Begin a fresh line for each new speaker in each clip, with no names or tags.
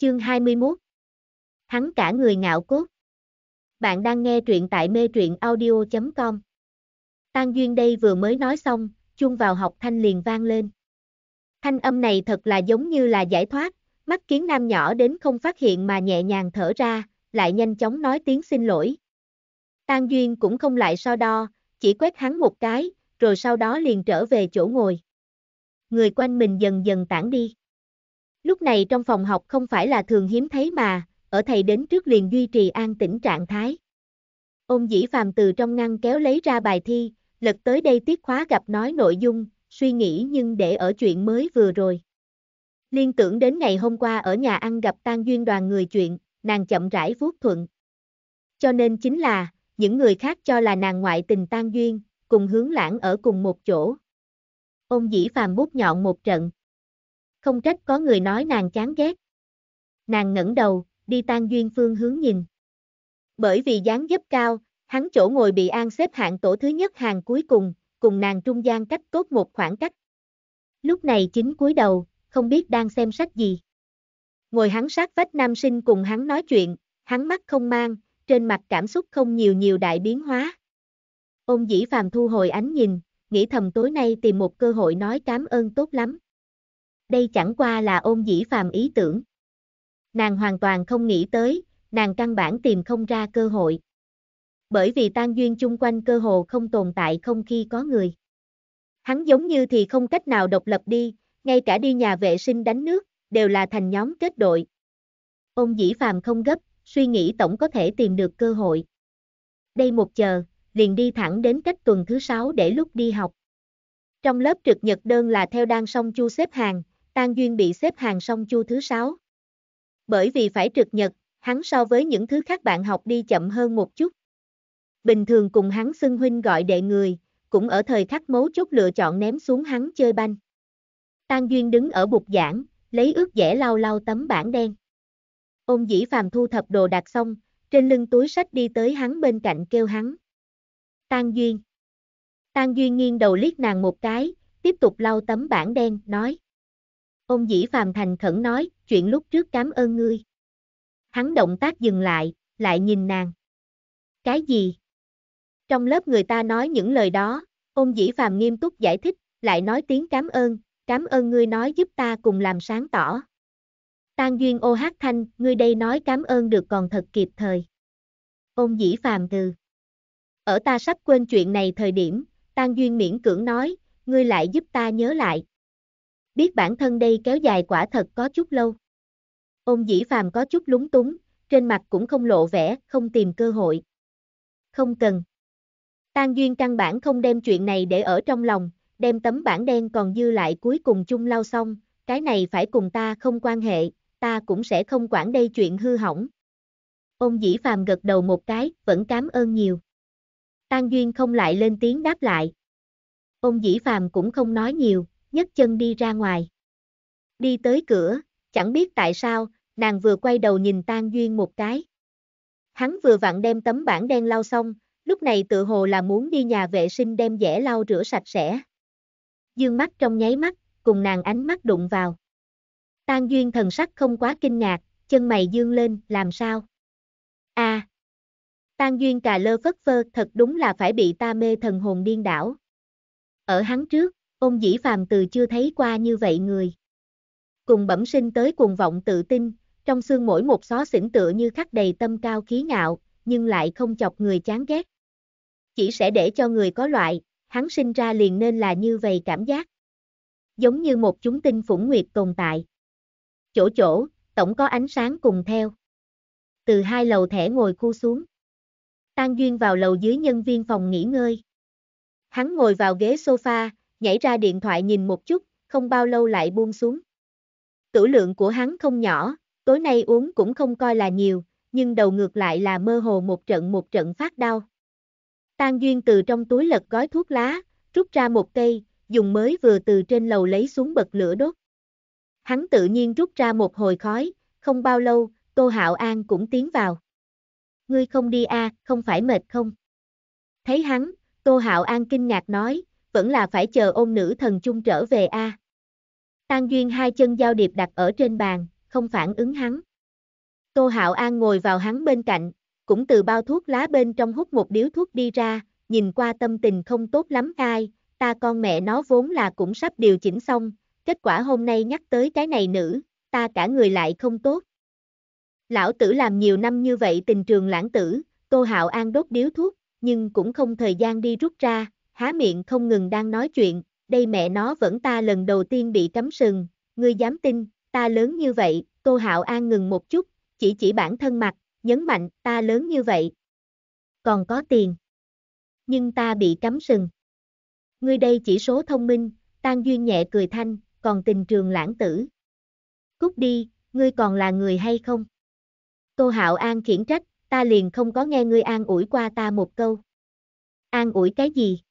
Chương 21 Hắn cả người ngạo cốt Bạn đang nghe truyện tại mê truyện audio.com Tan Duyên đây vừa mới nói xong, chuông vào học thanh liền vang lên. Thanh âm này thật là giống như là giải thoát, mắt kiến nam nhỏ đến không phát hiện mà nhẹ nhàng thở ra, lại nhanh chóng nói tiếng xin lỗi. Tan Duyên cũng không lại so đo, chỉ quét hắn một cái, rồi sau đó liền trở về chỗ ngồi. Người quanh mình dần dần tản đi. Lúc này trong phòng học không phải là thường hiếm thấy mà, ở thầy đến trước liền duy trì an tĩnh trạng thái. Ôn dĩ phàm từ trong ngăn kéo lấy ra bài thi, lật tới đây tiết khóa gặp nói nội dung, suy nghĩ nhưng để ở chuyện mới vừa rồi. Liên tưởng đến ngày hôm qua ở nhà ăn gặp tan duyên đoàn người chuyện, nàng chậm rãi vuốt thuận. Cho nên chính là, những người khác cho là nàng ngoại tình tan duyên, cùng hướng lãng ở cùng một chỗ. Ôn dĩ phàm bút nhọn một trận. Không trách có người nói nàng chán ghét. Nàng ngẩng đầu, đi tan duyên phương hướng nhìn. Bởi vì dáng dấp cao, hắn chỗ ngồi bị an xếp hạng tổ thứ nhất hàng cuối cùng, cùng nàng trung gian cách tốt một khoảng cách. Lúc này chính cuối đầu, không biết đang xem sách gì. Ngồi hắn sát vách nam sinh cùng hắn nói chuyện, hắn mắt không mang, trên mặt cảm xúc không nhiều nhiều đại biến hóa. Ôn dĩ phàm thu hồi ánh nhìn, nghĩ thầm tối nay tìm một cơ hội nói cảm ơn tốt lắm đây chẳng qua là ôn dĩ phàm ý tưởng. Nàng hoàn toàn không nghĩ tới, nàng căn bản tìm không ra cơ hội. Bởi vì tan duyên chung quanh cơ hồ không tồn tại không khi có người. Hắn giống như thì không cách nào độc lập đi, ngay cả đi nhà vệ sinh đánh nước, đều là thành nhóm kết đội. Ôn dĩ phàm không gấp, suy nghĩ tổng có thể tìm được cơ hội. Đây một chờ, liền đi thẳng đến cách tuần thứ sáu để lúc đi học. Trong lớp trực nhật đơn là theo đang song chu xếp hàng, Tan Duyên bị xếp hàng song chu thứ 6. Bởi vì phải trực nhật, hắn so với những thứ khác bạn học đi chậm hơn một chút. Bình thường cùng hắn xưng huynh gọi đệ người, cũng ở thời khắc mấu chốt lựa chọn ném xuống hắn chơi banh. Tan Duyên đứng ở bục giảng, lấy ướt dẻ lau lau tấm bảng đen. Ôn dĩ phàm thu thập đồ đạc xong, trên lưng túi sách đi tới hắn bên cạnh kêu hắn. Tan Duyên. Tan Duyên nghiêng đầu liếc nàng một cái, tiếp tục lau tấm bảng đen, nói. Ông Dĩ Phàm thành khẩn nói, chuyện lúc trước cảm ơn ngươi. Hắn động tác dừng lại, lại nhìn nàng. Cái gì? Trong lớp người ta nói những lời đó, ông Dĩ Phàm nghiêm túc giải thích, lại nói tiếng cảm ơn, cảm ơn ngươi nói giúp ta cùng làm sáng tỏ. Tan duyên ô hát thanh, ngươi đây nói cảm ơn được còn thật kịp thời. Ông dĩ phàm từ. Ở ta sắp quên chuyện này thời điểm, Tan duyên miễn cưỡng nói, ngươi lại giúp ta nhớ lại, biết bản thân đây kéo dài quả thật có chút lâu. Ôn dĩ phàm có chút lúng túng, trên mặt cũng không lộ vẻ, không tìm cơ hội. Không cần. Tan duyên căn bản không đem chuyện này để ở trong lòng, đem tấm bản đen còn dư lại cuối cùng chung lau xong, cái này phải cùng ta không quan hệ, ta cũng sẽ không quản đây chuyện hư hỏng. ông dĩ phàm gật đầu một cái, vẫn cảm ơn nhiều. Tan duyên không lại lên tiếng đáp lại. ông dĩ phàm cũng không nói nhiều, nhấc chân đi ra ngoài. Đi tới cửa, chẳng biết tại sao, nàng vừa quay đầu nhìn Tang Duyên một cái. Hắn vừa vặn đem tấm bảng đen lau xong, lúc này tự hồ là muốn đi nhà vệ sinh đem dẻ lau rửa sạch sẽ. Dương mắt trong nháy mắt, cùng nàng ánh mắt đụng vào. Tang Duyên thần sắc không quá kinh ngạc, chân mày dương lên, làm sao? a à, Tan Duyên cà lơ phất phơ thật đúng là phải bị ta mê thần hồn điên đảo. Ở hắn trước, Ông dĩ phàm từ chưa thấy qua như vậy người. Cùng bẩm sinh tới cuồng vọng tự tin, trong xương mỗi một xó xỉnh tựa như khắc đầy tâm cao khí ngạo, nhưng lại không chọc người chán ghét. Chỉ sẽ để cho người có loại, hắn sinh ra liền nên là như vậy cảm giác. Giống như một chúng tinh phủng nguyệt tồn tại. Chỗ chỗ, tổng có ánh sáng cùng theo. Từ hai lầu thẻ ngồi khu xuống. Tan Duyên vào lầu dưới nhân viên phòng nghỉ ngơi. Hắn ngồi vào ghế sofa, nhảy ra điện thoại nhìn một chút, không bao lâu lại buông xuống. Tử lượng của hắn không nhỏ, tối nay uống cũng không coi là nhiều, nhưng đầu ngược lại là mơ hồ một trận một trận phát đau. Tang Duyên từ trong túi lật gói thuốc lá, rút ra một cây, dùng mới vừa từ trên lầu lấy xuống bật lửa đốt. Hắn tự nhiên rút ra một hồi khói, không bao lâu, Tô Hạo An cũng tiến vào. Ngươi không đi a, à, không phải mệt không? Thấy hắn, Tô Hạo An kinh ngạc nói, vẫn là phải chờ ôn nữ thần chung trở về a. À. Tan duyên hai chân giao điệp đặt ở trên bàn, không phản ứng hắn. Tô Hạo An ngồi vào hắn bên cạnh, cũng từ bao thuốc lá bên trong hút một điếu thuốc đi ra, nhìn qua tâm tình không tốt lắm ai, ta con mẹ nó vốn là cũng sắp điều chỉnh xong, kết quả hôm nay nhắc tới cái này nữ, ta cả người lại không tốt. Lão tử làm nhiều năm như vậy tình trường lãng tử, Tô Hạo An đốt điếu thuốc, nhưng cũng không thời gian đi rút ra, há miệng không ngừng đang nói chuyện, đây mẹ nó vẫn ta lần đầu tiên bị cấm sừng, ngươi dám tin, ta lớn như vậy, cô Hạo An ngừng một chút, chỉ chỉ bản thân mặt, nhấn mạnh, ta lớn như vậy. Còn có tiền. Nhưng ta bị cấm sừng. Ngươi đây chỉ số thông minh, Tan Duyên nhẹ cười thanh, còn tình trường lãng tử. Cút đi, ngươi còn là người hay không? cô Hạo An khiển trách, ta liền không có nghe ngươi an ủi qua ta một câu. An ủi cái gì?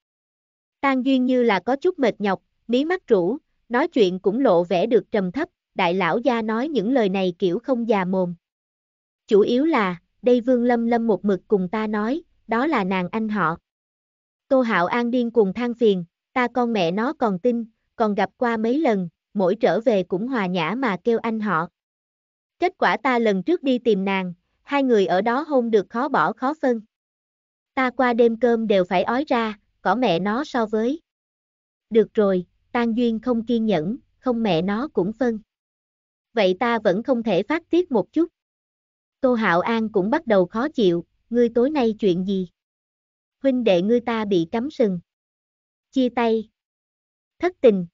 Tan Duyên như là có chút mệt nhọc, mí mắt rũ, nói chuyện cũng lộ vẻ được trầm thấp, đại lão gia nói những lời này kiểu không già mồm. Chủ yếu là, đây Vương Lâm Lâm một mực cùng ta nói, đó là nàng anh họ. Tô Hạo An điên cùng than phiền, ta con mẹ nó còn tin, còn gặp qua mấy lần, mỗi trở về cũng hòa nhã mà kêu anh họ. Kết quả ta lần trước đi tìm nàng, hai người ở đó hôn được khó bỏ khó phân. Ta qua đêm cơm đều phải ói ra, cỏ mẹ nó so với. Được rồi, Tan Duyên không kiên nhẫn, không mẹ nó cũng phân. Vậy ta vẫn không thể phát tiết một chút. Tô Hạo An cũng bắt đầu khó chịu, ngươi tối nay chuyện gì? Huynh đệ ngươi ta bị cắm sừng. Chia tay. Thất tình.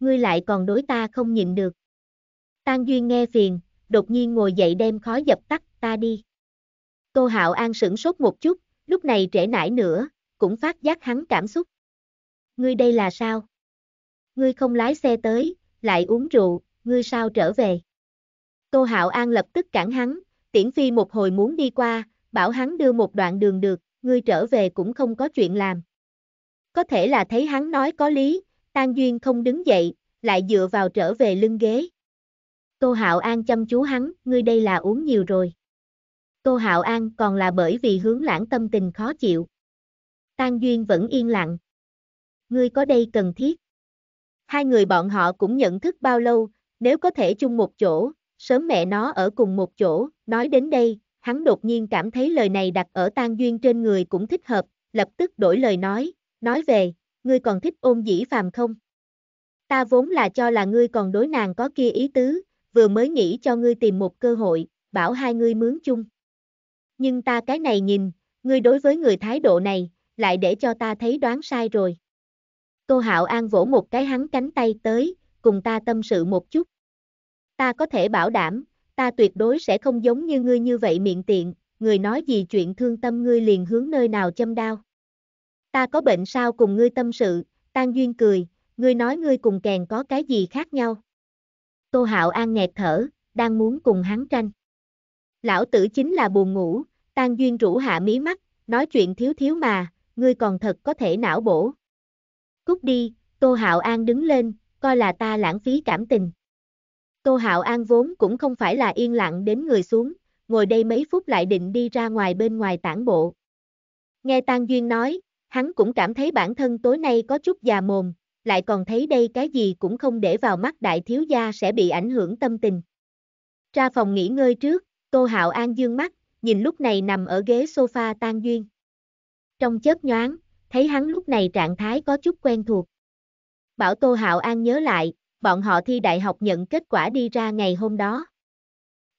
Ngươi lại còn đối ta không nhịn được. Tan Duyên nghe phiền, đột nhiên ngồi dậy đem khói dập tắt, ta đi. Tô Hạo An sửng sốt một chút, lúc này trễ nải nữa, cũng phát giác hắn cảm xúc. Ngươi đây là sao? Ngươi không lái xe tới, lại uống rượu, ngươi sao trở về? Tô Hạo An lập tức cản hắn, Tiễn Phi một hồi muốn đi qua, bảo hắn đưa một đoạn đường được, ngươi trở về cũng không có chuyện làm. Có thể là thấy hắn nói có lý, Tan Duyên không đứng dậy, lại dựa vào trở về lưng ghế. Tô Hạo An chăm chú hắn, ngươi đây là uống nhiều rồi. Tô Hạo An còn là bởi vì hướng lãng tâm tình khó chịu. Tan Duyên vẫn yên lặng. Ngươi có đây cần thiết. Hai người bọn họ cũng nhận thức bao lâu, nếu có thể chung một chỗ, sớm mẹ nó ở cùng một chỗ, nói đến đây, hắn đột nhiên cảm thấy lời này đặt ở Tan Duyên trên người cũng thích hợp, lập tức đổi lời nói, nói về, ngươi còn thích ôn dĩ phàm không? Ta vốn là cho là ngươi còn đối nàng có kia ý tứ, vừa mới nghĩ cho ngươi tìm một cơ hội, bảo hai ngươi mướn chung. Nhưng ta cái này nhìn, ngươi đối với người thái độ này, lại để cho ta thấy đoán sai rồi. Tô Hạo An vỗ một cái hắn cánh tay tới, cùng ta tâm sự một chút. Ta có thể bảo đảm, ta tuyệt đối sẽ không giống như ngươi như vậy miệng tiện, người nói gì chuyện thương tâm ngươi liền hướng nơi nào châm đau. Ta có bệnh sao cùng ngươi tâm sự, Tan Duyên cười, ngươi nói ngươi cùng kèn có cái gì khác nhau. Tô Hạo An nghẹt thở, đang muốn cùng hắn tranh. Lão tử chính là buồn ngủ, Tan Duyên rủ hạ mí mắt, nói chuyện thiếu thiếu mà, ngươi còn thật có thể não bổ. Cút đi, Tô Hạo An đứng lên, coi là ta lãng phí cảm tình. Tô Hạo An vốn cũng không phải là yên lặng đến người xuống, ngồi đây mấy phút lại định đi ra ngoài bên ngoài tản bộ. Nghe Tan Duyên nói, hắn cũng cảm thấy bản thân tối nay có chút già mồm, lại còn thấy đây cái gì cũng không để vào mắt đại thiếu gia sẽ bị ảnh hưởng tâm tình. Ra phòng nghỉ ngơi trước, Tô Hạo An dương mắt, nhìn lúc này nằm ở ghế sofa Tan Duyên. Trong chớp nhoáng, thấy hắn lúc này trạng thái có chút quen thuộc. Bảo Tô Hạo An nhớ lại, bọn họ thi đại học nhận kết quả đi ra ngày hôm đó.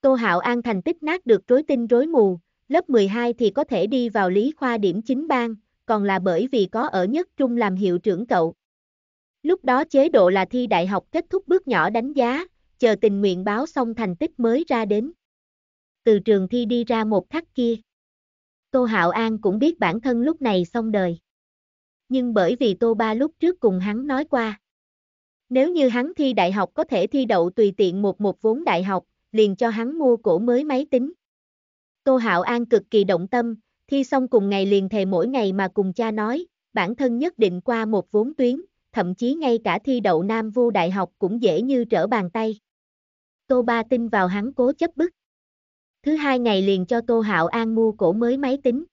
Tô Hạo An thành tích nát được rối tinh rối mù, lớp 12 thì có thể đi vào lý khoa điểm chính bang, còn là bởi vì có ở nhất trung làm hiệu trưởng cậu. Lúc đó chế độ là thi đại học kết thúc bước nhỏ đánh giá, chờ tình nguyện báo xong thành tích mới ra đến. Từ trường thi đi ra một khắc kia. Tô Hạo An cũng biết bản thân lúc này xong đời. Nhưng bởi vì Tô Ba lúc trước cùng hắn nói qua. Nếu như hắn thi đại học có thể thi đậu tùy tiện một một vốn đại học, liền cho hắn mua cổ mới máy tính. Tô Hạo An cực kỳ động tâm, thi xong cùng ngày liền thề mỗi ngày mà cùng cha nói, bản thân nhất định qua một vốn tuyến, thậm chí ngay cả thi đậu Nam Vu Đại học cũng dễ như trở bàn tay. Tô Ba tin vào hắn cố chấp bức. Thứ hai ngày liền cho Tô Hạo An mua cổ mới máy tính.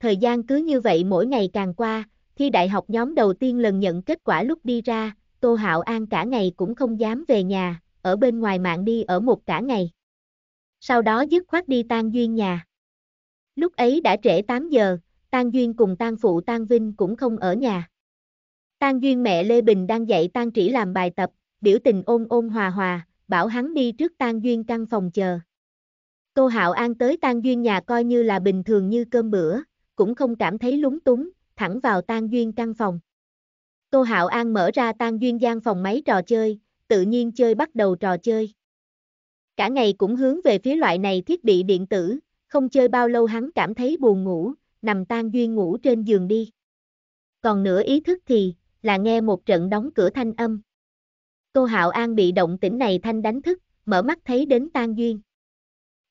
Thời gian cứ như vậy mỗi ngày càng qua, khi đại học nhóm đầu tiên lần nhận kết quả lúc đi ra, Tô Hạo An cả ngày cũng không dám về nhà, ở bên ngoài mạng đi ở một cả ngày. Sau đó dứt khoát đi tan duyên nhà. Lúc ấy đã trễ 8 giờ, Tan Duyên cùng Tan Phụ Tan Vinh cũng không ở nhà. Tan Duyên mẹ Lê Bình đang dạy Tan Trĩ làm bài tập, biểu tình ôn ôn hòa hòa, bảo hắn đi trước Tan Duyên căn phòng chờ. Tô Hạo An tới tan duyên nhà coi như là bình thường như cơm bữa, cũng không cảm thấy lúng túng, thẳng vào tan duyên căn phòng. Tô Hạo An mở ra tan duyên gian phòng máy trò chơi, tự nhiên chơi bắt đầu trò chơi. Cả ngày cũng hướng về phía loại này thiết bị điện tử, không chơi bao lâu hắn cảm thấy buồn ngủ, nằm tan duyên ngủ trên giường đi. Còn nửa ý thức thì, là nghe một trận đóng cửa thanh âm. Tô Hạo An bị động tỉnh này thanh đánh thức, mở mắt thấy đến tan duyên.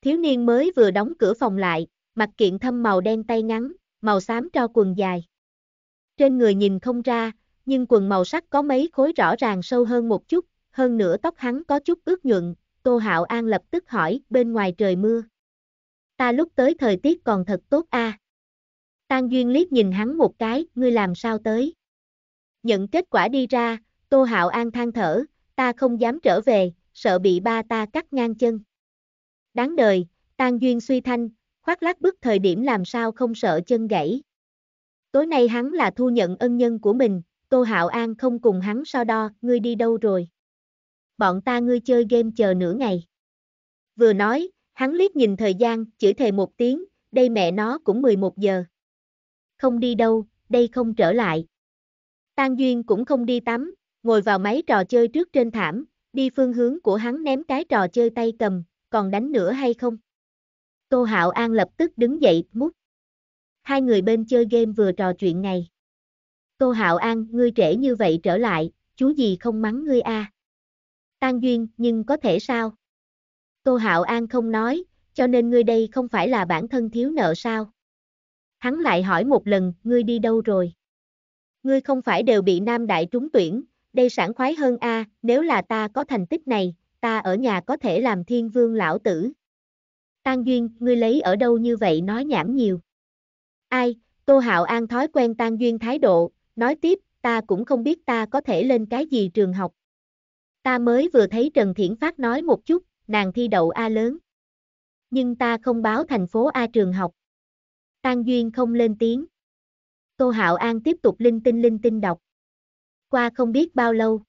Thiếu niên mới vừa đóng cửa phòng lại, mặc kiện thâm màu đen tay ngắn, màu xám cho quần dài. Trên người nhìn không ra, nhưng quần màu sắc có mấy khối rõ ràng sâu hơn một chút, hơn nữa tóc hắn có chút ướt nhuận, Tô Hạo An lập tức hỏi, bên ngoài trời mưa. Ta lúc tới thời tiết còn thật tốt a. À? Tan Duyên liếc nhìn hắn một cái, ngươi làm sao tới? Nhận kết quả đi ra, Tô Hạo An than thở, ta không dám trở về, sợ bị ba ta cắt ngang chân. Đáng đời, tan duyên suy thanh, khoác lác bước thời điểm làm sao không sợ chân gãy. Tối nay hắn là thu nhận ân nhân của mình, Tô Hạo An không cùng hắn so đo, ngươi đi đâu rồi? Bọn ta ngươi chơi game chờ nửa ngày. Vừa nói, hắn liếc nhìn thời gian, chửi thề một tiếng, đây mẹ nó cũng 11 giờ. Không đi đâu, đây không trở lại. Tan Duyên cũng không đi tắm, ngồi vào máy trò chơi trước trên thảm, đi phương hướng của hắn ném cái trò chơi tay cầm, còn đánh nữa hay không? Tô Hạo An lập tức đứng dậy, mút. Hai người bên chơi game vừa trò chuyện này. Tô Hạo An, ngươi trễ như vậy trở lại, chú gì không mắng ngươi a? À? Tan duyên, nhưng có thể sao? Tô Hạo An không nói, cho nên ngươi đây không phải là bản thân thiếu nợ sao? Hắn lại hỏi một lần, ngươi đi đâu rồi? Ngươi không phải đều bị nam đại trúng tuyển, đây sảng khoái hơn a, à, nếu là ta có thành tích này, ta ở nhà có thể làm thiên vương lão tử. Tang Duyên, ngươi lấy ở đâu như vậy nói nhảm nhiều. Ai, Tô Hạo An thói quen Tang Duyên thái độ, nói tiếp, ta cũng không biết ta có thể lên cái gì trường học. Ta mới vừa thấy Trần Thiển Phát nói một chút, nàng thi đậu A lớn. Nhưng ta không báo thành phố A trường học. Tang Duyên không lên tiếng. Tô Hạo An tiếp tục linh tinh linh tinh đọc. Qua không biết bao lâu.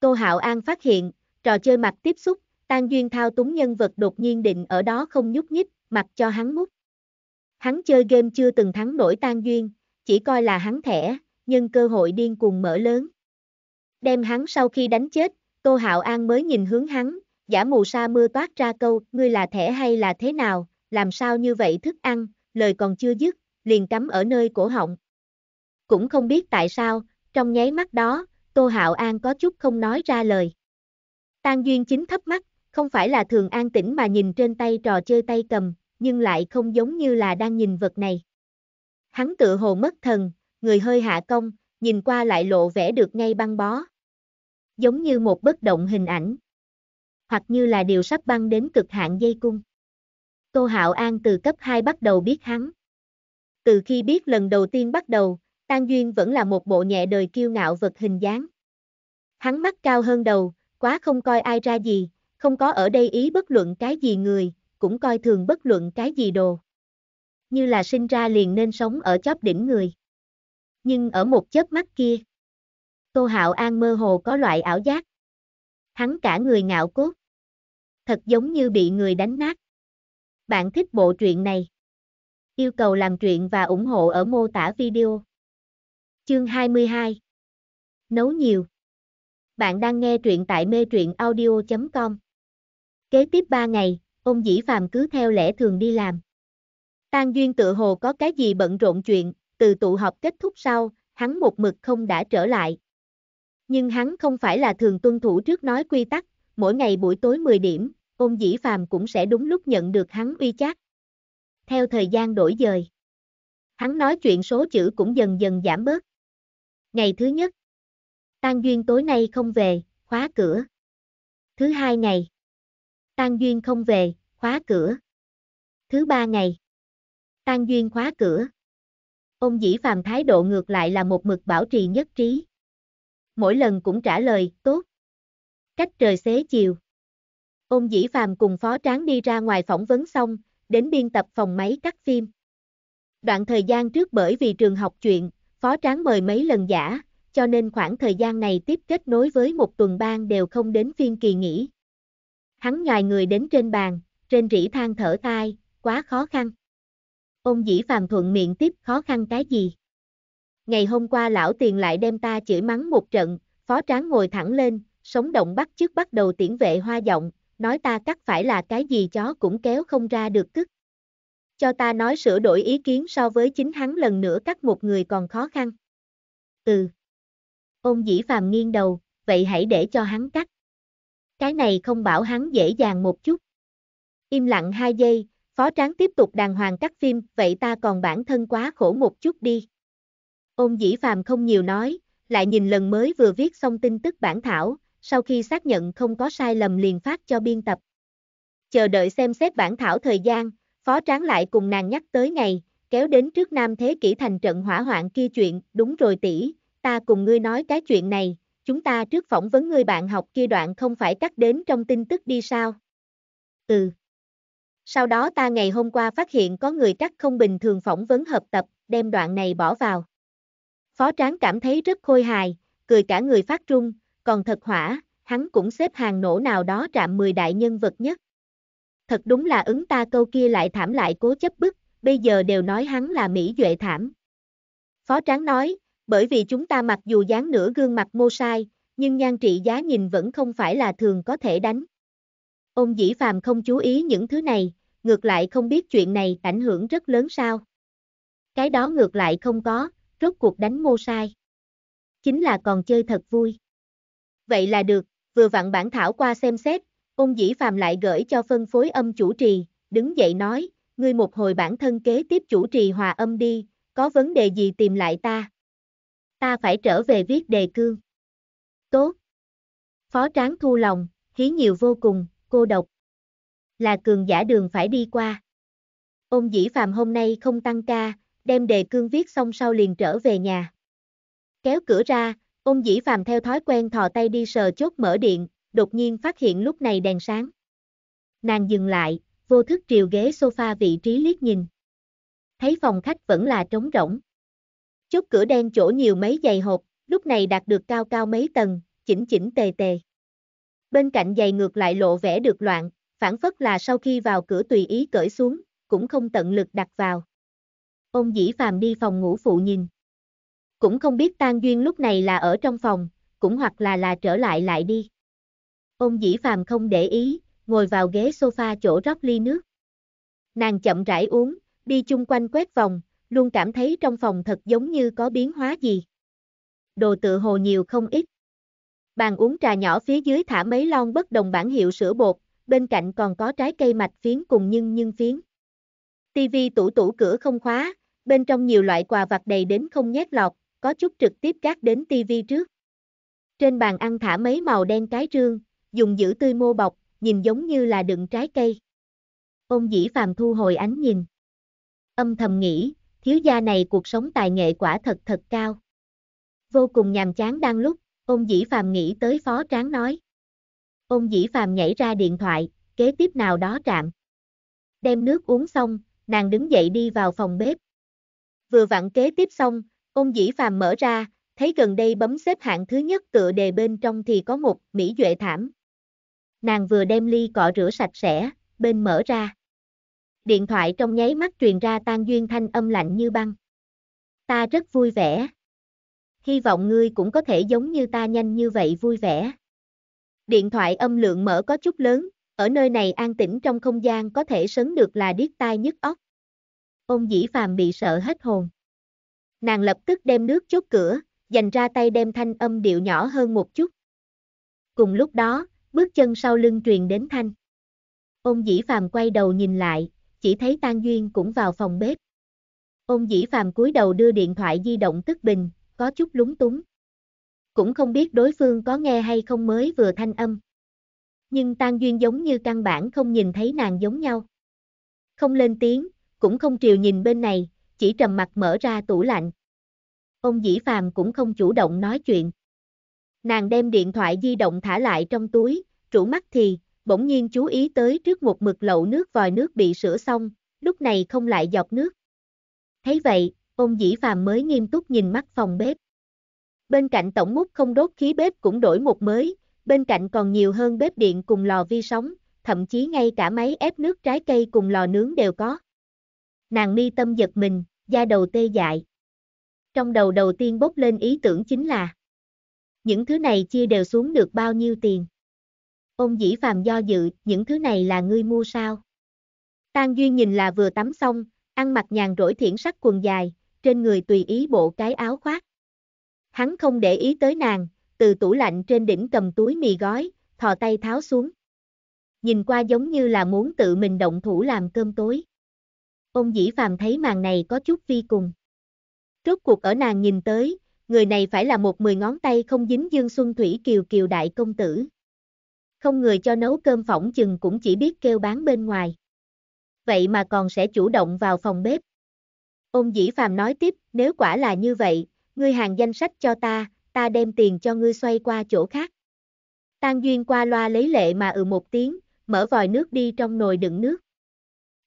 Tô Hạo An phát hiện, trò chơi mặt tiếp xúc, Tan Duyên thao túng nhân vật đột nhiên định ở đó không nhúc nhích, mặc cho hắn mút. Hắn chơi game chưa từng thắng nổi Tan Duyên, chỉ coi là hắn thẻ, nhưng cơ hội điên cuồng mở lớn. Đem hắn sau khi đánh chết, Tô Hạo An mới nhìn hướng hắn, giả mù sa mưa toát ra câu, ngươi là thẻ hay là thế nào, làm sao như vậy thức ăn, lời còn chưa dứt, liền cắm ở nơi cổ họng. Cũng không biết tại sao, trong nháy mắt đó, Tô Hạo An có chút không nói ra lời. Tan duyên chính thấp mắt, không phải là thường an tĩnh mà nhìn trên tay trò chơi tay cầm, nhưng lại không giống như là đang nhìn vật này. Hắn tự hồ mất thần, người hơi hạ công, nhìn qua lại lộ vẻ được ngay băng bó. Giống như một bất động hình ảnh. Hoặc như là điều sắp băng đến cực hạn dây cung. Tô Hạo An từ cấp 2 bắt đầu biết hắn. Từ khi biết lần đầu tiên bắt đầu, Tan Duyên vẫn là một bộ nhẹ đời kiêu ngạo vật hình dáng. Hắn mắt cao hơn đầu, quá không coi ai ra gì, không có ở đây ý bất luận cái gì người, cũng coi thường bất luận cái gì đồ. Như là sinh ra liền nên sống ở chóp đỉnh người. Nhưng ở một chớp mắt kia, Tô Hạo An mơ hồ có loại ảo giác. Hắn cả người ngạo cốt. Thật giống như bị người đánh nát. Bạn thích bộ truyện này. Yêu cầu làm truyện và ủng hộ ở mô tả video. Chương 22 Nấu nhiều bạn đang nghe truyện tại mê truyện audio.com. Kế tiếp 3 ngày, ông Dĩ Phàm cứ theo lẽ thường đi làm. Tang duyên tự hồ có cái gì bận rộn chuyện, từ tụ họp kết thúc sau, hắn một mực không đã trở lại. Nhưng hắn không phải là thường tuân thủ trước nói quy tắc, mỗi ngày buổi tối 10 điểm, ông Dĩ Phàm cũng sẽ đúng lúc nhận được hắn uy chát. Theo thời gian đổi dời, hắn nói chuyện số chữ cũng dần dần giảm bớt. Ngày thứ nhất, Tan duyên tối nay không về, khóa cửa. Thứ hai ngày. Tan duyên không về, khóa cửa. Thứ ba ngày. Tan duyên khóa cửa. Ông dĩ phàm thái độ ngược lại là một mực bảo trì nhất trí. Mỗi lần cũng trả lời, tốt. Cách trời xế chiều. Ông dĩ phàm cùng phó tráng đi ra ngoài phỏng vấn xong, đến biên tập phòng máy cắt phim. Đoạn thời gian trước bởi vì trường học chuyện, phó tráng mời mấy lần giả, cho nên khoảng thời gian này tiếp kết nối với một tuần ban đều không đến phiên kỳ nghỉ. Hắn nhòi người đến trên bàn, trên rỉ than thở tai, quá khó khăn. Ông dĩ phàm thuận miệng tiếp khó khăn cái gì? Ngày hôm qua lão tiền lại đem ta chửi mắng một trận, phó tráng ngồi thẳng lên, sống động bắt trước bắt đầu tiễn vệ hoa giọng, nói ta cắt phải là cái gì chó cũng kéo không ra được tức. Cho ta nói sửa đổi ý kiến so với chính hắn lần nữa cắt một người còn khó khăn. Ừ. Ôn dĩ phàm nghiêng đầu, vậy hãy để cho hắn cắt. Cái này không bảo hắn dễ dàng một chút. Im lặng 2 giây, phó tráng tiếp tục đàng hoàng cắt phim, vậy ta còn bản thân quá khổ một chút đi. Ôn dĩ phàm không nhiều nói, lại nhìn lần mới vừa viết xong tin tức bản thảo, sau khi xác nhận không có sai lầm liền phát cho biên tập. Chờ đợi xem xét bản thảo thời gian, phó tráng lại cùng nàng nhắc tới ngày, kéo đến trước nam thế kỷ thành trận hỏa hoạn kia chuyện, đúng rồi tỷ, ta cùng ngươi nói cái chuyện này, chúng ta trước phỏng vấn ngươi bạn học kia đoạn không phải cắt đến trong tin tức đi sao? Ừ. Sau đó ta ngày hôm qua phát hiện có người cắt không bình thường phỏng vấn hợp tập, đem đoạn này bỏ vào. Phó tráng cảm thấy rất khôi hài, cười cả người phát trung, còn thật hỏa, hắn cũng xếp hàng nổ nào đó trạm 10 đại nhân vật nhất. Thật đúng là ứng ta câu kia lại thảm lại cố chấp bức, bây giờ đều nói hắn là Mỹ Duệ thảm. Phó tráng nói, bởi vì chúng ta mặc dù dán nửa gương mặt mô sai, nhưng nhan trị giá nhìn vẫn không phải là thường có thể đánh. Ông dĩ phàm không chú ý những thứ này, ngược lại không biết chuyện này ảnh hưởng rất lớn sao. Cái đó ngược lại không có, rốt cuộc đánh mô sai. Chính là còn chơi thật vui. Vậy là được, vừa vặn bản thảo qua xem xét, ông dĩ phàm lại gửi cho phân phối âm chủ trì, đứng dậy nói, ngươi một hồi bản thân kế tiếp chủ trì hòa âm đi, có vấn đề gì tìm lại ta ta phải trở về viết đề cương. Tốt. Phó tráng thu lòng, hí nhiều vô cùng, cô độc. Là cường giả đường phải đi qua. Ông dĩ phàm hôm nay không tăng ca, đem đề cương viết xong sau liền trở về nhà. Kéo cửa ra, ông dĩ phàm theo thói quen thò tay đi sờ chốt mở điện, đột nhiên phát hiện lúc này đèn sáng. Nàng dừng lại, vô thức triều ghế sofa vị trí liếc nhìn. Thấy phòng khách vẫn là trống rỗng chút cửa đen chỗ nhiều mấy giày hộp, lúc này đạt được cao cao mấy tầng, chỉnh chỉnh tề tề. Bên cạnh giày ngược lại lộ vẻ được loạn, phản phất là sau khi vào cửa tùy ý cởi xuống, cũng không tận lực đặt vào. Ông dĩ phàm đi phòng ngủ phụ nhìn. Cũng không biết tan duyên lúc này là ở trong phòng, cũng hoặc là là trở lại lại đi. Ông dĩ phàm không để ý, ngồi vào ghế sofa chỗ rót ly nước. Nàng chậm rãi uống, đi chung quanh quét vòng, luôn cảm thấy trong phòng thật giống như có biến hóa gì. Đồ tự hồ nhiều không ít. Bàn uống trà nhỏ phía dưới thả mấy lon bất đồng bản hiệu sữa bột, bên cạnh còn có trái cây mạch phiến cùng nhưng nhưng phiến. Tivi tủ tủ cửa không khóa, bên trong nhiều loại quà vặt đầy đến không nhét lọt, có chút trực tiếp gác đến tivi trước. Trên bàn ăn thả mấy màu đen cái trương, dùng giữ tươi mô bọc, nhìn giống như là đựng trái cây. Ông dĩ phàm thu hồi ánh nhìn. Âm thầm nghĩ, thiếu gia này cuộc sống tài nghệ quả thật thật cao. Vô cùng nhàm chán đang lúc, ông dĩ phàm nghĩ tới phó tráng nói. ông dĩ phàm nhảy ra điện thoại, kế tiếp nào đó trạm. Đem nước uống xong, nàng đứng dậy đi vào phòng bếp. Vừa vặn kế tiếp xong, ông dĩ phàm mở ra, thấy gần đây bấm xếp hạng thứ nhất tựa đề bên trong thì có một Mỹ Duệ Thảm. Nàng vừa đem ly cọ rửa sạch sẽ, bên mở ra điện thoại trong nháy mắt truyền ra tan duyên thanh âm lạnh như băng. Ta rất vui vẻ. Hy vọng ngươi cũng có thể giống như ta nhanh như vậy vui vẻ. Điện thoại âm lượng mở có chút lớn, ở nơi này an tĩnh trong không gian có thể sấn được là điếc tai nhức óc. Ông dĩ phàm bị sợ hết hồn. Nàng lập tức đem nước chốt cửa, dành ra tay đem thanh âm điệu nhỏ hơn một chút. Cùng lúc đó, bước chân sau lưng truyền đến thanh. Ông dĩ phàm quay đầu nhìn lại, chỉ thấy Tang Duyên cũng vào phòng bếp. Ôn dĩ phàm cúi đầu đưa điện thoại di động tức bình, có chút lúng túng. Cũng không biết đối phương có nghe hay không mới vừa thanh âm. Nhưng Tang Duyên giống như căn bản không nhìn thấy nàng giống nhau. Không lên tiếng, cũng không triều nhìn bên này, chỉ trầm mặt mở ra tủ lạnh. Ông dĩ phàm cũng không chủ động nói chuyện. Nàng đem điện thoại di động thả lại trong túi, rủ mắt thì, bỗng nhiên chú ý tới trước một mực lậu nước vòi nước bị sửa xong, lúc này không lại dọc nước. Thấy vậy, ông dĩ phàm mới nghiêm túc nhìn mắt phòng bếp. Bên cạnh tổng mút không đốt khí bếp cũng đổi một mới, bên cạnh còn nhiều hơn bếp điện cùng lò vi sóng, thậm chí ngay cả máy ép nước trái cây cùng lò nướng đều có. Nàng mi tâm giật mình, da đầu tê dại. Trong đầu đầu tiên bốc lên ý tưởng chính là Những thứ này chia đều xuống được bao nhiêu tiền. Ông dĩ phàm do dự, những thứ này là ngươi mua sao? Tan Duyên nhìn là vừa tắm xong, ăn mặc nhàn rỗi thiển sắc quần dài, trên người tùy ý bộ cái áo khoác. Hắn không để ý tới nàng, từ tủ lạnh trên đỉnh cầm túi mì gói, thò tay tháo xuống. Nhìn qua giống như là muốn tự mình động thủ làm cơm tối. Ông dĩ phàm thấy màn này có chút vi cùng. Rốt cuộc ở nàng nhìn tới, người này phải là một mười ngón tay không dính dương xuân thủy kiều kiều đại công tử không người cho nấu cơm phỏng chừng cũng chỉ biết kêu bán bên ngoài. Vậy mà còn sẽ chủ động vào phòng bếp. Ôn dĩ phàm nói tiếp, nếu quả là như vậy, ngươi hàng danh sách cho ta, ta đem tiền cho ngươi xoay qua chỗ khác. Tan duyên qua loa lấy lệ mà ừ một tiếng, mở vòi nước đi trong nồi đựng nước.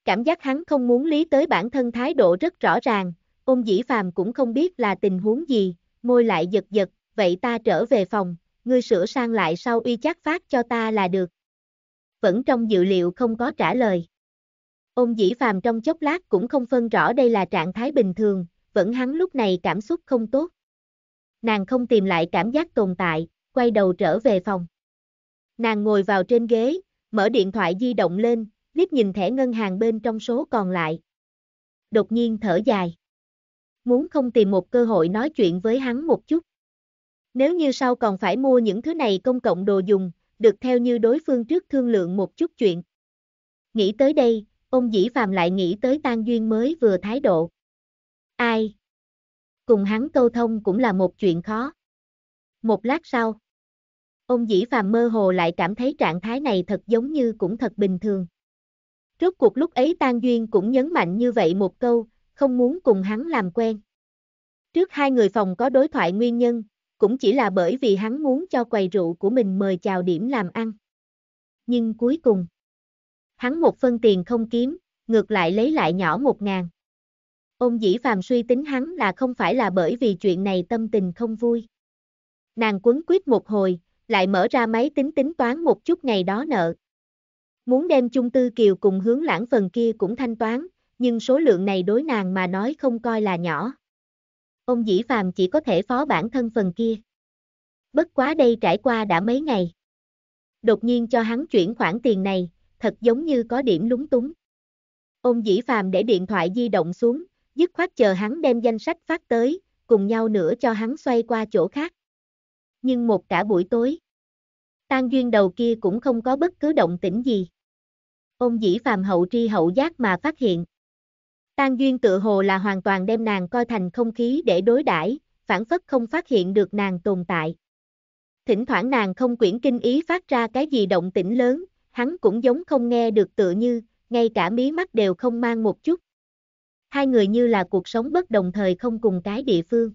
Cảm giác hắn không muốn lý tới bản thân thái độ rất rõ ràng, ôn dĩ phàm cũng không biết là tình huống gì, môi lại giật giật, vậy ta trở về phòng, ngươi sửa sang lại sau uy chắc phát cho ta là được. Vẫn trong dự liệu không có trả lời. Ông dĩ phàm trong chốc lát cũng không phân rõ đây là trạng thái bình thường, vẫn hắn lúc này cảm xúc không tốt. Nàng không tìm lại cảm giác tồn tại, quay đầu trở về phòng. Nàng ngồi vào trên ghế, mở điện thoại di động lên, liếc nhìn thẻ ngân hàng bên trong số còn lại. Đột nhiên thở dài. Muốn không tìm một cơ hội nói chuyện với hắn một chút. Nếu như sau còn phải mua những thứ này công cộng đồ dùng, được theo như đối phương trước thương lượng một chút chuyện. Nghĩ tới đây, ông Dĩ Phạm lại nghĩ tới tan duyên mới vừa thái độ. Ai? Cùng hắn câu thông cũng là một chuyện khó. Một lát sau, ông Dĩ Phạm mơ hồ lại cảm thấy trạng thái này thật giống như cũng thật bình thường. Rốt cuộc lúc ấy tan duyên cũng nhấn mạnh như vậy một câu, không muốn cùng hắn làm quen. Trước hai người phòng có đối thoại nguyên nhân, cũng chỉ là bởi vì hắn muốn cho quầy rượu của mình mời chào điểm làm ăn. Nhưng cuối cùng, hắn một phân tiền không kiếm, ngược lại lấy lại nhỏ một ngàn. Ông dĩ phàm suy tính hắn là không phải là bởi vì chuyện này tâm tình không vui. Nàng quấn quyết một hồi, lại mở ra máy tính tính toán một chút ngày đó nợ. Muốn đem chung tư kiều cùng hướng lãng phần kia cũng thanh toán, nhưng số lượng này đối nàng mà nói không coi là nhỏ ông dĩ phàm chỉ có thể phó bản thân phần kia. Bất quá đây trải qua đã mấy ngày. Đột nhiên cho hắn chuyển khoản tiền này, thật giống như có điểm lúng túng. Ông dĩ phàm để điện thoại di động xuống, dứt khoát chờ hắn đem danh sách phát tới, cùng nhau nữa cho hắn xoay qua chỗ khác. Nhưng một cả buổi tối, tan duyên đầu kia cũng không có bất cứ động tĩnh gì. Ông dĩ phàm hậu tri hậu giác mà phát hiện. Tan duyên tự hồ là hoàn toàn đem nàng coi thành không khí để đối đãi, phản phất không phát hiện được nàng tồn tại. Thỉnh thoảng nàng không quyển kinh ý phát ra cái gì động tĩnh lớn, hắn cũng giống không nghe được tự như, ngay cả mí mắt đều không mang một chút. Hai người như là cuộc sống bất đồng thời không cùng cái địa phương.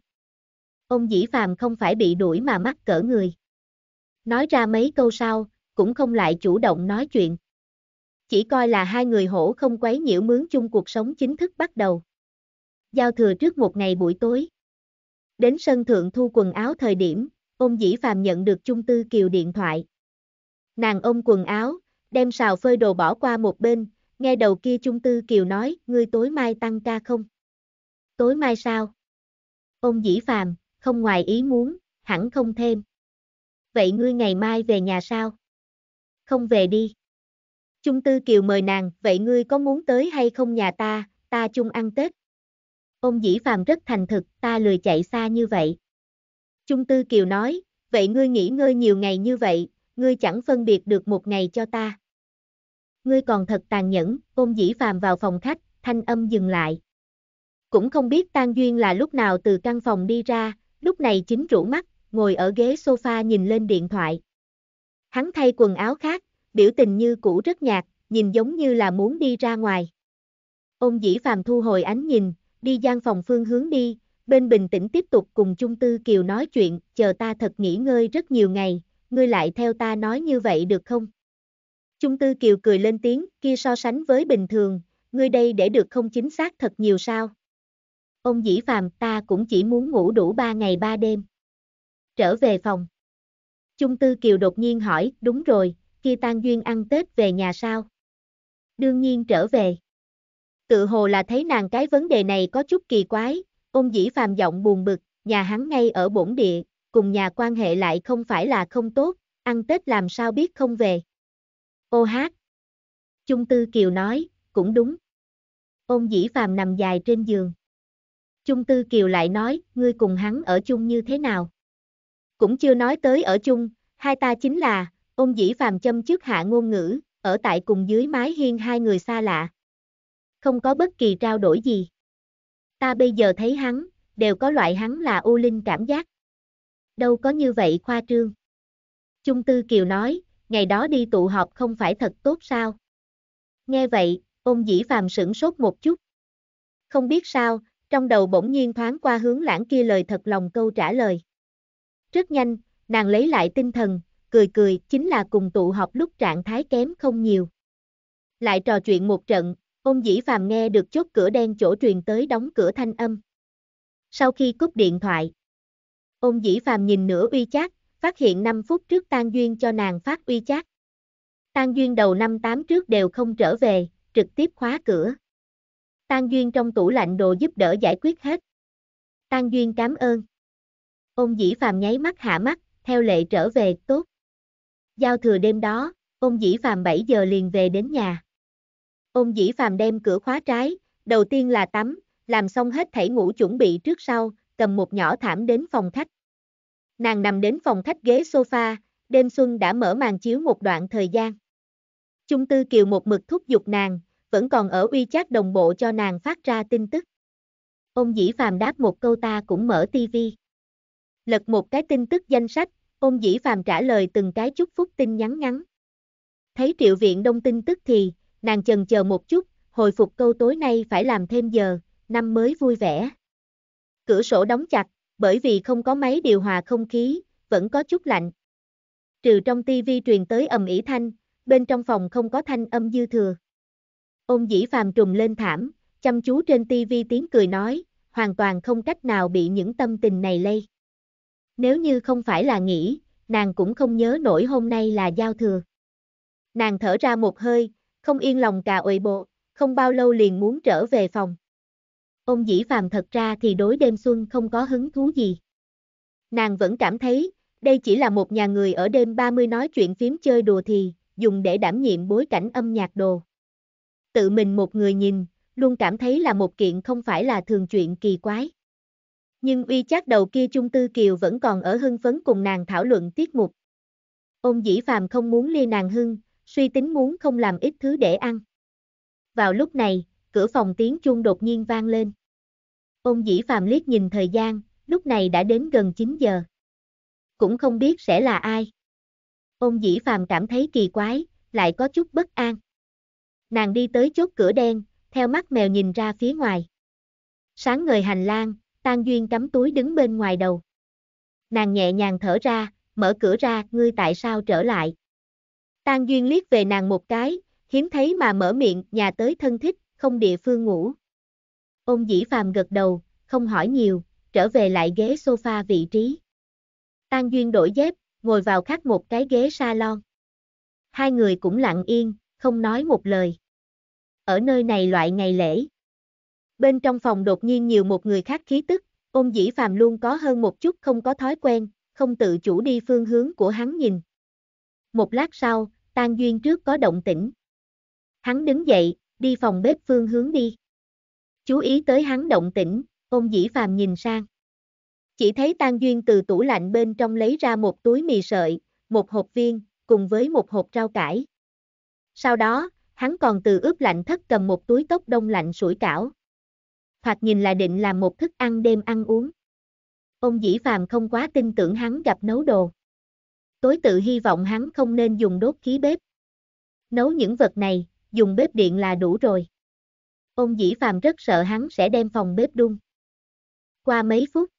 Ông dĩ phàm không phải bị đuổi mà mắc cỡ người. Nói ra mấy câu sau, cũng không lại chủ động nói chuyện chỉ coi là hai người hổ không quấy nhiễu mướn chung cuộc sống chính thức bắt đầu. Giao thừa trước một ngày buổi tối. Đến sân thượng thu quần áo thời điểm, ông dĩ phàm nhận được chung tư kiều điện thoại. Nàng ôm quần áo, đem xào phơi đồ bỏ qua một bên, nghe đầu kia chung tư kiều nói, ngươi tối mai tăng ca không? Tối mai sao? ông dĩ phàm, không ngoài ý muốn, hẳn không thêm. Vậy ngươi ngày mai về nhà sao? Không về đi. Trung Tư Kiều mời nàng, vậy ngươi có muốn tới hay không nhà ta, ta chung ăn Tết. Ông Dĩ Phàm rất thành thực, ta lười chạy xa như vậy. Trung Tư Kiều nói, vậy ngươi nghỉ ngơi nhiều ngày như vậy, ngươi chẳng phân biệt được một ngày cho ta. Ngươi còn thật tàn nhẫn, ông dĩ phàm vào phòng khách, thanh âm dừng lại. Cũng không biết Tang Duyên là lúc nào từ căn phòng đi ra, lúc này chính rũ mắt, ngồi ở ghế sofa nhìn lên điện thoại. Hắn thay quần áo khác, biểu tình như cũ rất nhạt, nhìn giống như là muốn đi ra ngoài. Ông dĩ phàm thu hồi ánh nhìn, đi gian phòng phương hướng đi, bên bình tĩnh tiếp tục cùng trung Tư Kiều nói chuyện, chờ ta thật nghỉ ngơi rất nhiều ngày, ngươi lại theo ta nói như vậy được không? trung Tư Kiều cười lên tiếng, kia so sánh với bình thường, ngươi đây để được không chính xác thật nhiều sao? Ông dĩ phàm ta cũng chỉ muốn ngủ đủ ba ngày ba đêm. Trở về phòng. trung Tư Kiều đột nhiên hỏi, đúng rồi, khi tan duyên ăn Tết về nhà sao? Đương nhiên trở về. Tự hồ là thấy nàng cái vấn đề này có chút kỳ quái, ôn dĩ phàm giọng buồn bực, nhà hắn ngay ở bổn địa, cùng nhà quan hệ lại không phải là không tốt, ăn Tết làm sao biết không về. Ô hát. Trung Tư Kiều nói, cũng đúng. Ôn dĩ phàm nằm dài trên giường. Trung Tư Kiều lại nói, ngươi cùng hắn ở chung như thế nào? Cũng chưa nói tới ở chung, hai ta chính là, ôn dĩ phàm châm trước hạ ngôn ngữ, ở tại cùng dưới mái hiên hai người xa lạ. Không có bất kỳ trao đổi gì. Ta bây giờ thấy hắn, đều có loại hắn là u linh cảm giác. Đâu có như vậy khoa trương. Trung Tư Kiều nói, ngày đó đi tụ họp không phải thật tốt sao? Nghe vậy, ôn dĩ phàm sửng sốt một chút. Không biết sao, trong đầu bỗng nhiên thoáng qua hướng lãng kia lời thật lòng câu trả lời. Rất nhanh, nàng lấy lại tinh thần, cười cười chính là cùng tụ họp lúc trạng thái kém không nhiều. Lại trò chuyện một trận, ông dĩ phàm nghe được chốt cửa đen chỗ truyền tới đóng cửa thanh âm. Sau khi cúp điện thoại, ông dĩ phàm nhìn nửa uy chát, phát hiện 5 phút trước tan duyên cho nàng phát uy chát. Tan duyên đầu năm 8 trước đều không trở về, trực tiếp khóa cửa. Tan duyên trong tủ lạnh đồ giúp đỡ giải quyết hết. Tan duyên cảm ơn. ông dĩ phàm nháy mắt hạ mắt, theo lệ trở về, tốt. Giao thừa đêm đó, ông Dĩ Phạm 7 giờ liền về đến nhà. Ông Dĩ Phạm đem cửa khóa trái, đầu tiên là tắm, làm xong hết thảy ngủ chuẩn bị trước sau, cầm một nhỏ thảm đến phòng khách. Nàng nằm đến phòng khách ghế sofa, đêm xuân đã mở màn chiếu một đoạn thời gian. Trung Tư Kiều một mực thúc giục nàng, vẫn còn ở uy chat đồng bộ cho nàng phát ra tin tức. Ông Dĩ Phạm đáp một câu ta cũng mở tivi. Lật một cái tin tức danh sách, Ôn dĩ phàm trả lời từng cái chúc phúc tin nhắn ngắn. Thấy triệu viện đông tin tức thì, nàng chần chờ một chút, hồi phục câu tối nay phải làm thêm giờ, năm mới vui vẻ. Cửa sổ đóng chặt, bởi vì không có máy điều hòa không khí, vẫn có chút lạnh. Trừ trong tivi truyền tới ầm ỉ thanh, bên trong phòng không có thanh âm dư thừa. Ôn dĩ phàm trùng lên thảm, chăm chú trên tivi tiếng cười nói, hoàn toàn không cách nào bị những tâm tình này lây nếu như không phải là nghỉ, nàng cũng không nhớ nổi hôm nay là giao thừa. Nàng thở ra một hơi, không yên lòng cà uệ bộ, không bao lâu liền muốn trở về phòng. Ông dĩ phàm thật ra thì đối đêm xuân không có hứng thú gì. Nàng vẫn cảm thấy, đây chỉ là một nhà người ở đêm 30 nói chuyện phím chơi đùa thì, dùng để đảm nhiệm bối cảnh âm nhạc đồ. Tự mình một người nhìn, luôn cảm thấy là một kiện không phải là thường chuyện kỳ quái. Nhưng uy chát đầu kia Trung Tư Kiều vẫn còn ở hưng phấn cùng nàng thảo luận tiết mục. Ôn dĩ phàm không muốn ly nàng hưng, suy tính muốn không làm ít thứ để ăn. Vào lúc này, cửa phòng tiếng chuông đột nhiên vang lên. Ôn dĩ phàm liếc nhìn thời gian, lúc này đã đến gần 9 giờ. Cũng không biết sẽ là ai. Ôn dĩ phàm cảm thấy kỳ quái, lại có chút bất an. Nàng đi tới chốt cửa đen, theo mắt mèo nhìn ra phía ngoài. Sáng ngời hành lang, Tan Duyên cắm túi đứng bên ngoài đầu. Nàng nhẹ nhàng thở ra, mở cửa ra, ngươi tại sao trở lại? Tan Duyên liếc về nàng một cái, hiếm thấy mà mở miệng, nhà tới thân thích, không địa phương ngủ. Ông dĩ phàm gật đầu, không hỏi nhiều, trở về lại ghế sofa vị trí. Tan Duyên đổi dép, ngồi vào khác một cái ghế salon. Hai người cũng lặng yên, không nói một lời. Ở nơi này loại ngày lễ, bên trong phòng đột nhiên nhiều một người khác khí tức, ôn dĩ phàm luôn có hơn một chút không có thói quen, không tự chủ đi phương hướng của hắn nhìn. Một lát sau, tan duyên trước có động tĩnh. Hắn đứng dậy, đi phòng bếp phương hướng đi. Chú ý tới hắn động tĩnh, ôn dĩ phàm nhìn sang. Chỉ thấy tan duyên từ tủ lạnh bên trong lấy ra một túi mì sợi, một hộp viên, cùng với một hộp rau cải. Sau đó, hắn còn từ ướp lạnh thất cầm một túi tốc đông lạnh sủi cảo thoạt nhìn là định làm một thức ăn đêm ăn uống. Ông dĩ phàm không quá tin tưởng hắn gặp nấu đồ. Tối tự hy vọng hắn không nên dùng đốt khí bếp. Nấu những vật này, dùng bếp điện là đủ rồi. Ông dĩ phàm rất sợ hắn sẽ đem phòng bếp đun. Qua mấy phút,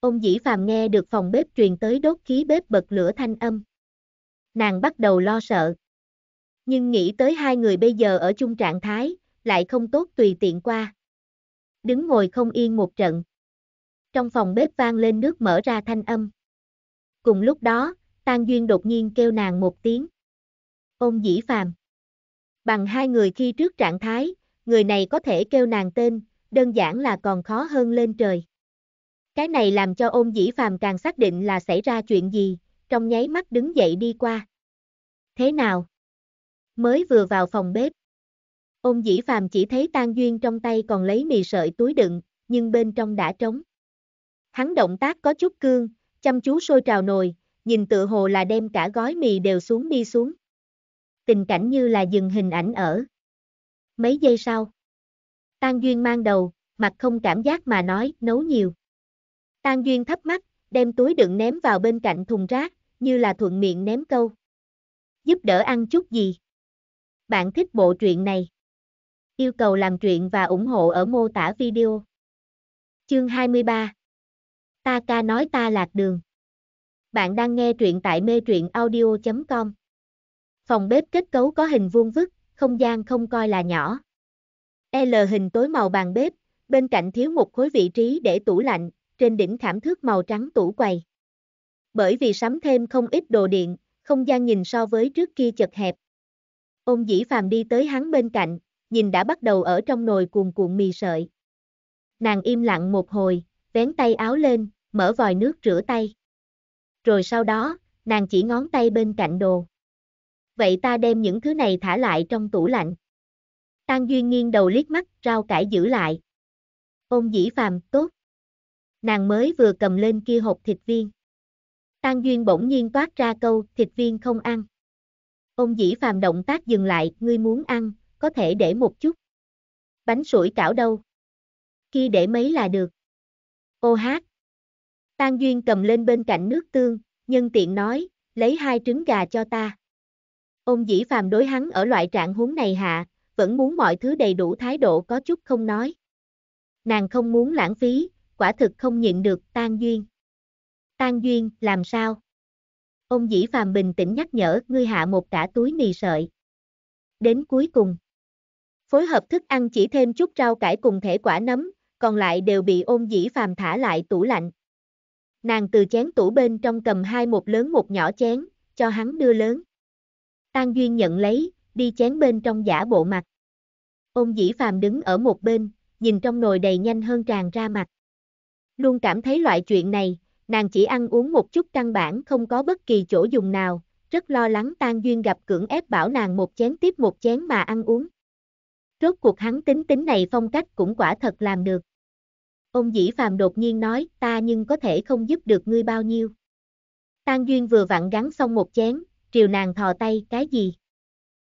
ông dĩ phàm nghe được phòng bếp truyền tới đốt khí bếp bật lửa thanh âm. Nàng bắt đầu lo sợ. Nhưng nghĩ tới hai người bây giờ ở chung trạng thái, lại không tốt tùy tiện qua đứng ngồi không yên một trận. Trong phòng bếp vang lên nước mở ra thanh âm. Cùng lúc đó, Tan Duyên đột nhiên kêu nàng một tiếng. Ôn dĩ phàm. Bằng hai người khi trước trạng thái, người này có thể kêu nàng tên, đơn giản là còn khó hơn lên trời. Cái này làm cho ôn dĩ phàm càng xác định là xảy ra chuyện gì, trong nháy mắt đứng dậy đi qua. Thế nào? Mới vừa vào phòng bếp. Ôn dĩ phàm chỉ thấy tan duyên trong tay còn lấy mì sợi túi đựng, nhưng bên trong đã trống. Hắn động tác có chút cương, chăm chú sôi trào nồi, nhìn tự hồ là đem cả gói mì đều xuống đi xuống. Tình cảnh như là dừng hình ảnh ở. Mấy giây sau, Tan Duyên mang đầu, mặt không cảm giác mà nói, nấu nhiều. Tan Duyên thấp mắt, đem túi đựng ném vào bên cạnh thùng rác, như là thuận miệng ném câu. Giúp đỡ ăn chút gì? Bạn thích bộ truyện này? Yêu cầu làm chuyện và ủng hộ ở mô tả video. Chương 23 Ta ca nói ta lạc đường. Bạn đang nghe truyện tại mê truyện audio.com Phòng bếp kết cấu có hình vuông vức, không gian không coi là nhỏ. L hình tối màu bàn bếp, bên cạnh thiếu một khối vị trí để tủ lạnh, trên đỉnh khảm thước màu trắng tủ quầy. Bởi vì sắm thêm không ít đồ điện, không gian nhìn so với trước kia chật hẹp. Ông dĩ phàm đi tới hắn bên cạnh, nhìn đã bắt đầu ở trong nồi cuồn cuộn mì sợi. Nàng im lặng một hồi, vén tay áo lên, mở vòi nước rửa tay. Rồi sau đó, nàng chỉ ngón tay bên cạnh đồ. Vậy ta đem những thứ này thả lại trong tủ lạnh. Tan duy nghiêng đầu liếc mắt, rau cải giữ lại. Ôn dĩ phàm, tốt. Nàng mới vừa cầm lên kia hộp thịt viên. Tan Duyên bỗng nhiên toát ra câu, thịt viên không ăn. ông dĩ phàm động tác dừng lại, ngươi muốn ăn, có thể để một chút. Bánh sủi cảo đâu? khi để mấy là được. Ô hát. Tan Duyên cầm lên bên cạnh nước tương, nhân tiện nói, lấy hai trứng gà cho ta. Ông dĩ phàm đối hắn ở loại trạng huống này hạ, vẫn muốn mọi thứ đầy đủ thái độ có chút không nói. Nàng không muốn lãng phí, quả thực không nhịn được tan duyên. Tan duyên, làm sao? Ông dĩ phàm bình tĩnh nhắc nhở, ngươi hạ một cả túi mì sợi. Đến cuối cùng, Phối hợp thức ăn chỉ thêm chút rau cải cùng thể quả nấm, còn lại đều bị ôn dĩ phàm thả lại tủ lạnh. Nàng từ chén tủ bên trong cầm hai một lớn một nhỏ chén, cho hắn đưa lớn. Tan Duyên nhận lấy, đi chén bên trong giả bộ mặt. Ôn dĩ phàm đứng ở một bên, nhìn trong nồi đầy nhanh hơn tràn ra mặt. Luôn cảm thấy loại chuyện này, nàng chỉ ăn uống một chút căn bản không có bất kỳ chỗ dùng nào, rất lo lắng Tan Duyên gặp cưỡng ép bảo nàng một chén tiếp một chén mà ăn uống rốt cuộc hắn tính tính này phong cách cũng quả thật làm được. Ông dĩ phàm đột nhiên nói, ta nhưng có thể không giúp được ngươi bao nhiêu. Tan Duyên vừa vặn gắn xong một chén, triều nàng thò tay, cái gì?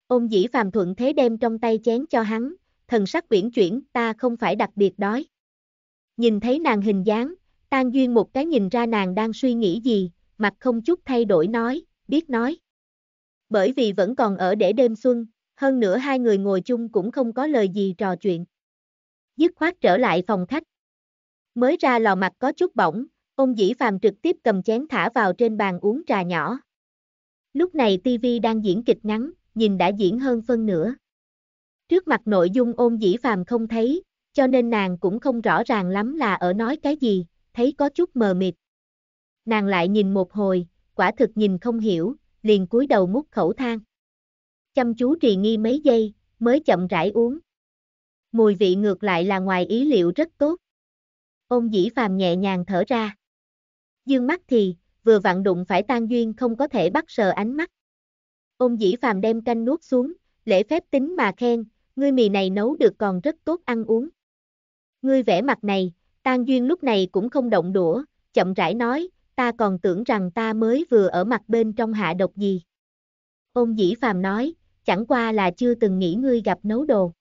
Ông dĩ phàm thuận thế đem trong tay chén cho hắn, thần sắc quyển chuyển, ta không phải đặc biệt đói. Nhìn thấy nàng hình dáng, Tan Duyên một cái nhìn ra nàng đang suy nghĩ gì, mặt không chút thay đổi nói, biết nói. Bởi vì vẫn còn ở để đêm xuân, hơn nữa hai người ngồi chung cũng không có lời gì trò chuyện. Dứt khoát trở lại phòng khách. Mới ra lò mặt có chút bỏng, ông dĩ phàm trực tiếp cầm chén thả vào trên bàn uống trà nhỏ. Lúc này TV đang diễn kịch ngắn, nhìn đã diễn hơn phân nửa. Trước mặt nội dung ôn dĩ phàm không thấy, cho nên nàng cũng không rõ ràng lắm là ở nói cái gì, thấy có chút mờ mịt. Nàng lại nhìn một hồi, quả thực nhìn không hiểu, liền cúi đầu mút khẩu thang chăm chú trì nghi mấy giây, mới chậm rãi uống. Mùi vị ngược lại là ngoài ý liệu rất tốt. Ông dĩ phàm nhẹ nhàng thở ra. Dương mắt thì, vừa vặn đụng phải tan duyên không có thể bắt sờ ánh mắt. Ông dĩ phàm đem canh nuốt xuống, lễ phép tính mà khen, ngươi mì này nấu được còn rất tốt ăn uống. Ngươi vẽ mặt này, tan duyên lúc này cũng không động đũa, chậm rãi nói, ta còn tưởng rằng ta mới vừa ở mặt bên trong hạ độc gì. Ông dĩ phàm nói, chẳng qua là chưa từng nghĩ ngươi gặp nấu đồ.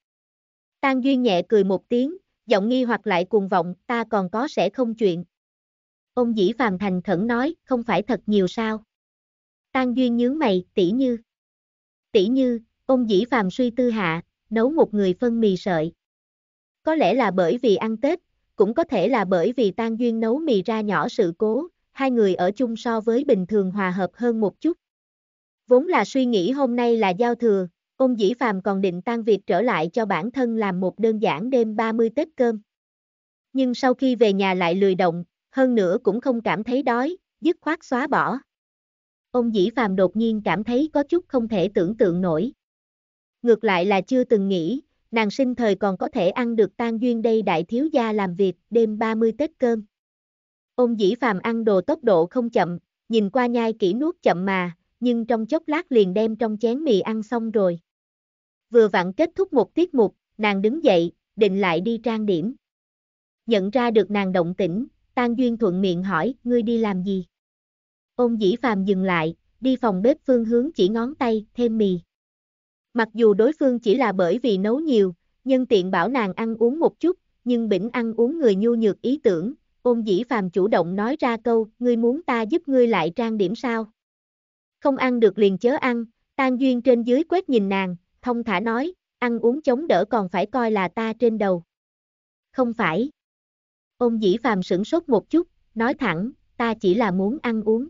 Tang Duyên nhẹ cười một tiếng, giọng nghi hoặc lại cuồng vọng, ta còn có sẽ không chuyện. Ông dĩ phàm thành khẩn nói, không phải thật nhiều sao. Tang Duyên nhướng mày, tỷ như. Tỷ như, ông dĩ phàm suy tư hạ, nấu một người phân mì sợi. Có lẽ là bởi vì ăn Tết, cũng có thể là bởi vì Tang Duyên nấu mì ra nhỏ sự cố, hai người ở chung so với bình thường hòa hợp hơn một chút. Vốn là suy nghĩ hôm nay là giao thừa, ôn dĩ phàm còn định tan việc trở lại cho bản thân làm một đơn giản đêm 30 Tết cơm. Nhưng sau khi về nhà lại lười động, hơn nữa cũng không cảm thấy đói, dứt khoát xóa bỏ. Ông dĩ phàm đột nhiên cảm thấy có chút không thể tưởng tượng nổi. Ngược lại là chưa từng nghĩ, nàng sinh thời còn có thể ăn được tan duyên đây đại thiếu gia làm việc đêm 30 Tết cơm. Ông dĩ phàm ăn đồ tốc độ không chậm, nhìn qua nhai kỹ nuốt chậm mà, nhưng trong chốc lát liền đem trong chén mì ăn xong rồi. Vừa vặn kết thúc một tiết mục, nàng đứng dậy, định lại đi trang điểm. Nhận ra được nàng động tĩnh, Tan Duyên thuận miệng hỏi, ngươi đi làm gì? Ôn dĩ phàm dừng lại, đi phòng bếp phương hướng chỉ ngón tay, thêm mì. Mặc dù đối phương chỉ là bởi vì nấu nhiều, nhân tiện bảo nàng ăn uống một chút, nhưng bỉnh ăn uống người nhu nhược ý tưởng, ôn dĩ phàm chủ động nói ra câu, ngươi muốn ta giúp ngươi lại trang điểm sao? không ăn được liền chớ ăn, tan duyên trên dưới quét nhìn nàng, thông thả nói, ăn uống chống đỡ còn phải coi là ta trên đầu. Không phải. ông dĩ phàm sửng sốt một chút, nói thẳng, ta chỉ là muốn ăn uống.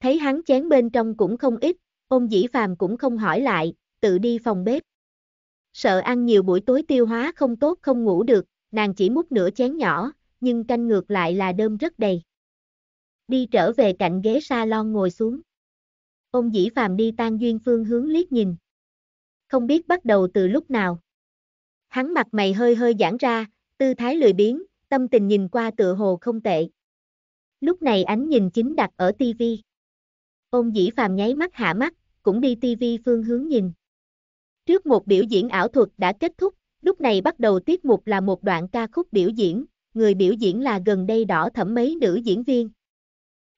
Thấy hắn chén bên trong cũng không ít, ông dĩ phàm cũng không hỏi lại, tự đi phòng bếp. Sợ ăn nhiều buổi tối tiêu hóa không tốt không ngủ được, nàng chỉ múc nửa chén nhỏ, nhưng canh ngược lại là đơm rất đầy. Đi trở về cạnh ghế salon ngồi xuống. Ông dĩ phàm đi tan duyên phương hướng liếc nhìn. Không biết bắt đầu từ lúc nào. Hắn mặt mày hơi hơi giãn ra, tư thái lười biếng, tâm tình nhìn qua tựa hồ không tệ. Lúc này ánh nhìn chính đặt ở tivi. ông dĩ phàm nháy mắt hạ mắt, cũng đi tivi phương hướng nhìn. Trước một biểu diễn ảo thuật đã kết thúc, lúc này bắt đầu tiết mục là một đoạn ca khúc biểu diễn, người biểu diễn là gần đây đỏ thẩm mấy nữ diễn viên.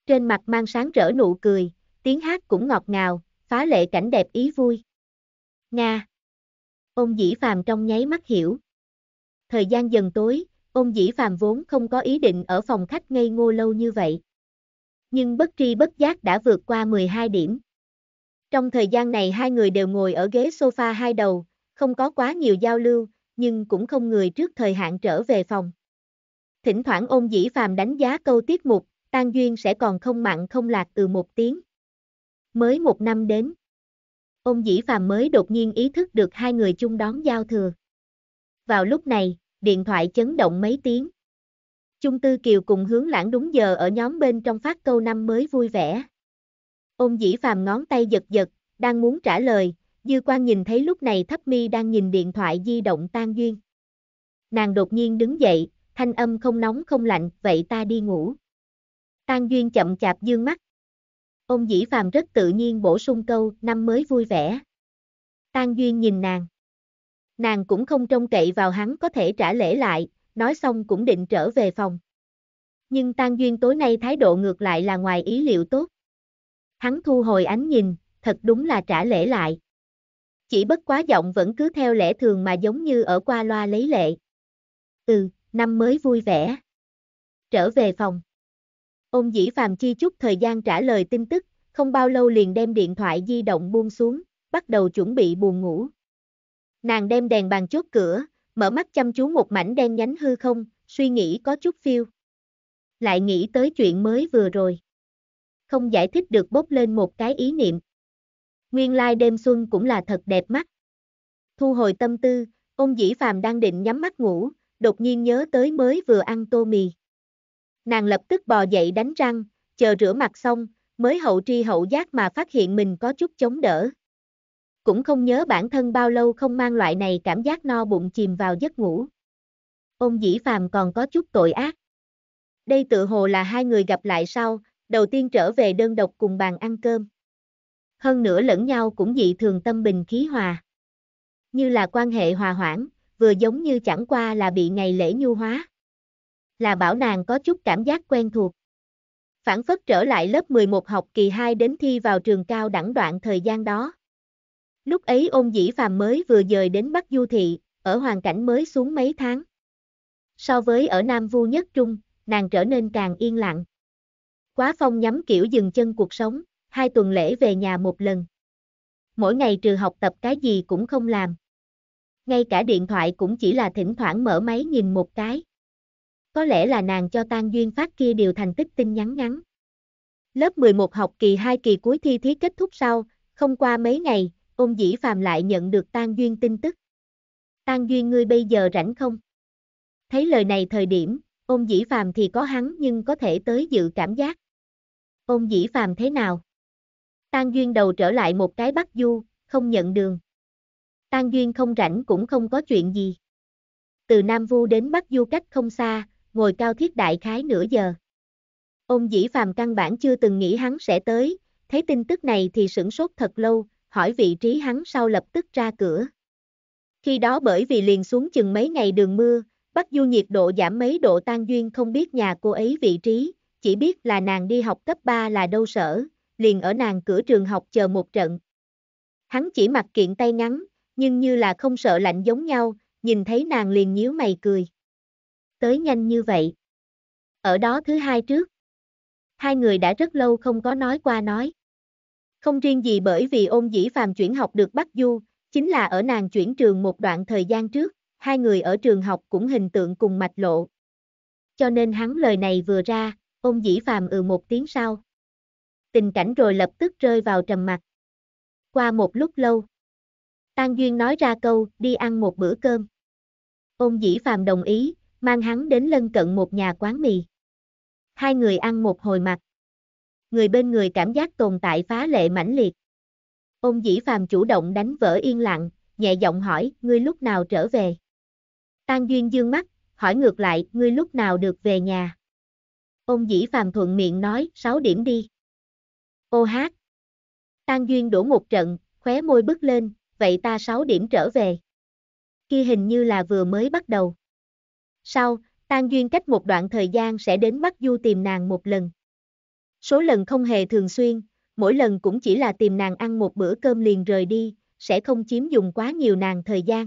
Trên mặt mang sáng rỡ nụ cười, tiếng hát cũng ngọt ngào, phá lệ cảnh đẹp ý vui. Nga ông dĩ phàm trong nháy mắt hiểu. Thời gian dần tối, ông dĩ phàm vốn không có ý định ở phòng khách ngây ngô lâu như vậy. Nhưng bất tri bất giác đã vượt qua 12 điểm. Trong thời gian này hai người đều ngồi ở ghế sofa hai đầu, không có quá nhiều giao lưu, nhưng cũng không người trước thời hạn trở về phòng. Thỉnh thoảng ôn dĩ phàm đánh giá câu tiết mục, tan duyên sẽ còn không mặn không lạc từ một tiếng mới một năm đến. Ông Dĩ Phạm mới đột nhiên ý thức được hai người chung đón giao thừa. Vào lúc này, điện thoại chấn động mấy tiếng. Chung Tư Kiều cùng hướng lãng đúng giờ ở nhóm bên trong phát câu năm mới vui vẻ. Ông Dĩ Phạm ngón tay giật giật, đang muốn trả lời, Dư Quan nhìn thấy lúc này Thấp Mi đang nhìn điện thoại di động tan duyên. Nàng đột nhiên đứng dậy, thanh âm không nóng không lạnh, vậy ta đi ngủ. Tan duyên chậm chạp dương mắt, Ông dĩ phàm rất tự nhiên bổ sung câu, năm mới vui vẻ. Tan Duyên nhìn nàng. Nàng cũng không trông cậy vào hắn có thể trả lễ lại, nói xong cũng định trở về phòng. Nhưng Tan Duyên tối nay thái độ ngược lại là ngoài ý liệu tốt. Hắn thu hồi ánh nhìn, thật đúng là trả lễ lại. Chỉ bất quá giọng vẫn cứ theo lẽ thường mà giống như ở qua loa lấy lệ. Ừ, năm mới vui vẻ. Trở về phòng. Ông Dĩ Phàm chi chút thời gian trả lời tin tức, không bao lâu liền đem điện thoại di động buông xuống, bắt đầu chuẩn bị buồn ngủ. Nàng đem đèn bàn chốt cửa, mở mắt chăm chú một mảnh đen nhánh hư không, suy nghĩ có chút phiêu. Lại nghĩ tới chuyện mới vừa rồi. Không giải thích được bốc lên một cái ý niệm. Nguyên lai like đêm xuân cũng là thật đẹp mắt. Thu hồi tâm tư, ông Dĩ Phàm đang định nhắm mắt ngủ, đột nhiên nhớ tới mới vừa ăn tô mì. Nàng lập tức bò dậy đánh răng, chờ rửa mặt xong, mới hậu tri hậu giác mà phát hiện mình có chút chống đỡ. Cũng không nhớ bản thân bao lâu không mang loại này cảm giác no bụng chìm vào giấc ngủ. Ông dĩ phàm còn có chút tội ác. Đây tự hồ là hai người gặp lại sau, đầu tiên trở về đơn độc cùng bàn ăn cơm. Hơn nữa lẫn nhau cũng dị thường tâm bình khí hòa. Như là quan hệ hòa hoãn, vừa giống như chẳng qua là bị ngày lễ nhu hóa là bảo nàng có chút cảm giác quen thuộc. Phản phất trở lại lớp 11 học kỳ 2 đến thi vào trường cao đẳng đoạn thời gian đó. Lúc ấy ôn dĩ phàm mới vừa dời đến Bắc Du Thị, ở hoàn cảnh mới xuống mấy tháng. So với ở Nam Vu Nhất Trung, nàng trở nên càng yên lặng. Quá phong nhắm kiểu dừng chân cuộc sống, hai tuần lễ về nhà một lần. Mỗi ngày trừ học tập cái gì cũng không làm. Ngay cả điện thoại cũng chỉ là thỉnh thoảng mở máy nhìn một cái có lẽ là nàng cho tan duyên phát kia điều thành tích tin nhắn ngắn. Lớp 11 học kỳ 2 kỳ cuối thi thí kết thúc sau, không qua mấy ngày, ôn dĩ phàm lại nhận được tan duyên tin tức. Tan duyên ngươi bây giờ rảnh không? Thấy lời này thời điểm, ôn dĩ phàm thì có hắn nhưng có thể tới dự cảm giác. Ôn dĩ phàm thế nào? Tan duyên đầu trở lại một cái bắt du, không nhận đường. Tan duyên không rảnh cũng không có chuyện gì. Từ Nam Vu đến Bắc Du cách không xa, ngồi cao thiết đại khái nửa giờ. Ông dĩ phàm căn bản chưa từng nghĩ hắn sẽ tới, thấy tin tức này thì sửng sốt thật lâu, hỏi vị trí hắn sau lập tức ra cửa. Khi đó bởi vì liền xuống chừng mấy ngày đường mưa, Bắc Du nhiệt độ giảm mấy độ tan duyên không biết nhà cô ấy vị trí, chỉ biết là nàng đi học cấp 3 là đâu sở, liền ở nàng cửa trường học chờ một trận. Hắn chỉ mặc kiện tay ngắn, nhưng như là không sợ lạnh giống nhau, nhìn thấy nàng liền nhíu mày cười tới nhanh như vậy. Ở đó thứ hai trước. Hai người đã rất lâu không có nói qua nói. Không riêng gì bởi vì ôn dĩ phàm chuyển học được Bắc Du, chính là ở nàng chuyển trường một đoạn thời gian trước, hai người ở trường học cũng hình tượng cùng mạch lộ. Cho nên hắn lời này vừa ra, ôn dĩ phàm ừ một tiếng sau. Tình cảnh rồi lập tức rơi vào trầm mặt. Qua một lúc lâu, Tan Duyên nói ra câu, đi ăn một bữa cơm. Ôn dĩ phàm đồng ý, mang hắn đến lân cận một nhà quán mì. Hai người ăn một hồi mặt. Người bên người cảm giác tồn tại phá lệ mãnh liệt. Ông dĩ phàm chủ động đánh vỡ yên lặng, nhẹ giọng hỏi, ngươi lúc nào trở về? Tan duyên dương mắt, hỏi ngược lại, ngươi lúc nào được về nhà? Ông dĩ phàm thuận miệng nói, 6 điểm đi. Ô hát. Tan duyên đổ một trận, khóe môi bứt lên, vậy ta 6 điểm trở về. Khi hình như là vừa mới bắt đầu. Sau, tan duyên cách một đoạn thời gian sẽ đến Bắc du tìm nàng một lần. Số lần không hề thường xuyên, mỗi lần cũng chỉ là tìm nàng ăn một bữa cơm liền rời đi, sẽ không chiếm dùng quá nhiều nàng thời gian.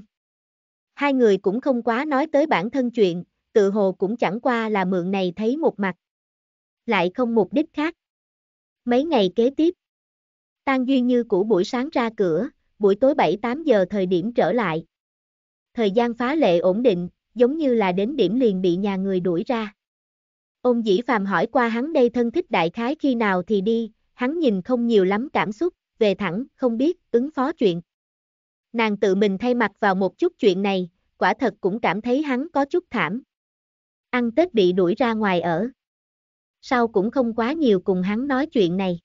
Hai người cũng không quá nói tới bản thân chuyện, tự hồ cũng chẳng qua là mượn này thấy một mặt. Lại không mục đích khác. Mấy ngày kế tiếp, Tan Duyên như cũ buổi sáng ra cửa, buổi tối 7-8 giờ thời điểm trở lại. Thời gian phá lệ ổn định, giống như là đến điểm liền bị nhà người đuổi ra. Ông dĩ phàm hỏi qua hắn đây thân thích đại khái khi nào thì đi, hắn nhìn không nhiều lắm cảm xúc, về thẳng, không biết, ứng phó chuyện. Nàng tự mình thay mặt vào một chút chuyện này, quả thật cũng cảm thấy hắn có chút thảm. Ăn Tết bị đuổi ra ngoài ở. Sau cũng không quá nhiều cùng hắn nói chuyện này.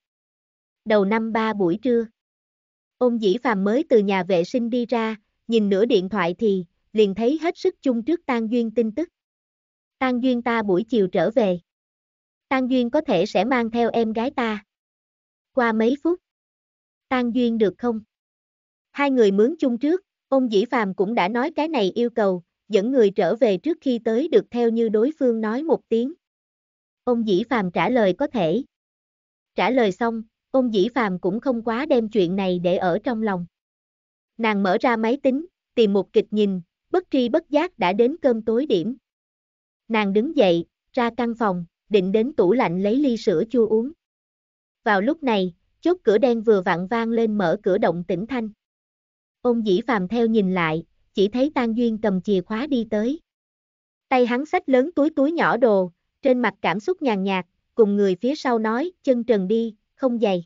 Đầu năm ba buổi trưa. ông dĩ phàm mới từ nhà vệ sinh đi ra, nhìn nửa điện thoại thì, liền thấy hết sức chung trước tan duyên tin tức. Tan duyên ta buổi chiều trở về. Tan duyên có thể sẽ mang theo em gái ta. Qua mấy phút. Tan duyên được không? Hai người mướn chung trước, ông Dĩ Phàm cũng đã nói cái này yêu cầu, dẫn người trở về trước khi tới được theo như đối phương nói một tiếng. Ông Dĩ Phàm trả lời có thể. Trả lời xong, ông Dĩ Phàm cũng không quá đem chuyện này để ở trong lòng. Nàng mở ra máy tính, tìm một kịch nhìn, bất tri bất giác đã đến cơm tối điểm. Nàng đứng dậy, ra căn phòng, định đến tủ lạnh lấy ly sữa chua uống. Vào lúc này, chốt cửa đen vừa vặn vang lên mở cửa động tỉnh thanh. Ôn dĩ phàm theo nhìn lại, chỉ thấy Tan Duyên cầm chìa khóa đi tới. Tay hắn sách lớn túi túi nhỏ đồ, trên mặt cảm xúc nhàn nhạt, cùng người phía sau nói, chân trần đi, không dày.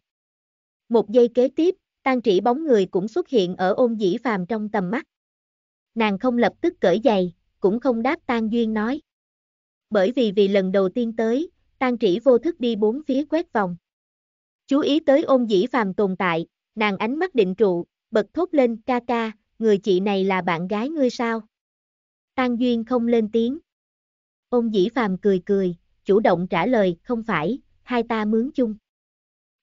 Một giây kế tiếp, Tan Trĩ bóng người cũng xuất hiện ở ôn dĩ phàm trong tầm mắt nàng không lập tức cởi giày, cũng không đáp Tang duyên nói. Bởi vì vì lần đầu tiên tới, Tang trĩ vô thức đi bốn phía quét vòng. Chú ý tới ôn dĩ phàm tồn tại, nàng ánh mắt định trụ, bật thốt lên ca ca, người chị này là bạn gái ngươi sao? Tang duyên không lên tiếng. Ôn dĩ phàm cười cười, chủ động trả lời, không phải, hai ta mướn chung.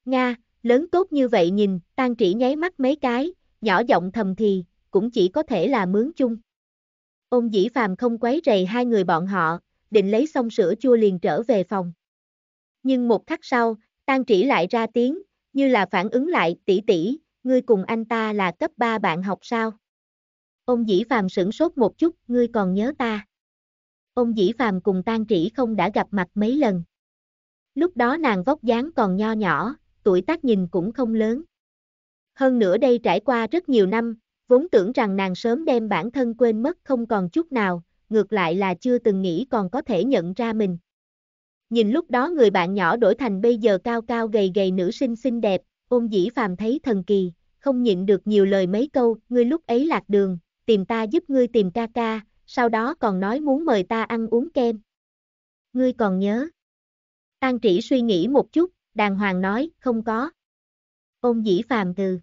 Nga, lớn tốt như vậy nhìn, Tang trĩ nháy mắt mấy cái, nhỏ giọng thầm thì, cũng chỉ có thể là mướn chung. Ông dĩ phàm không quấy rầy hai người bọn họ, định lấy xong sữa chua liền trở về phòng. Nhưng một khắc sau, tan trĩ lại ra tiếng, như là phản ứng lại, tỷ tỷ, ngươi cùng anh ta là cấp 3 bạn học sao? Ông dĩ phàm sửng sốt một chút, ngươi còn nhớ ta. Ông dĩ phàm cùng tan trĩ không đã gặp mặt mấy lần. Lúc đó nàng vóc dáng còn nho nhỏ, tuổi tác nhìn cũng không lớn. Hơn nữa đây trải qua rất nhiều năm, vốn tưởng rằng nàng sớm đem bản thân quên mất không còn chút nào, ngược lại là chưa từng nghĩ còn có thể nhận ra mình. Nhìn lúc đó người bạn nhỏ đổi thành bây giờ cao cao gầy gầy nữ sinh xinh đẹp, ôn dĩ phàm thấy thần kỳ, không nhịn được nhiều lời mấy câu, ngươi lúc ấy lạc đường, tìm ta giúp ngươi tìm ca ca, sau đó còn nói muốn mời ta ăn uống kem. Ngươi còn nhớ. An trĩ suy nghĩ một chút, đàng hoàng nói, không có. Ôn dĩ phàm từ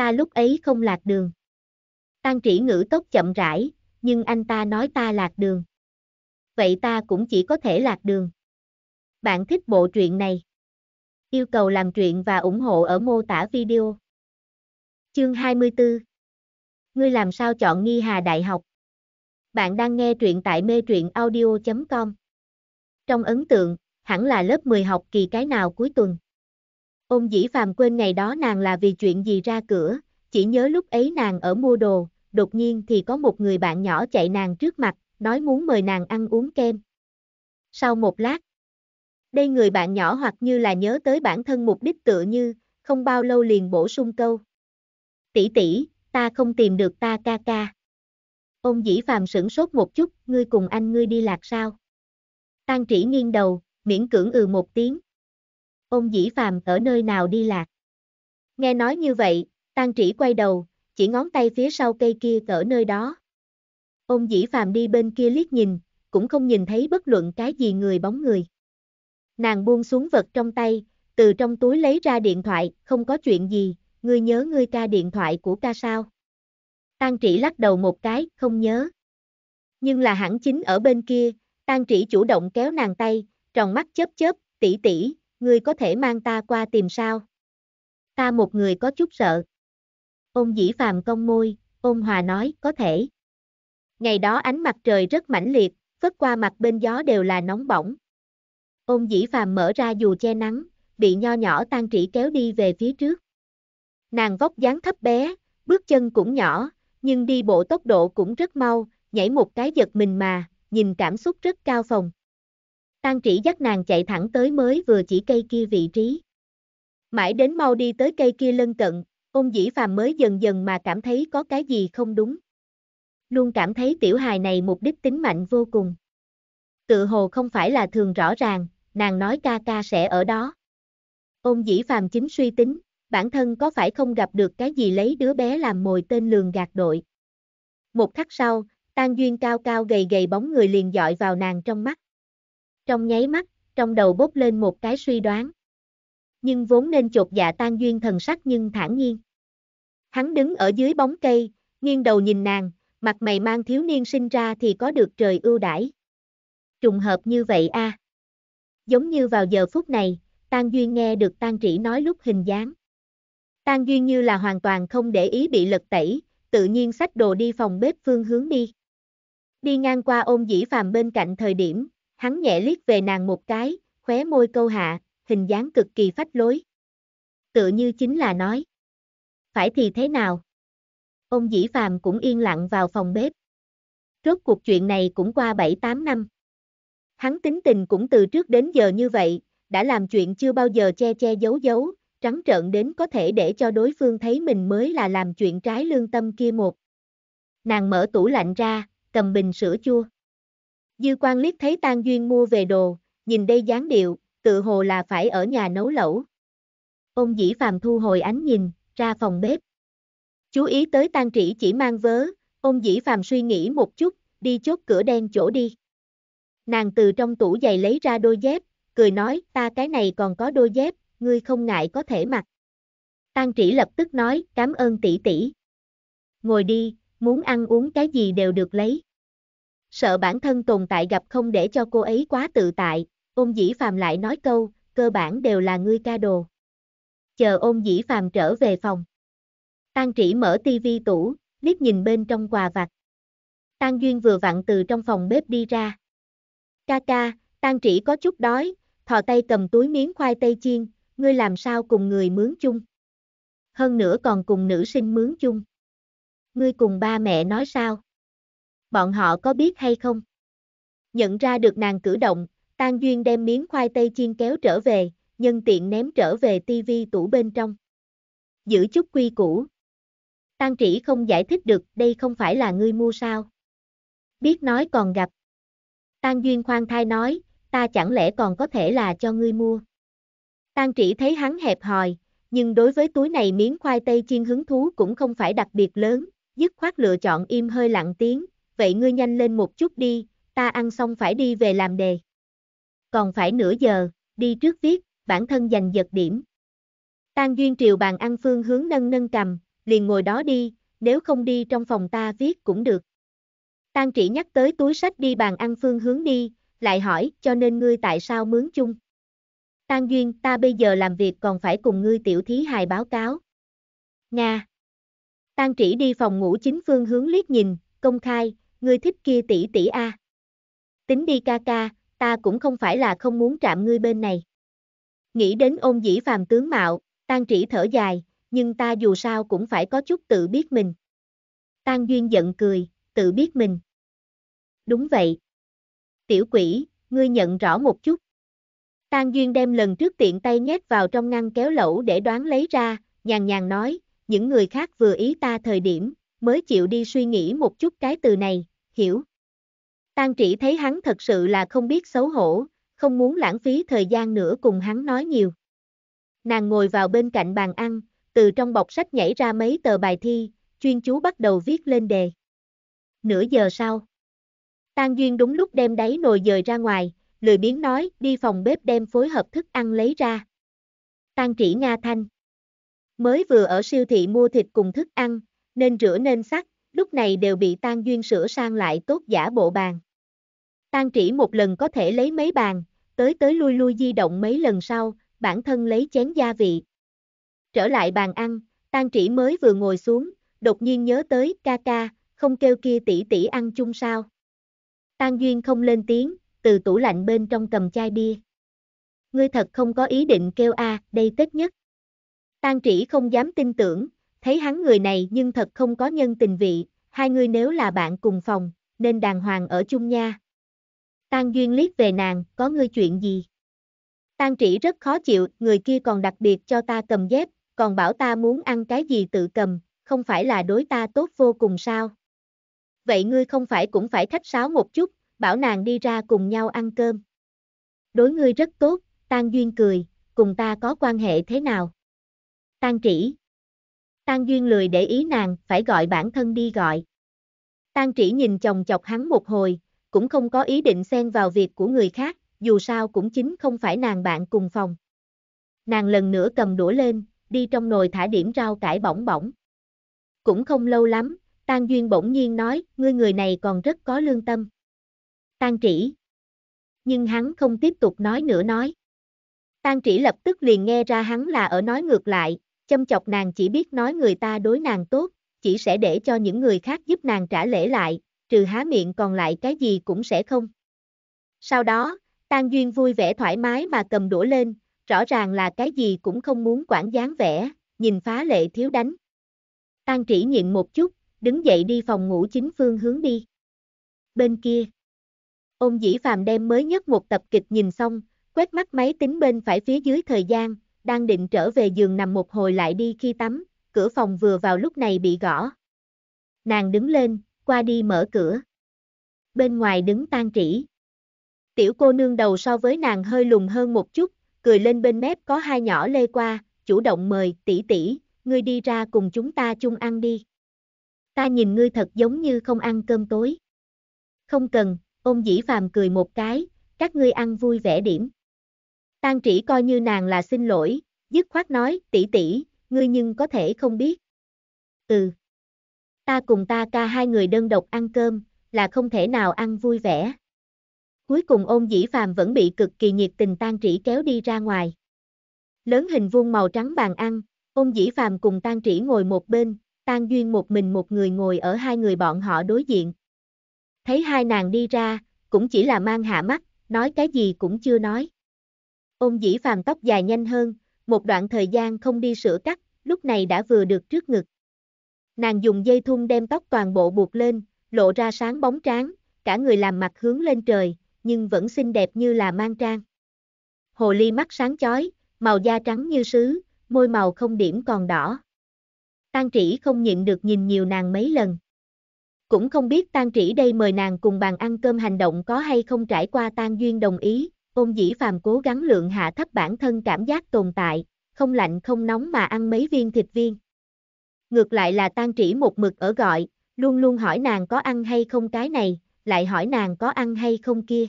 ta lúc ấy không lạc đường. Tan trĩ ngữ tốc chậm rãi, nhưng anh ta nói ta lạc đường. Vậy ta cũng chỉ có thể lạc đường. Bạn thích bộ truyện này? Yêu cầu làm truyện và ủng hộ ở mô tả video. Chương 24 Ngươi làm sao chọn Nghi Hà Đại học? Bạn đang nghe truyện tại mê truyện audio.com Trong ấn tượng, hẳn là lớp 10 học kỳ cái nào cuối tuần. Ôn dĩ phàm quên ngày đó nàng là vì chuyện gì ra cửa, chỉ nhớ lúc ấy nàng ở mua đồ, đột nhiên thì có một người bạn nhỏ chạy nàng trước mặt, nói muốn mời nàng ăn uống kem. Sau một lát, đây người bạn nhỏ hoặc như là nhớ tới bản thân mục đích tựa như, không bao lâu liền bổ sung câu. Tỷ tỷ, ta không tìm được ta ca ca. Ông dĩ phàm sửng sốt một chút, ngươi cùng anh ngươi đi lạc sao? Tan trĩ nghiêng đầu, miễn cưỡng ừ một tiếng. Ông dĩ phàm ở nơi nào đi lạc. Nghe nói như vậy, Tang trĩ quay đầu, chỉ ngón tay phía sau cây kia cỡ nơi đó. Ông dĩ phàm đi bên kia liếc nhìn, cũng không nhìn thấy bất luận cái gì người bóng người. Nàng buông xuống vật trong tay, từ trong túi lấy ra điện thoại, không có chuyện gì, ngươi nhớ ngươi ca điện thoại của ca sao. Tang trĩ lắc đầu một cái, không nhớ. Nhưng là hẳn chính ở bên kia, Tang trĩ chủ động kéo nàng tay, tròn mắt chớp chớp, tỷ tỷ, ngươi có thể mang ta qua tìm sao? Ta một người có chút sợ. Ông dĩ phàm cong môi, ông hòa nói, có thể. Ngày đó ánh mặt trời rất mãnh liệt, phất qua mặt bên gió đều là nóng bỏng. Ông dĩ phàm mở ra dù che nắng, bị nho nhỏ tan trĩ kéo đi về phía trước. Nàng vóc dáng thấp bé, bước chân cũng nhỏ, nhưng đi bộ tốc độ cũng rất mau, nhảy một cái giật mình mà, nhìn cảm xúc rất cao phòng. Tan trĩ dắt nàng chạy thẳng tới mới vừa chỉ cây kia vị trí. Mãi đến mau đi tới cây kia lân cận, ông dĩ phàm mới dần dần mà cảm thấy có cái gì không đúng. Luôn cảm thấy tiểu hài này mục đích tính mạnh vô cùng. Tự hồ không phải là thường rõ ràng, nàng nói ca ca sẽ ở đó. ông dĩ phàm chính suy tính, bản thân có phải không gặp được cái gì lấy đứa bé làm mồi tên lường gạt đội. Một khắc sau, tan duyên cao cao gầy gầy bóng người liền dọi vào nàng trong mắt. Trong nháy mắt, trong đầu bốc lên một cái suy đoán. Nhưng vốn nên chột dạ tan duyên thần sắc nhưng thản nhiên. Hắn đứng ở dưới bóng cây, nghiêng đầu nhìn nàng, mặt mày mang thiếu niên sinh ra thì có được trời ưu đãi. Trùng hợp như vậy a. À. Giống như vào giờ phút này, Tan Duyên nghe được Tan Trĩ nói lúc hình dáng. Tan Duyên như là hoàn toàn không để ý bị lật tẩy, tự nhiên xách đồ đi phòng bếp phương hướng đi. Đi ngang qua ôm dĩ phàm bên cạnh thời điểm, hắn nhẹ liếc về nàng một cái, khóe môi câu hạ, hình dáng cực kỳ phách lối. tự như chính là nói. Phải thì thế nào? Ông Dĩ Phàm cũng yên lặng vào phòng bếp. Rốt cuộc chuyện này cũng qua 7-8 năm. Hắn tính tình cũng từ trước đến giờ như vậy, đã làm chuyện chưa bao giờ che che giấu giấu, trắng trợn đến có thể để cho đối phương thấy mình mới là làm chuyện trái lương tâm kia một. Nàng mở tủ lạnh ra, cầm bình sữa chua. Dư quan liếc thấy Tan Duyên mua về đồ, nhìn đây dáng điệu, tự hồ là phải ở nhà nấu lẩu. Ông dĩ phàm thu hồi ánh nhìn, ra phòng bếp. Chú ý tới Tan Trĩ chỉ mang vớ, ông dĩ phàm suy nghĩ một chút, đi chốt cửa đen chỗ đi. Nàng từ trong tủ giày lấy ra đôi dép, cười nói ta cái này còn có đôi dép, ngươi không ngại có thể mặc. Tan trĩ lập tức nói, cảm ơn tỷ tỷ. Ngồi đi, muốn ăn uống cái gì đều được lấy sợ bản thân tồn tại gặp không để cho cô ấy quá tự tại, ôn dĩ phàm lại nói câu, cơ bản đều là ngươi ca đồ. Chờ ôn dĩ phàm trở về phòng. Tan trĩ mở tivi tủ, liếc nhìn bên trong quà vặt. Tan Duyên vừa vặn từ trong phòng bếp đi ra. Ca ca, Tan trĩ có chút đói, thò tay cầm túi miếng khoai tây chiên, ngươi làm sao cùng người mướn chung. Hơn nữa còn cùng nữ sinh mướn chung. Ngươi cùng ba mẹ nói sao? bọn họ có biết hay không? Nhận ra được nàng cử động, Tang Duyên đem miếng khoai tây chiên kéo trở về, nhân tiện ném trở về tivi tủ bên trong. Giữ chút quy củ. Tang trĩ không giải thích được, đây không phải là ngươi mua sao. Biết nói còn gặp. Tang Duyên khoan thai nói, ta chẳng lẽ còn có thể là cho ngươi mua. Tang trĩ thấy hắn hẹp hòi, nhưng đối với túi này miếng khoai tây chiên hứng thú cũng không phải đặc biệt lớn, dứt khoát lựa chọn im hơi lặng tiếng, vậy ngươi nhanh lên một chút đi, ta ăn xong phải đi về làm đề. Còn phải nửa giờ, đi trước viết, bản thân giành giật điểm. Tan duyên triều bàn ăn phương hướng nâng nâng cầm, liền ngồi đó đi, nếu không đi trong phòng ta viết cũng được. Tan trị nhắc tới túi sách đi bàn ăn phương hướng đi, lại hỏi cho nên ngươi tại sao mướn chung. Tan duyên ta bây giờ làm việc còn phải cùng ngươi tiểu thí hài báo cáo. Nga. Tan trị đi phòng ngủ chính phương hướng liếc nhìn, công khai, ngươi thích kia tỷ tỷ a. Tính đi ca ca, ta cũng không phải là không muốn trạm ngươi bên này. Nghĩ đến ôn dĩ phàm tướng mạo, tan trĩ thở dài, nhưng ta dù sao cũng phải có chút tự biết mình. Tan duyên giận cười, tự biết mình. Đúng vậy. Tiểu quỷ, ngươi nhận rõ một chút. Tan duyên đem lần trước tiện tay nhét vào trong ngăn kéo lẩu để đoán lấy ra, nhàn nhàn nói, những người khác vừa ý ta thời điểm, mới chịu đi suy nghĩ một chút cái từ này, hiểu. Tang trĩ thấy hắn thật sự là không biết xấu hổ, không muốn lãng phí thời gian nữa cùng hắn nói nhiều. Nàng ngồi vào bên cạnh bàn ăn, từ trong bọc sách nhảy ra mấy tờ bài thi, chuyên chú bắt đầu viết lên đề. Nửa giờ sau, Tang Duyên đúng lúc đem đáy nồi dời ra ngoài, lười biếng nói đi phòng bếp đem phối hợp thức ăn lấy ra. Tang trĩ Nga Thanh Mới vừa ở siêu thị mua thịt cùng thức ăn, nên rửa nên sắc, lúc này đều bị tan duyên sửa sang lại tốt giả bộ bàn. Tan trĩ một lần có thể lấy mấy bàn, tới tới lui lui di động mấy lần sau, bản thân lấy chén gia vị. Trở lại bàn ăn, tan trĩ mới vừa ngồi xuống, đột nhiên nhớ tới ca ca, không kêu kia tỷ tỷ ăn chung sao. Tan duyên không lên tiếng, từ tủ lạnh bên trong cầm chai bia. Ngươi thật không có ý định kêu a, đây tết nhất. Tan trĩ không dám tin tưởng, thấy hắn người này nhưng thật không có nhân tình vị, hai người nếu là bạn cùng phòng, nên đàng hoàng ở chung nha. Tan Duyên liếc về nàng, có ngươi chuyện gì? Tan Trĩ rất khó chịu, người kia còn đặc biệt cho ta cầm dép, còn bảo ta muốn ăn cái gì tự cầm, không phải là đối ta tốt vô cùng sao? Vậy ngươi không phải cũng phải khách sáo một chút, bảo nàng đi ra cùng nhau ăn cơm. Đối ngươi rất tốt, Tan Duyên cười, cùng ta có quan hệ thế nào? Tan Trĩ, Tan Duyên lười để ý nàng, phải gọi bản thân đi gọi. Tan Trĩ nhìn chồng chọc hắn một hồi, cũng không có ý định xen vào việc của người khác, dù sao cũng chính không phải nàng bạn cùng phòng. Nàng lần nữa cầm đũa lên, đi trong nồi thả điểm rau cải bỏng bỏng. Cũng không lâu lắm, Tan Duyên bỗng nhiên nói, ngươi người này còn rất có lương tâm. Tan Trĩ. Nhưng hắn không tiếp tục nói nữa nói. Tan Trĩ lập tức liền nghe ra hắn là ở nói ngược lại, châm chọc nàng chỉ biết nói người ta đối nàng tốt, chỉ sẽ để cho những người khác giúp nàng trả lễ lại, trừ há miệng còn lại cái gì cũng sẽ không. Sau đó, Tang Duyên vui vẻ thoải mái mà cầm đũa lên, rõ ràng là cái gì cũng không muốn quản dáng vẻ, nhìn phá lệ thiếu đánh. Tang trĩ nhịn một chút, đứng dậy đi phòng ngủ chính phương hướng đi. Bên kia, ôn dĩ phàm đem mới nhất một tập kịch nhìn xong, quét mắt máy tính bên phải phía dưới thời gian, đang định trở về giường nằm một hồi lại đi khi tắm, cửa phòng vừa vào lúc này bị gõ. Nàng đứng lên, qua đi mở cửa. Bên ngoài đứng tan trĩ. Tiểu cô nương đầu so với nàng hơi lùng hơn một chút, cười lên bên mép có hai nhỏ lê qua, chủ động mời, tỷ tỷ, ngươi đi ra cùng chúng ta chung ăn đi. Ta nhìn ngươi thật giống như không ăn cơm tối. Không cần, ôm dĩ phàm cười một cái, các ngươi ăn vui vẻ điểm. Tan trĩ coi như nàng là xin lỗi, dứt khoát nói, tỷ tỷ, ngươi nhưng có thể không biết. Ừ. Ta cùng ta ca hai người đơn độc ăn cơm, là không thể nào ăn vui vẻ. Cuối cùng ôn dĩ phàm vẫn bị cực kỳ nhiệt tình tan trĩ kéo đi ra ngoài. Lớn hình vuông màu trắng bàn ăn, ôn dĩ phàm cùng tan trĩ ngồi một bên, tan duyên một mình một người ngồi ở hai người bọn họ đối diện. Thấy hai nàng đi ra, cũng chỉ là mang hạ mắt, nói cái gì cũng chưa nói. Ôn dĩ phàm tóc dài nhanh hơn, một đoạn thời gian không đi sửa cắt, lúc này đã vừa được trước ngực. Nàng dùng dây thun đem tóc toàn bộ buộc lên, lộ ra sáng bóng tráng, cả người làm mặt hướng lên trời, nhưng vẫn xinh đẹp như là mang trang. Hồ ly mắt sáng chói, màu da trắng như sứ, môi màu không điểm còn đỏ. Tan trĩ không nhịn được nhìn nhiều nàng mấy lần. Cũng không biết tan trĩ đây mời nàng cùng bàn ăn cơm hành động có hay không trải qua tan duyên đồng ý, Ôn dĩ phàm cố gắng lượng hạ thấp bản thân cảm giác tồn tại, không lạnh không nóng mà ăn mấy viên thịt viên. Ngược lại là tan trĩ một mực ở gọi, luôn luôn hỏi nàng có ăn hay không cái này, lại hỏi nàng có ăn hay không kia.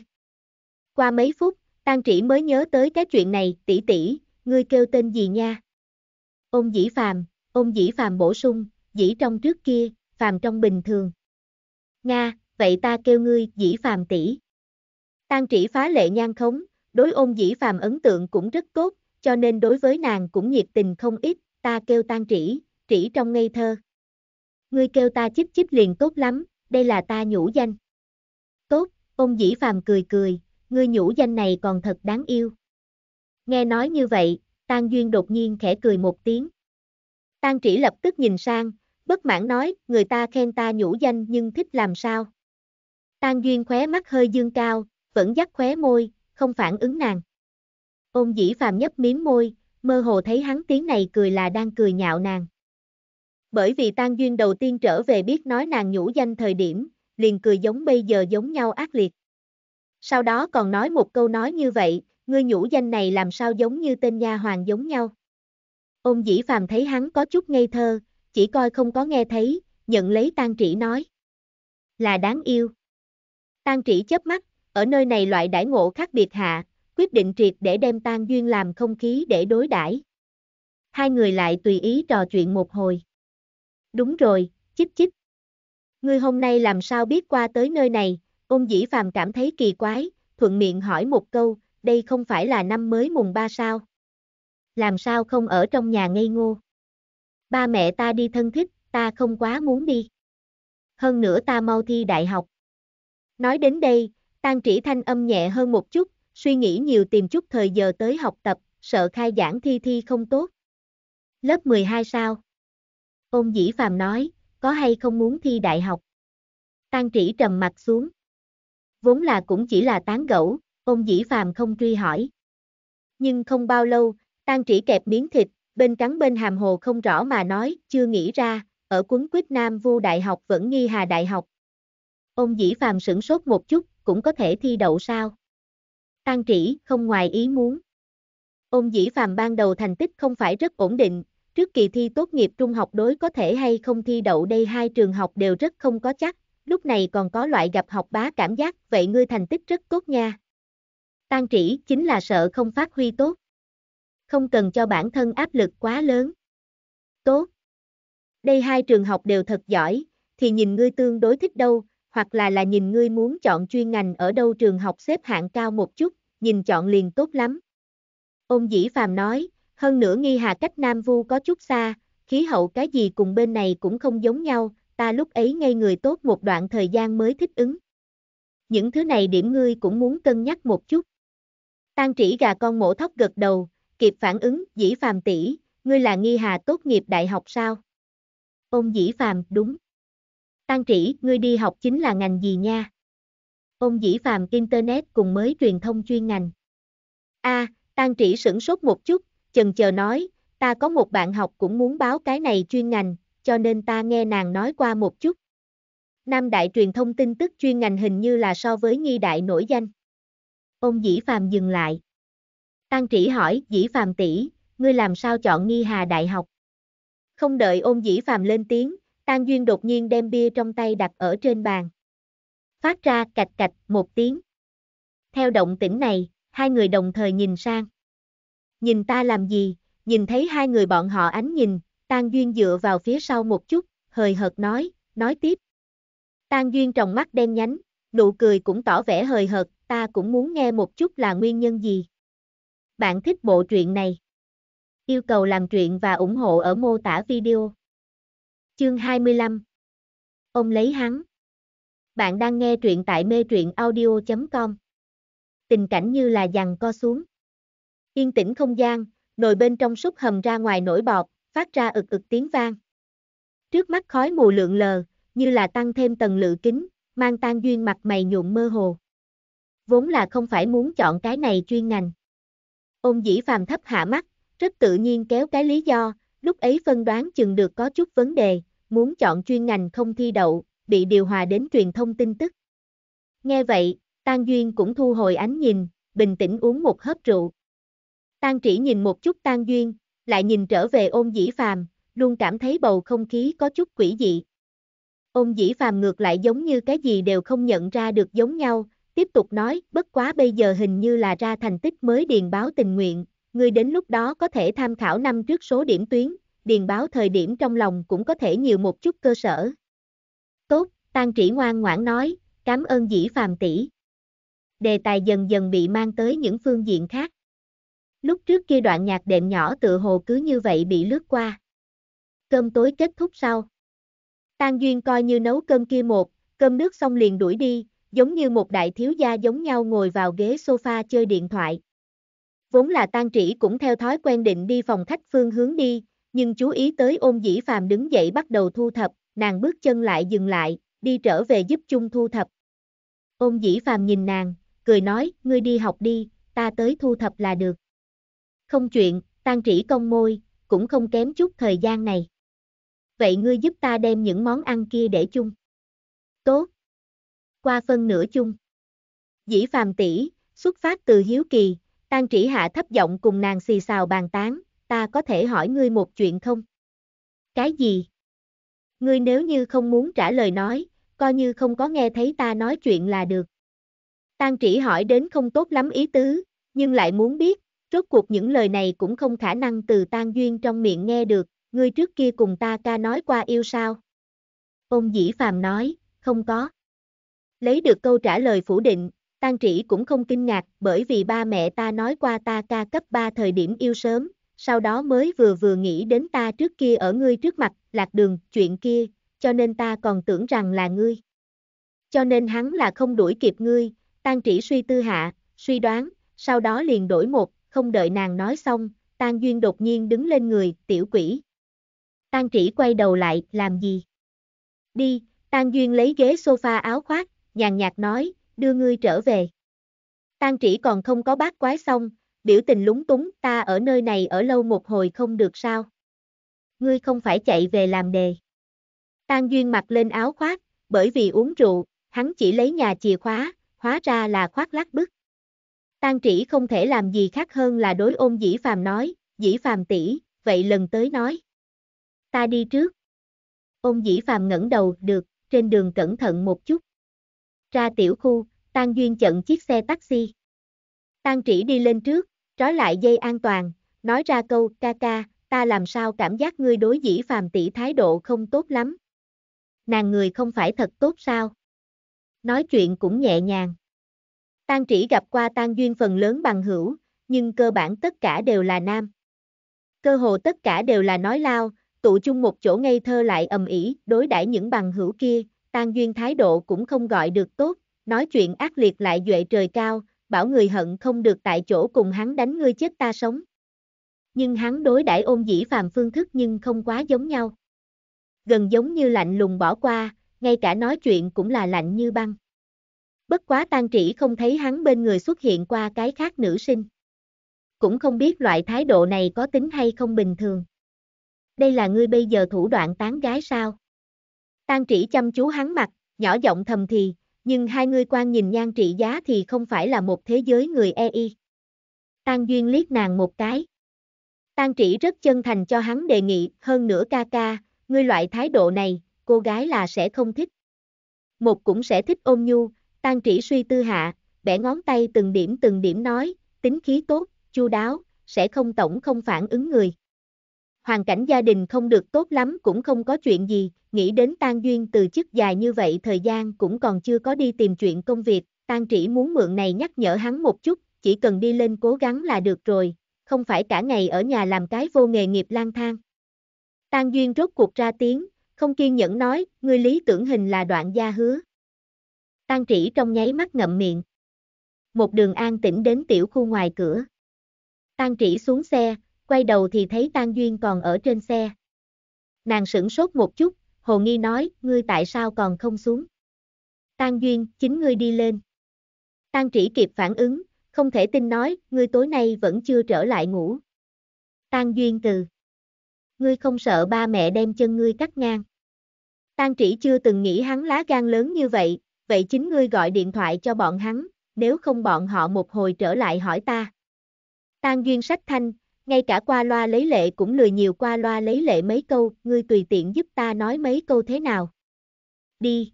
Qua mấy phút, tan trĩ mới nhớ tới cái chuyện này, tỷ tỷ, ngươi kêu tên gì nha? Ôn dĩ phàm, ôn dĩ phàm bổ sung, dĩ trong trước kia, phàm trong bình thường. Nga, vậy ta kêu ngươi dĩ phàm tỷ. Tan trĩ phá lệ nhan khống, đối ôn dĩ phàm ấn tượng cũng rất tốt, cho nên đối với nàng cũng nhiệt tình không ít, ta kêu tan trĩ, trĩ trong ngây thơ. Ngươi kêu ta chích chích liền tốt lắm, đây là ta nhũ danh. Tốt, ôn dĩ phàm cười cười, ngươi nhũ danh này còn thật đáng yêu. Nghe nói như vậy, Tan Duyên đột nhiên khẽ cười một tiếng. Tan Trĩ lập tức nhìn sang, bất mãn nói, người ta khen ta nhũ danh nhưng thích làm sao. Tan Duyên khóe mắt hơi dương cao, vẫn dắt khóe môi, không phản ứng nàng. Ôn dĩ phàm nhấp miếm môi, mơ hồ thấy hắn tiếng này cười là đang cười nhạo nàng. Bởi vì tan duyên đầu tiên trở về biết nói nàng nhũ danh thời điểm, liền cười giống bây giờ giống nhau ác liệt. Sau đó còn nói một câu nói như vậy, ngươi nhũ danh này làm sao giống như tên nha hoàng giống nhau. Ôn dĩ phàm thấy hắn có chút ngây thơ, chỉ coi không có nghe thấy, nhận lấy tan trĩ nói. Là đáng yêu. Tan trĩ chớp mắt, ở nơi này loại đãi ngộ khác biệt hạ, quyết định triệt để đem tan duyên làm không khí để đối đãi. Hai người lại tùy ý trò chuyện một hồi. Đúng rồi, chích chích. Ngươi hôm nay làm sao biết qua tới nơi này, ôn dĩ phàm cảm thấy kỳ quái, thuận miệng hỏi một câu, đây không phải là năm mới mùng ba sao? Làm sao không ở trong nhà ngây ngô? Ba mẹ ta đi thân thích, ta không quá muốn đi. Hơn nữa ta mau thi đại học. Nói đến đây, Tan trĩ thanh âm nhẹ hơn một chút, suy nghĩ nhiều tìm chút thời giờ tới học tập, sợ khai giảng thi thi không tốt. Lớp 12 sao? Ôn dĩ phàm nói, có hay không muốn thi đại học? Tan trĩ trầm mặt xuống. Vốn là cũng chỉ là tán gẫu, ôn dĩ phàm không truy hỏi. Nhưng không bao lâu, tan trĩ kẹp miếng thịt, bên cắn bên hàm hồ không rõ mà nói, chưa nghĩ ra, ở quấn quýt Nam Vu Đại học vẫn nghi hà đại học. Ông dĩ phàm sửng sốt một chút, cũng có thể thi đậu sao? Tan trĩ, không ngoài ý muốn. Ôn dĩ phàm ban đầu thành tích không phải rất ổn định, trước kỳ thi tốt nghiệp trung học đối có thể hay không thi đậu đây hai trường học đều rất không có chắc, lúc này còn có loại gặp học bá cảm giác, vậy ngươi thành tích rất tốt nha. Tan trĩ chính là sợ không phát huy tốt. Không cần cho bản thân áp lực quá lớn. Tốt. Đây hai trường học đều thật giỏi, thì nhìn ngươi tương đối thích đâu, hoặc là là nhìn ngươi muốn chọn chuyên ngành ở đâu trường học xếp hạng cao một chút, nhìn chọn liền tốt lắm. ông dĩ phàm nói, hơn nữa nghi hà cách Nam Vu có chút xa, khí hậu cái gì cùng bên này cũng không giống nhau, ta lúc ấy ngây người tốt một đoạn thời gian mới thích ứng. Những thứ này điểm ngươi cũng muốn cân nhắc một chút. Tan trĩ gà con mổ thóc gật đầu, kịp phản ứng, dĩ phàm tỷ, ngươi là nghi hà tốt nghiệp đại học sao? ông dĩ phàm, đúng. Tan trĩ, ngươi đi học chính là ngành gì nha? Ông dĩ phàm Internet cùng mới truyền thông chuyên ngành. a à, Tan trĩ sửng sốt một chút, chần chờ nói, ta có một bạn học cũng muốn báo cái này chuyên ngành, cho nên ta nghe nàng nói qua một chút. Nam đại truyền thông tin tức chuyên ngành hình như là so với nghi đại nổi danh. Ông dĩ phàm dừng lại. Tan trĩ hỏi, dĩ phàm tỷ, ngươi làm sao chọn nghi hà đại học? Không đợi ông dĩ phàm lên tiếng, Tan Duyên đột nhiên đem bia trong tay đặt ở trên bàn. Phát ra cạch cạch một tiếng. Theo động tĩnh này, hai người đồng thời nhìn sang. Nhìn ta làm gì, nhìn thấy hai người bọn họ ánh nhìn, Tan Duyên dựa vào phía sau một chút, hời hợt nói, nói tiếp. Tan Duyên trong mắt đen nhánh, nụ cười cũng tỏ vẻ hời hợt, ta cũng muốn nghe một chút là nguyên nhân gì. Bạn thích bộ truyện này? Yêu cầu làm truyện và ủng hộ ở mô tả video. Chương 25 Ông lấy hắn. Bạn đang nghe truyện tại mê truyện audio.com Tình cảnh như là dằn co xuống. Yên tĩnh không gian, nồi bên trong súc hầm ra ngoài nổi bọt, phát ra ực ực tiếng vang. Trước mắt khói mù lượng lờ, như là tăng thêm tầng lự kính, mang tan duyên mặt mày nhuộm mơ hồ. Vốn là không phải muốn chọn cái này chuyên ngành. Ông dĩ phàm thấp hạ mắt, rất tự nhiên kéo cái lý do, lúc ấy phân đoán chừng được có chút vấn đề, muốn chọn chuyên ngành không thi đậu, bị điều hòa đến truyền thông tin tức. Nghe vậy, Tan Duyên cũng thu hồi ánh nhìn, bình tĩnh uống một hớp rượu. Tan Trĩ nhìn một chút Tan Duyên, lại nhìn trở về ôn dĩ phàm, luôn cảm thấy bầu không khí có chút quỷ dị. Ôn dĩ phàm ngược lại giống như cái gì đều không nhận ra được giống nhau, tiếp tục nói, bất quá bây giờ hình như là ra thành tích mới điền báo tình nguyện, người đến lúc đó có thể tham khảo năm trước số điểm tuyến, điền báo thời điểm trong lòng cũng có thể nhiều một chút cơ sở. Tốt, Tan Trĩ ngoan ngoãn nói, cảm ơn dĩ phàm tỷ. Đề tài dần dần bị mang tới những phương diện khác. Lúc trước kia đoạn nhạc đệm nhỏ tự hồ cứ như vậy bị lướt qua. Cơm tối kết thúc sau. Tan Duyên coi như nấu cơm kia một, cơm nước xong liền đuổi đi, giống như một đại thiếu gia giống nhau ngồi vào ghế sofa chơi điện thoại. Vốn là Tan Trĩ cũng theo thói quen định đi phòng khách phương hướng đi, nhưng chú ý tới ôn dĩ phàm đứng dậy bắt đầu thu thập, nàng bước chân lại dừng lại, đi trở về giúp chung thu thập. Ôn dĩ phàm nhìn nàng, cười nói, ngươi đi học đi, ta tới thu thập là được. Không chuyện, tan trĩ công môi, cũng không kém chút thời gian này. Vậy ngươi giúp ta đem những món ăn kia để chung. Tốt. Qua phân nửa chung. Dĩ phàm tỷ, xuất phát từ hiếu kỳ, tan trĩ hạ thấp giọng cùng nàng xì xào bàn tán, ta có thể hỏi ngươi một chuyện không? Cái gì? Ngươi nếu như không muốn trả lời nói, coi như không có nghe thấy ta nói chuyện là được. Tang trĩ hỏi đến không tốt lắm ý tứ, nhưng lại muốn biết, rốt cuộc những lời này cũng không khả năng từ Tang Duyên trong miệng nghe được, ngươi trước kia cùng ta ca nói qua yêu sao? Ông Dĩ Phàm nói, không có. Lấy được câu trả lời phủ định, Tang Trĩ cũng không kinh ngạc, bởi vì ba mẹ ta nói qua ta ca cấp 3 thời điểm yêu sớm, sau đó mới vừa vừa nghĩ đến ta trước kia ở ngươi trước mặt, lạc đường, chuyện kia, cho nên ta còn tưởng rằng là ngươi. Cho nên hắn là không đuổi kịp ngươi, tan trĩ suy tư hạ, suy đoán, sau đó liền đổi một, không đợi nàng nói xong, tan duyên đột nhiên đứng lên người, tiểu quỷ. Tan trĩ quay đầu lại, làm gì? Đi, tan duyên lấy ghế sofa áo khoác, nhàn nhạt nói, đưa ngươi trở về. Tan trĩ còn không có bát quái xong, biểu tình lúng túng, ta ở nơi này ở lâu một hồi không được sao. Ngươi không phải chạy về làm đề. Tang duyên mặc lên áo khoác, bởi vì uống rượu, hắn chỉ lấy nhà chìa khóa, hóa ra là khoác lắc bức. Tang trĩ không thể làm gì khác hơn là đối ôn dĩ phàm nói, dĩ phàm tỷ, vậy lần tới nói. Ta đi trước. Ôn dĩ phàm ngẩng đầu, được, trên đường cẩn thận một chút. Ra tiểu khu, Tang Duyên chận chiếc xe taxi. Tang Trĩ đi lên trước, trói lại dây an toàn, nói ra câu ca ca, ta làm sao cảm giác ngươi đối dĩ phàm tỷ thái độ không tốt lắm. Nàng người không phải thật tốt sao? Nói chuyện cũng nhẹ nhàng. Tan trĩ gặp qua tan duyên phần lớn bằng hữu, nhưng cơ bản tất cả đều là nam. Cơ hồ tất cả đều là nói lao, tụ chung một chỗ ngây thơ lại ầm ĩ, đối đãi những bằng hữu kia, tan duyên thái độ cũng không gọi được tốt, nói chuyện ác liệt lại duệ trời cao, bảo người hận không được tại chỗ cùng hắn đánh ngươi chết ta sống. Nhưng hắn đối đãi ôn dĩ phàm phương thức nhưng không quá giống nhau. Gần giống như lạnh lùng bỏ qua, ngay cả nói chuyện cũng là lạnh như băng. Bất quá tan trĩ không thấy hắn bên người xuất hiện qua cái khác nữ sinh. Cũng không biết loại thái độ này có tính hay không bình thường. Đây là ngươi bây giờ thủ đoạn tán gái sao? Tan trĩ chăm chú hắn mặt, nhỏ giọng thầm thì, nhưng hai người quan nhìn nhan trị giá thì không phải là một thế giới người EI. Tan Duyên liếc nàng một cái. Tan trị rất chân thành cho hắn đề nghị, hơn nữa ca ca, ngươi loại thái độ này, cô gái là sẽ không thích. Một cũng sẽ thích ôm nhu, Tan trị suy tư hạ, bẻ ngón tay từng điểm từng điểm nói, tính khí tốt, chu đáo, sẽ không tổng không phản ứng người hoàn cảnh gia đình không được tốt lắm cũng không có chuyện gì, nghĩ đến Tang duyên từ chức dài như vậy thời gian cũng còn chưa có đi tìm chuyện công việc, Tang trĩ muốn mượn này nhắc nhở hắn một chút, chỉ cần đi lên cố gắng là được rồi, không phải cả ngày ở nhà làm cái vô nghề nghiệp lang thang. Tang duyên rốt cuộc ra tiếng, không kiên nhẫn nói, ngươi lý tưởng hình là đoạn gia hứa. Tang trĩ trong nháy mắt ngậm miệng. Một đường an tĩnh đến tiểu khu ngoài cửa. Tang trĩ xuống xe, quay đầu thì thấy Tan Duyên còn ở trên xe. Nàng sửng sốt một chút, hồ nghi nói, ngươi tại sao còn không xuống? Tan Duyên, chính ngươi đi lên. Tan Trĩ kịp phản ứng, không thể tin nói, ngươi tối nay vẫn chưa trở lại ngủ. Tan Duyên từ. Ngươi không sợ ba mẹ đem chân ngươi cắt ngang. Tan Trĩ chưa từng nghĩ hắn lá gan lớn như vậy, vậy chính ngươi gọi điện thoại cho bọn hắn, nếu không bọn họ một hồi trở lại hỏi ta. Tan Duyên sách thanh, ngay cả qua loa lấy lệ cũng lười nhiều qua loa lấy lệ mấy câu, ngươi tùy tiện giúp ta nói mấy câu thế nào. Đi.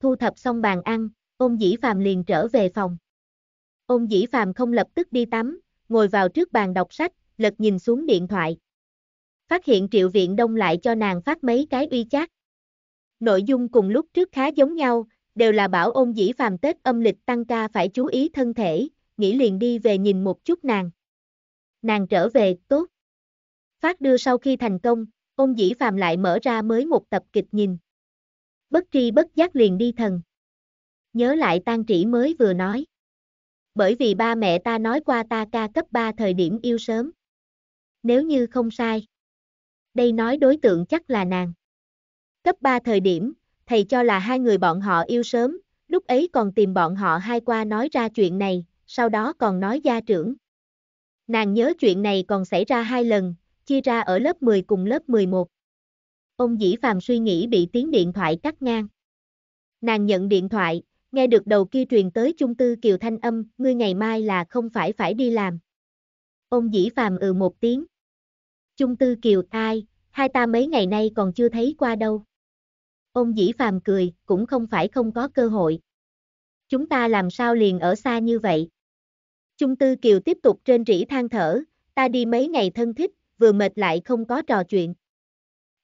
Thu thập xong bàn ăn, ôn dĩ phàm liền trở về phòng. Ôn dĩ phàm không lập tức đi tắm, ngồi vào trước bàn đọc sách, lật nhìn xuống điện thoại. Phát hiện triệu viện đông lại cho nàng phát mấy cái uy chát. Nội dung cùng lúc trước khá giống nhau, đều là bảo ôn dĩ phàm Tết âm lịch tăng ca phải chú ý thân thể, nghĩ liền đi về nhìn một chút nàng. Nàng trở về, tốt. Phát đưa sau khi thành công, ông dĩ phàm lại mở ra mới một tập kịch nhìn. Bất tri bất giác liền đi thần. Nhớ lại tan trĩ mới vừa nói. Bởi vì ba mẹ ta nói qua ta ca cấp 3 thời điểm yêu sớm. Nếu như không sai. Đây nói đối tượng chắc là nàng. Cấp 3 thời điểm, thầy cho là hai người bọn họ yêu sớm, lúc ấy còn tìm bọn họ hai qua nói ra chuyện này, sau đó còn nói gia trưởng. Nàng nhớ chuyện này còn xảy ra hai lần, chia ra ở lớp 10 cùng lớp 11. Ông Dĩ Phàm suy nghĩ bị tiếng điện thoại cắt ngang. Nàng nhận điện thoại, nghe được đầu kia truyền tới chung tư Kiều Thanh âm, ngươi ngày mai là không phải phải đi làm. Ông Dĩ Phàm ừ một tiếng. Chung tư Kiều ai, hai ta mấy ngày nay còn chưa thấy qua đâu. Ông Dĩ Phàm cười, cũng không phải không có cơ hội. Chúng ta làm sao liền ở xa như vậy? Trung Tư Kiều tiếp tục trên rỉ than thở, ta đi mấy ngày thân thích, vừa mệt lại không có trò chuyện.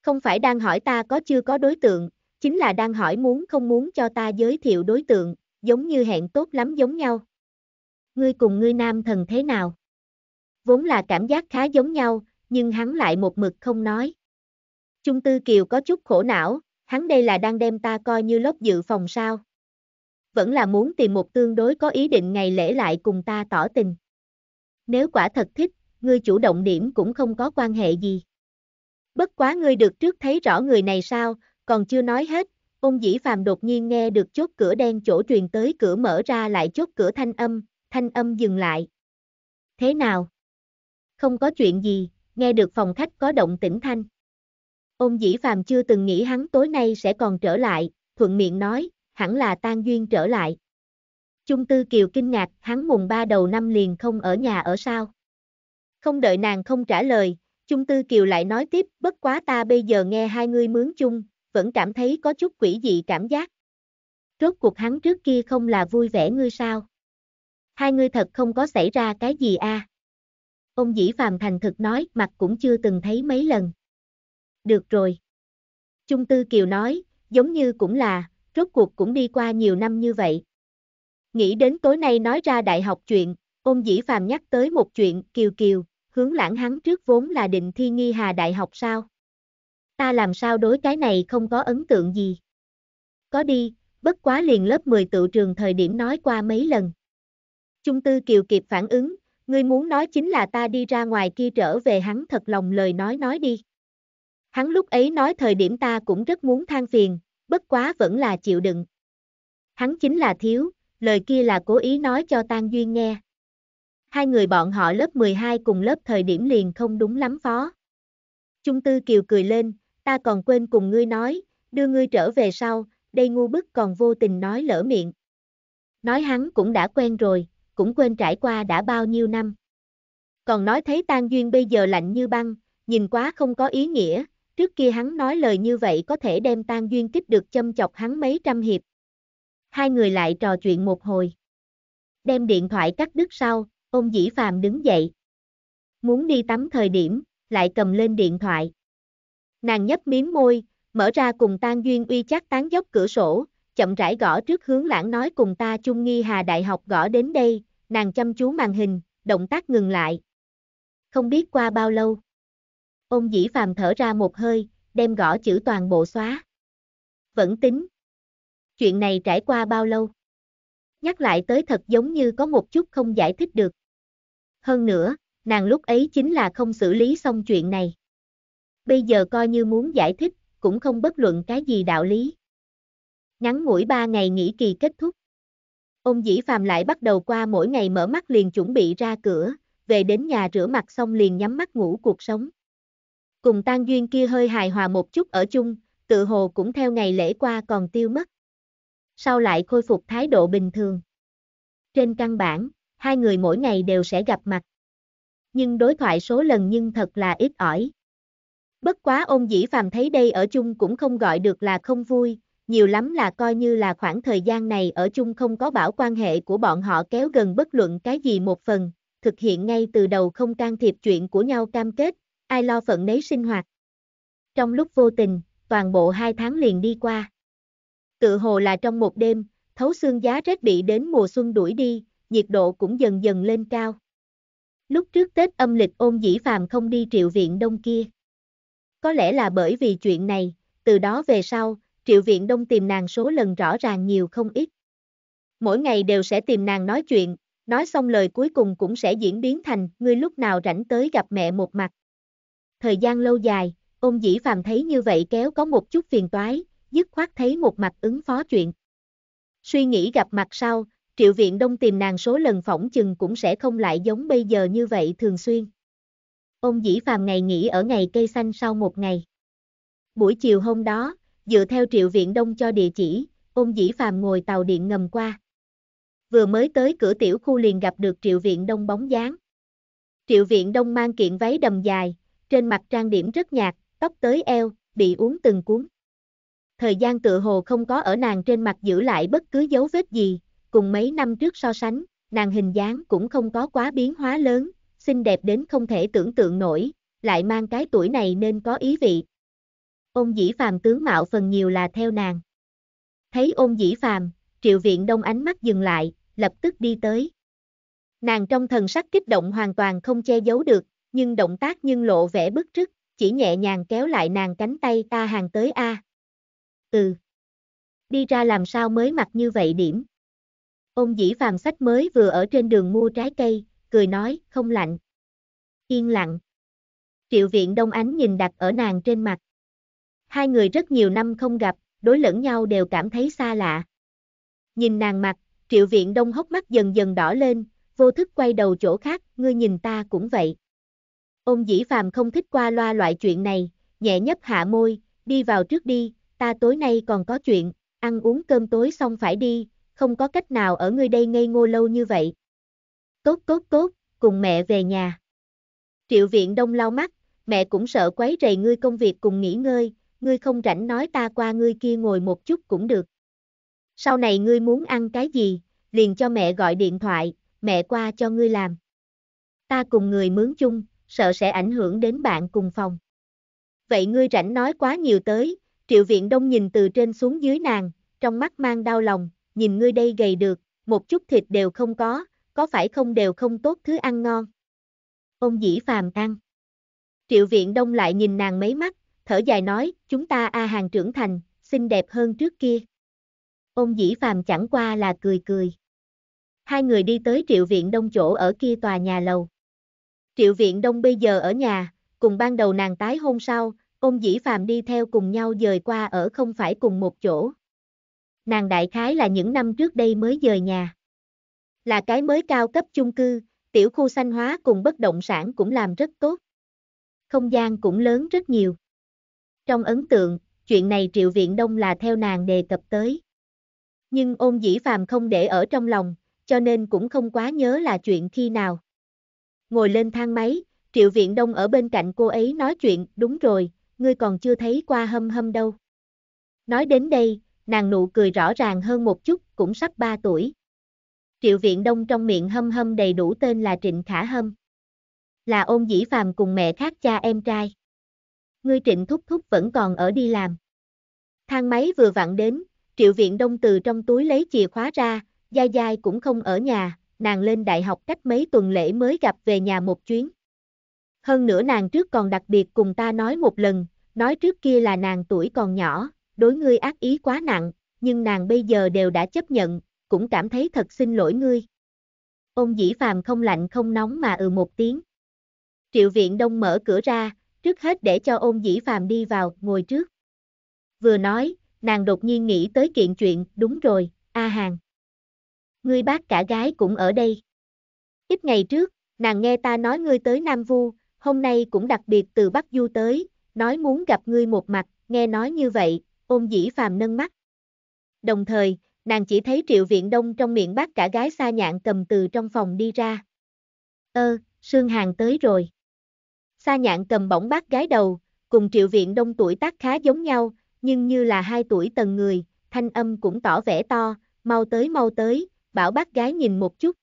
Không phải đang hỏi ta có chưa có đối tượng, chính là đang hỏi muốn không muốn cho ta giới thiệu đối tượng, giống như hẹn tốt lắm giống nhau. Ngươi cùng ngươi nam thần thế nào? Vốn là cảm giác khá giống nhau, nhưng hắn lại một mực không nói. Trung Tư Kiều có chút khổ não, hắn đây là đang đem ta coi như lớp dự phòng sao vẫn là muốn tìm một tương đối có ý định ngày lễ lại cùng ta tỏ tình. Nếu quả thật thích, ngươi chủ động điểm cũng không có quan hệ gì. Bất quá ngươi được trước thấy rõ người này sao, còn chưa nói hết, ông dĩ phàm đột nhiên nghe được chốt cửa đen chỗ truyền tới cửa mở ra lại chốt cửa thanh âm, thanh âm dừng lại. Thế nào? Không có chuyện gì, nghe được phòng khách có động tĩnh thanh. ông dĩ phàm chưa từng nghĩ hắn tối nay sẽ còn trở lại, thuận miệng nói, hẳn là tan duyên trở lại. Chung Tư Kiều kinh ngạc, hắn mùng ba đầu năm liền không ở nhà ở sao. Không đợi nàng không trả lời, Chung Tư Kiều lại nói tiếp, bất quá ta bây giờ nghe hai ngươi mướn chung, vẫn cảm thấy có chút quỷ dị cảm giác. Rốt cuộc hắn trước kia không là vui vẻ ngươi sao? Hai ngươi thật không có xảy ra cái gì a? À? Ông Dĩ Phàm thành thực nói, mặt cũng chưa từng thấy mấy lần. Được rồi. Chung Tư Kiều nói, giống như cũng là, rốt cuộc cũng đi qua nhiều năm như vậy. Nghĩ đến tối nay nói ra đại học chuyện, ôn dĩ phàm nhắc tới một chuyện, kiều kiều, hướng lãng hắn trước vốn là định thi nghi hà đại học sao. Ta làm sao đối cái này không có ấn tượng gì. Có đi, bất quá liền lớp 10 tự trường thời điểm nói qua mấy lần. Trung tư kiều kịp phản ứng, ngươi muốn nói chính là ta đi ra ngoài kia trở về hắn thật lòng lời nói nói đi. Hắn lúc ấy nói thời điểm ta cũng rất muốn than phiền, bất quá vẫn là chịu đựng. Hắn chính là thiếu, lời kia là cố ý nói cho Tang Duyên nghe. Hai người bọn họ lớp 12 cùng lớp thời điểm liền không đúng lắm phó. Trung Tư Kiều cười lên, ta còn quên cùng ngươi nói, đưa ngươi trở về sau, đây ngu bức còn vô tình nói lỡ miệng. Nói hắn cũng đã quen rồi, cũng quên trải qua đã bao nhiêu năm. Còn nói thấy Tang Duyên bây giờ lạnh như băng, nhìn quá không có ý nghĩa, Trước kia hắn nói lời như vậy có thể đem tan duyên kích được châm chọc hắn mấy trăm hiệp. Hai người lại trò chuyện một hồi. Đem điện thoại cắt đứt sau, ông dĩ phàm đứng dậy. Muốn đi tắm thời điểm, lại cầm lên điện thoại. Nàng nhấp miếng môi, mở ra cùng tan duyên uy chắc tán dốc cửa sổ, chậm rãi gõ trước hướng lãng nói cùng ta Chung Nghi Hà Đại học gõ đến đây, nàng chăm chú màn hình, động tác ngừng lại. Không biết qua bao lâu. Ông dĩ phàm thở ra một hơi, đem gõ chữ toàn bộ xóa. Vẫn tính. Chuyện này trải qua bao lâu? Nhắc lại tới thật giống như có một chút không giải thích được. Hơn nữa, nàng lúc ấy chính là không xử lý xong chuyện này. Bây giờ coi như muốn giải thích, cũng không bất luận cái gì đạo lý. Ngắn ngủi ba ngày nghỉ kỳ kết thúc. Ông dĩ phàm lại bắt đầu qua mỗi ngày mở mắt liền chuẩn bị ra cửa, về đến nhà rửa mặt xong liền nhắm mắt ngủ cuộc sống cùng tan duyên kia hơi hài hòa một chút ở chung, tự hồ cũng theo ngày lễ qua còn tiêu mất. Sau lại khôi phục thái độ bình thường. Trên căn bản, hai người mỗi ngày đều sẽ gặp mặt. Nhưng đối thoại số lần nhưng thật là ít ỏi. Bất quá ôn dĩ phàm thấy đây ở chung cũng không gọi được là không vui, nhiều lắm là coi như là khoảng thời gian này ở chung không có bảo quan hệ của bọn họ kéo gần bất luận cái gì một phần, thực hiện ngay từ đầu không can thiệp chuyện của nhau cam kết, ai lo phận nấy sinh hoạt. Trong lúc vô tình, toàn bộ hai tháng liền đi qua. Tự hồ là trong một đêm, thấu xương giá rét bị đến mùa xuân đuổi đi, nhiệt độ cũng dần dần lên cao. Lúc trước Tết âm lịch ôn dĩ phàm không đi triệu viện đông kia. Có lẽ là bởi vì chuyện này, từ đó về sau, triệu viện đông tìm nàng số lần rõ ràng nhiều không ít. Mỗi ngày đều sẽ tìm nàng nói chuyện, nói xong lời cuối cùng cũng sẽ diễn biến thành ngươi lúc nào rảnh tới gặp mẹ một mặt. Thời gian lâu dài, ôn dĩ phàm thấy như vậy kéo có một chút phiền toái, dứt khoát thấy một mặt ứng phó chuyện. Suy nghĩ gặp mặt sau, triệu viện đông tìm nàng số lần phỏng chừng cũng sẽ không lại giống bây giờ như vậy thường xuyên. Ôn dĩ phàm ngày nghỉ ở ngày cây xanh sau một ngày. Buổi chiều hôm đó, dựa theo triệu viện đông cho địa chỉ, ôn dĩ phàm ngồi tàu điện ngầm qua. Vừa mới tới cửa tiểu khu liền gặp được triệu viện đông bóng dáng. Triệu viện đông mang kiện váy đầm dài, trên mặt trang điểm rất nhạt, tóc tới eo, bị uống từng cuốn. Thời gian tựa hồ không có ở nàng trên mặt giữ lại bất cứ dấu vết gì, cùng mấy năm trước so sánh, nàng hình dáng cũng không có quá biến hóa lớn, xinh đẹp đến không thể tưởng tượng nổi, lại mang cái tuổi này nên có ý vị. Ôn dĩ phàm tướng mạo phần nhiều là theo nàng. Thấy ôn dĩ phàm, triệu viện đông ánh mắt dừng lại, lập tức đi tới. Nàng trong thần sắc kích động hoàn toàn không che giấu được, nhưng động tác nhưng lộ vẻ bức rứt, chỉ nhẹ nhàng kéo lại nàng cánh tay ta hàng tới a. À. Ừ. Đi ra làm sao mới mặc như vậy điểm. Ông dĩ phàm sách mới vừa ở trên đường mua trái cây, cười nói, không lạnh. Yên lặng. Triệu viện đông ánh nhìn đặt ở nàng trên mặt. Hai người rất nhiều năm không gặp, đối lẫn nhau đều cảm thấy xa lạ. Nhìn nàng mặt, triệu viện đông hốc mắt dần dần đỏ lên, vô thức quay đầu chỗ khác, ngươi nhìn ta cũng vậy. Ông dĩ phàm không thích qua loa loại chuyện này, nhẹ nhấp hạ môi, đi vào trước đi, ta tối nay còn có chuyện, ăn uống cơm tối xong phải đi, không có cách nào ở ngươi đây ngây ngô lâu như vậy. Tốt tốt tốt, cùng mẹ về nhà. Triệu viện đông lau mắt, mẹ cũng sợ quấy rầy ngươi công việc cùng nghỉ ngơi, ngươi không rảnh nói ta qua ngươi kia ngồi một chút cũng được. Sau này ngươi muốn ăn cái gì, liền cho mẹ gọi điện thoại, mẹ qua cho ngươi làm. Ta cùng người mướn chung, sợ sẽ ảnh hưởng đến bạn cùng phòng. Vậy ngươi rảnh nói quá nhiều tới, triệu viện đông nhìn từ trên xuống dưới nàng, trong mắt mang đau lòng, nhìn ngươi đây gầy được, một chút thịt đều không có, có phải không đều không tốt thứ ăn ngon. Ông dĩ phàm ăn. Triệu viện đông lại nhìn nàng mấy mắt, thở dài nói, chúng ta a hàng trưởng thành, xinh đẹp hơn trước kia. Ông dĩ phàm chẳng qua là cười cười. Hai người đi tới triệu viện đông chỗ ở kia tòa nhà lầu. Triệu Viện Đông bây giờ ở nhà, cùng ban đầu nàng tái hôn sau, ôn dĩ phàm đi theo cùng nhau dời qua ở không phải cùng một chỗ. Nàng đại khái là những năm trước đây mới dời nhà. Là cái mới cao cấp chung cư, tiểu khu xanh hóa cùng bất động sản cũng làm rất tốt. Không gian cũng lớn rất nhiều. Trong ấn tượng, chuyện này Triệu Viện Đông là theo nàng đề cập tới. Nhưng ôn dĩ phàm không để ở trong lòng, cho nên cũng không quá nhớ là chuyện khi nào ngồi lên thang máy, Triệu Viện Đông ở bên cạnh cô ấy nói chuyện, đúng rồi, ngươi còn chưa thấy qua hâm hâm đâu. Nói đến đây, nàng nụ cười rõ ràng hơn một chút, cũng sắp 3 tuổi. Triệu Viện Đông trong miệng hâm hâm đầy đủ tên là Trịnh Khả Hâm. Là ôn dĩ phàm cùng mẹ khác cha em trai. Ngươi trịnh thúc thúc vẫn còn ở đi làm. Thang máy vừa vặn đến, Triệu Viện Đông từ trong túi lấy chìa khóa ra, giai Giai cũng không ở nhà, nàng lên đại học cách mấy tuần lễ mới gặp về nhà một chuyến. Hơn nữa nàng trước còn đặc biệt cùng ta nói một lần, nói trước kia là nàng tuổi còn nhỏ, đối ngươi ác ý quá nặng, nhưng nàng bây giờ đều đã chấp nhận, cũng cảm thấy thật xin lỗi ngươi. Ông dĩ phàm không lạnh không nóng mà ừ một tiếng. Triệu viện đông mở cửa ra, trước hết để cho ông dĩ phàm đi vào, ngồi trước. Vừa nói, nàng đột nhiên nghĩ tới kiện chuyện, đúng rồi, A Hàng ngươi bác cả gái cũng ở đây. Ít ngày trước, nàng nghe ta nói ngươi tới Nam Vu, hôm nay cũng đặc biệt từ Bắc Du tới, nói muốn gặp ngươi một mặt, nghe nói như vậy, ôm dĩ phàm nâng mắt. Đồng thời, nàng chỉ thấy triệu viện đông trong miệng bác cả gái xa nhạn cầm từ trong phòng đi ra. Ơ, Sương Hàng tới rồi. Sa nhạn cầm bỏng bác gái đầu, cùng triệu viện đông tuổi tác khá giống nhau, nhưng như là hai tuổi tầng người, thanh âm cũng tỏ vẻ to, mau tới mau tới, bảo bác gái nhìn một chút.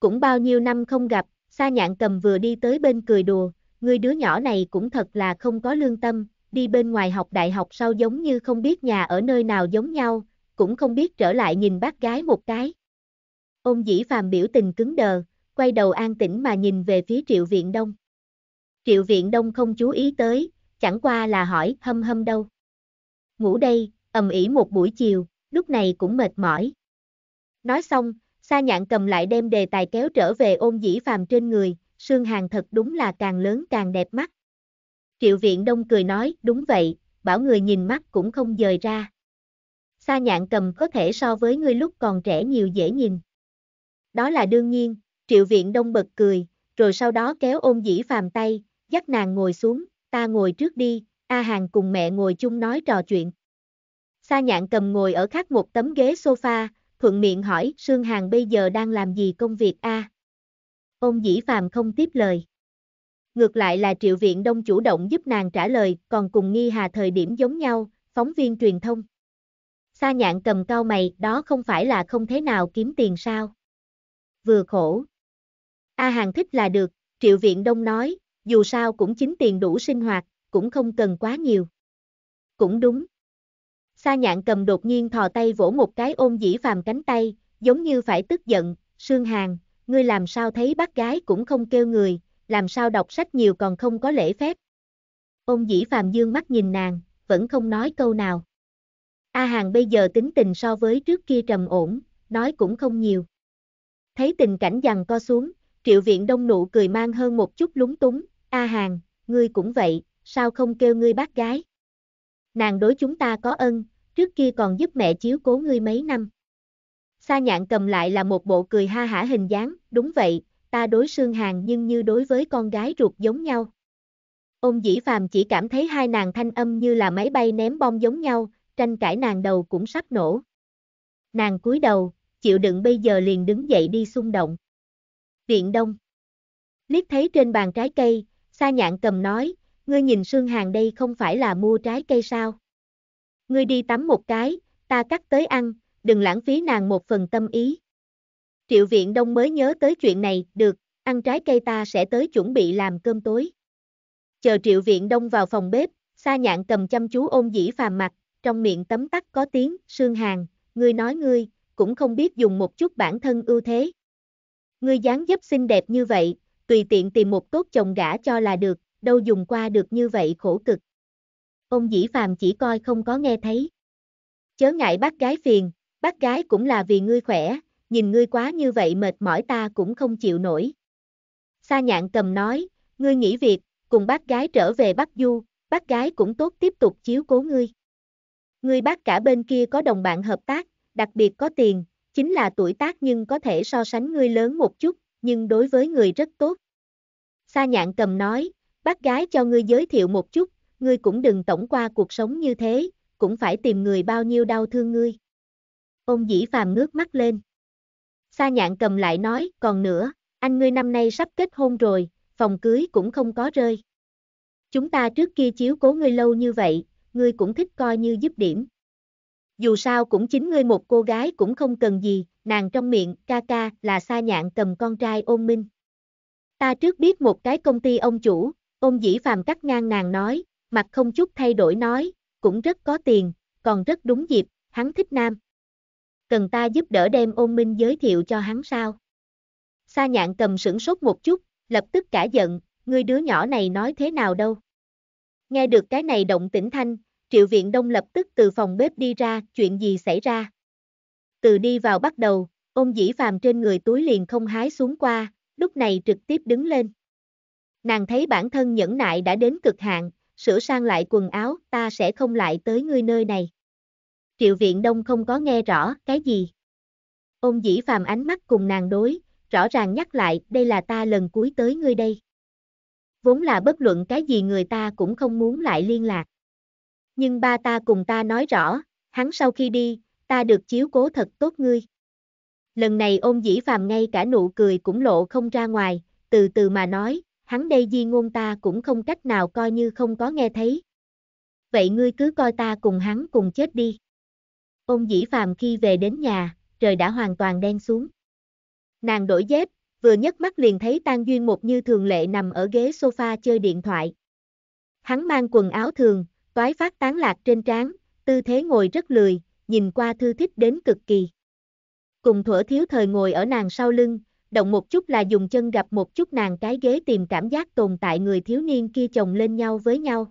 Cũng bao nhiêu năm không gặp, sa nhạn cầm vừa đi tới bên cười đùa, người đứa nhỏ này cũng thật là không có lương tâm, đi bên ngoài học đại học sau giống như không biết nhà ở nơi nào giống nhau, cũng không biết trở lại nhìn bác gái một cái. Ông dĩ phàm biểu tình cứng đờ, quay đầu an tĩnh mà nhìn về phía triệu viện đông. Triệu viện đông không chú ý tới, chẳng qua là hỏi hâm hâm đâu. Ngủ đây, ầm ĩ một buổi chiều, lúc này cũng mệt mỏi, Nói xong, Sa nhạn cầm lại đem đề tài kéo trở về ôn dĩ phàm trên người, xương hàng thật đúng là càng lớn càng đẹp mắt. Triệu viện đông cười nói, đúng vậy, bảo người nhìn mắt cũng không dời ra. Sa nhạn cầm có thể so với ngươi lúc còn trẻ nhiều dễ nhìn. Đó là đương nhiên, triệu viện đông bật cười, rồi sau đó kéo ôn dĩ phàm tay, dắt nàng ngồi xuống, ta ngồi trước đi, A Hàng cùng mẹ ngồi chung nói trò chuyện. Sa nhạn cầm ngồi ở khác một tấm ghế sofa, thuận miệng hỏi Sương Hàng bây giờ đang làm gì công việc a? Ông dĩ phàm không tiếp lời. Ngược lại là Triệu Viện Đông chủ động giúp nàng trả lời, còn cùng Nghi Hà thời điểm giống nhau, phóng viên truyền thông. Sa nhạn cầm cao mày, đó không phải là không thế nào kiếm tiền sao? Vừa khổ. A Hàng thích là được, Triệu Viện Đông nói, dù sao cũng chính tiền đủ sinh hoạt, cũng không cần quá nhiều. Cũng đúng. Sa nhạn cầm đột nhiên thò tay vỗ một cái ôm dĩ phàm cánh tay, giống như phải tức giận, sương hàng, ngươi làm sao thấy bác gái cũng không kêu người, làm sao đọc sách nhiều còn không có lễ phép. Ôn dĩ phàm dương mắt nhìn nàng, vẫn không nói câu nào. A hàng bây giờ tính tình so với trước kia trầm ổn, nói cũng không nhiều. Thấy tình cảnh dằn co xuống, triệu viện đông nụ cười mang hơn một chút lúng túng, A hàng, ngươi cũng vậy, sao không kêu ngươi bác gái. Nàng đối chúng ta có ân, trước kia còn giúp mẹ chiếu cố ngươi mấy năm. Sa nhạn cầm lại là một bộ cười ha hả hình dáng, đúng vậy, ta đối Sương hàng nhưng như đối với con gái ruột giống nhau. ông dĩ phàm chỉ cảm thấy hai nàng thanh âm như là máy bay ném bom giống nhau, tranh cãi nàng đầu cũng sắp nổ. Nàng cúi đầu, chịu đựng bây giờ liền đứng dậy đi xung động. Viện đông. Liếc thấy trên bàn trái cây, sa nhạn cầm nói, ngươi nhìn Sương hàng đây không phải là mua trái cây sao? ngươi đi tắm một cái, ta cắt tới ăn, đừng lãng phí nàng một phần tâm ý. Triệu viện đông mới nhớ tới chuyện này, được, ăn trái cây ta sẽ tới chuẩn bị làm cơm tối. Chờ triệu viện đông vào phòng bếp, sa nhạn cầm chăm chú ôn dĩ phàm mặt, trong miệng tấm tắc có tiếng, sương hàng, ngươi nói ngươi, cũng không biết dùng một chút bản thân ưu thế. Ngươi dáng dấp xinh đẹp như vậy, tùy tiện tìm một tốt chồng gã cho là được, đâu dùng qua được như vậy khổ cực ông dĩ phàm chỉ coi không có nghe thấy. Chớ ngại bác gái phiền, bác gái cũng là vì ngươi khỏe, nhìn ngươi quá như vậy mệt mỏi ta cũng không chịu nổi. Sa nhạn cầm nói, ngươi nghỉ việc, cùng bác gái trở về Bắc Du, bác gái cũng tốt tiếp tục chiếu cố ngươi. Ngươi bác cả bên kia có đồng bạn hợp tác, đặc biệt có tiền, chính là tuổi tác nhưng có thể so sánh ngươi lớn một chút, nhưng đối với người rất tốt. Sa nhạn cầm nói, bác gái cho ngươi giới thiệu một chút, ngươi cũng đừng tổng qua cuộc sống như thế, cũng phải tìm người bao nhiêu đau thương ngươi. Ông dĩ phàm ngước mắt lên. Sa nhạn cầm lại nói, còn nữa, anh ngươi năm nay sắp kết hôn rồi, phòng cưới cũng không có rơi. Chúng ta trước kia chiếu cố ngươi lâu như vậy, ngươi cũng thích coi như giúp điểm. Dù sao cũng chính ngươi một cô gái cũng không cần gì, nàng trong miệng, ca ca, là sa nhạn cầm con trai ôn minh. Ta trước biết một cái công ty ông chủ, Ông dĩ phàm cắt ngang nàng nói, mặt không chút thay đổi nói, cũng rất có tiền, còn rất đúng dịp, hắn thích nam. Cần ta giúp đỡ đem ôn minh giới thiệu cho hắn sao? Sa nhạn cầm sửng sốt một chút, lập tức cả giận, ngươi đứa nhỏ này nói thế nào đâu. Nghe được cái này động tĩnh thanh, triệu viện đông lập tức từ phòng bếp đi ra, chuyện gì xảy ra. Từ đi vào bắt đầu, ôn dĩ phàm trên người túi liền không hái xuống qua, lúc này trực tiếp đứng lên. Nàng thấy bản thân nhẫn nại đã đến cực hạn, sửa sang lại quần áo, ta sẽ không lại tới ngươi nơi này. Triệu Viện Đông không có nghe rõ, cái gì? Ôn dĩ phàm ánh mắt cùng nàng đối, rõ ràng nhắc lại, đây là ta lần cuối tới ngươi đây. Vốn là bất luận cái gì người ta cũng không muốn lại liên lạc. Nhưng ba ta cùng ta nói rõ, hắn sau khi đi, ta được chiếu cố thật tốt ngươi. Lần này ôn dĩ phàm ngay cả nụ cười cũng lộ không ra ngoài, từ từ mà nói, hắn đây di ngôn ta cũng không cách nào coi như không có nghe thấy. Vậy ngươi cứ coi ta cùng hắn cùng chết đi. Ông dĩ phàm khi về đến nhà, trời đã hoàn toàn đen xuống. Nàng đổi dép, vừa nhấc mắt liền thấy Tan Duyên một như thường lệ nằm ở ghế sofa chơi điện thoại. Hắn mang quần áo thường, toái phát tán lạc trên trán, tư thế ngồi rất lười, nhìn qua thư thích đến cực kỳ. Cùng thuở thiếu thời ngồi ở nàng sau lưng, động một chút là dùng chân gặp một chút nàng cái ghế tìm cảm giác tồn tại người thiếu niên kia chồng lên nhau với nhau.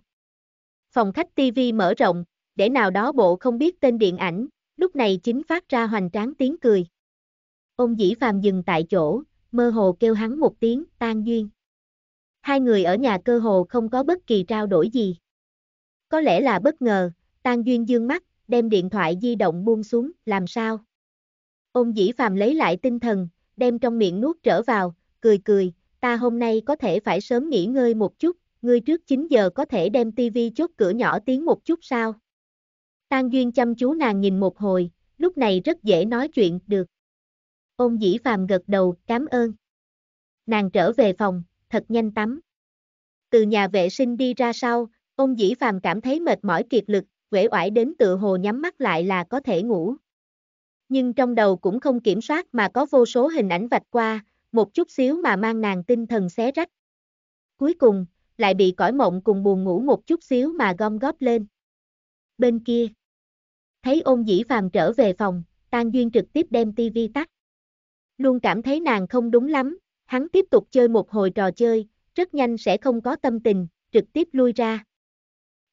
Phòng khách tivi mở rộng, để nào đó bộ không biết tên điện ảnh, lúc này chính phát ra hoành tráng tiếng cười. Ông dĩ phàm dừng tại chỗ, mơ hồ kêu hắn một tiếng, tan duyên. Hai người ở nhà cơ hồ không có bất kỳ trao đổi gì. Có lẽ là bất ngờ, tan duyên dương mắt, đem điện thoại di động buông xuống, làm sao? Ông dĩ phàm lấy lại tinh thần, đem trong miệng nuốt trở vào, cười cười, ta hôm nay có thể phải sớm nghỉ ngơi một chút, ngươi trước 9 giờ có thể đem tivi chốt cửa nhỏ tiếng một chút sao? Tang Duyên chăm chú nàng nhìn một hồi, lúc này rất dễ nói chuyện, được. Ôn dĩ phàm gật đầu, cảm ơn. Nàng trở về phòng, thật nhanh tắm. Từ nhà vệ sinh đi ra sau, ông dĩ phàm cảm thấy mệt mỏi kiệt lực, quể oải đến tự hồ nhắm mắt lại là có thể ngủ nhưng trong đầu cũng không kiểm soát mà có vô số hình ảnh vạch qua, một chút xíu mà mang nàng tinh thần xé rách. Cuối cùng, lại bị cõi mộng cùng buồn ngủ một chút xíu mà gom góp lên. Bên kia, thấy ôn dĩ phàm trở về phòng, Tan Duyên trực tiếp đem tivi tắt. Luôn cảm thấy nàng không đúng lắm, hắn tiếp tục chơi một hồi trò chơi, rất nhanh sẽ không có tâm tình, trực tiếp lui ra.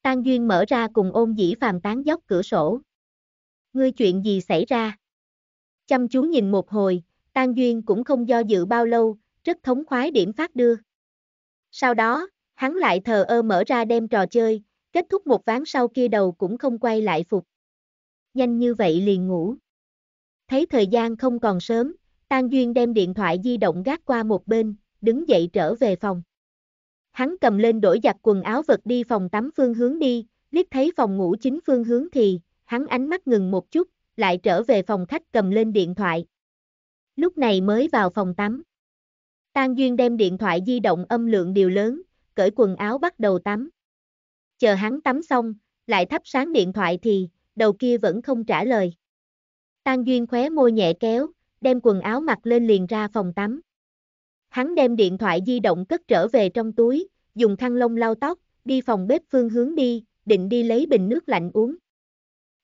Tan Duyên mở ra cùng ôn dĩ phàm tán dốc cửa sổ. Ngươi chuyện gì xảy ra? chăm chú nhìn một hồi, Tang Duyên cũng không do dự bao lâu, rất thống khoái điểm phát đưa. Sau đó, hắn lại thờ ơ mở ra đem trò chơi, kết thúc một ván sau kia đầu cũng không quay lại phục. Nhanh như vậy liền ngủ. Thấy thời gian không còn sớm, Tang Duyên đem điện thoại di động gác qua một bên, đứng dậy trở về phòng. Hắn cầm lên đổi giặt quần áo vật đi phòng tắm phương hướng đi, liếc thấy phòng ngủ chính phương hướng thì, hắn ánh mắt ngừng một chút, lại trở về phòng khách cầm lên điện thoại. Lúc này mới vào phòng tắm. Tang Duyên đem điện thoại di động âm lượng điều lớn, cởi quần áo bắt đầu tắm. Chờ hắn tắm xong, lại thắp sáng điện thoại thì, đầu kia vẫn không trả lời. Tang Duyên khóe môi nhẹ kéo, đem quần áo mặc lên liền ra phòng tắm. Hắn đem điện thoại di động cất trở về trong túi, dùng khăn lông lau tóc, đi phòng bếp phương hướng đi, định đi lấy bình nước lạnh uống.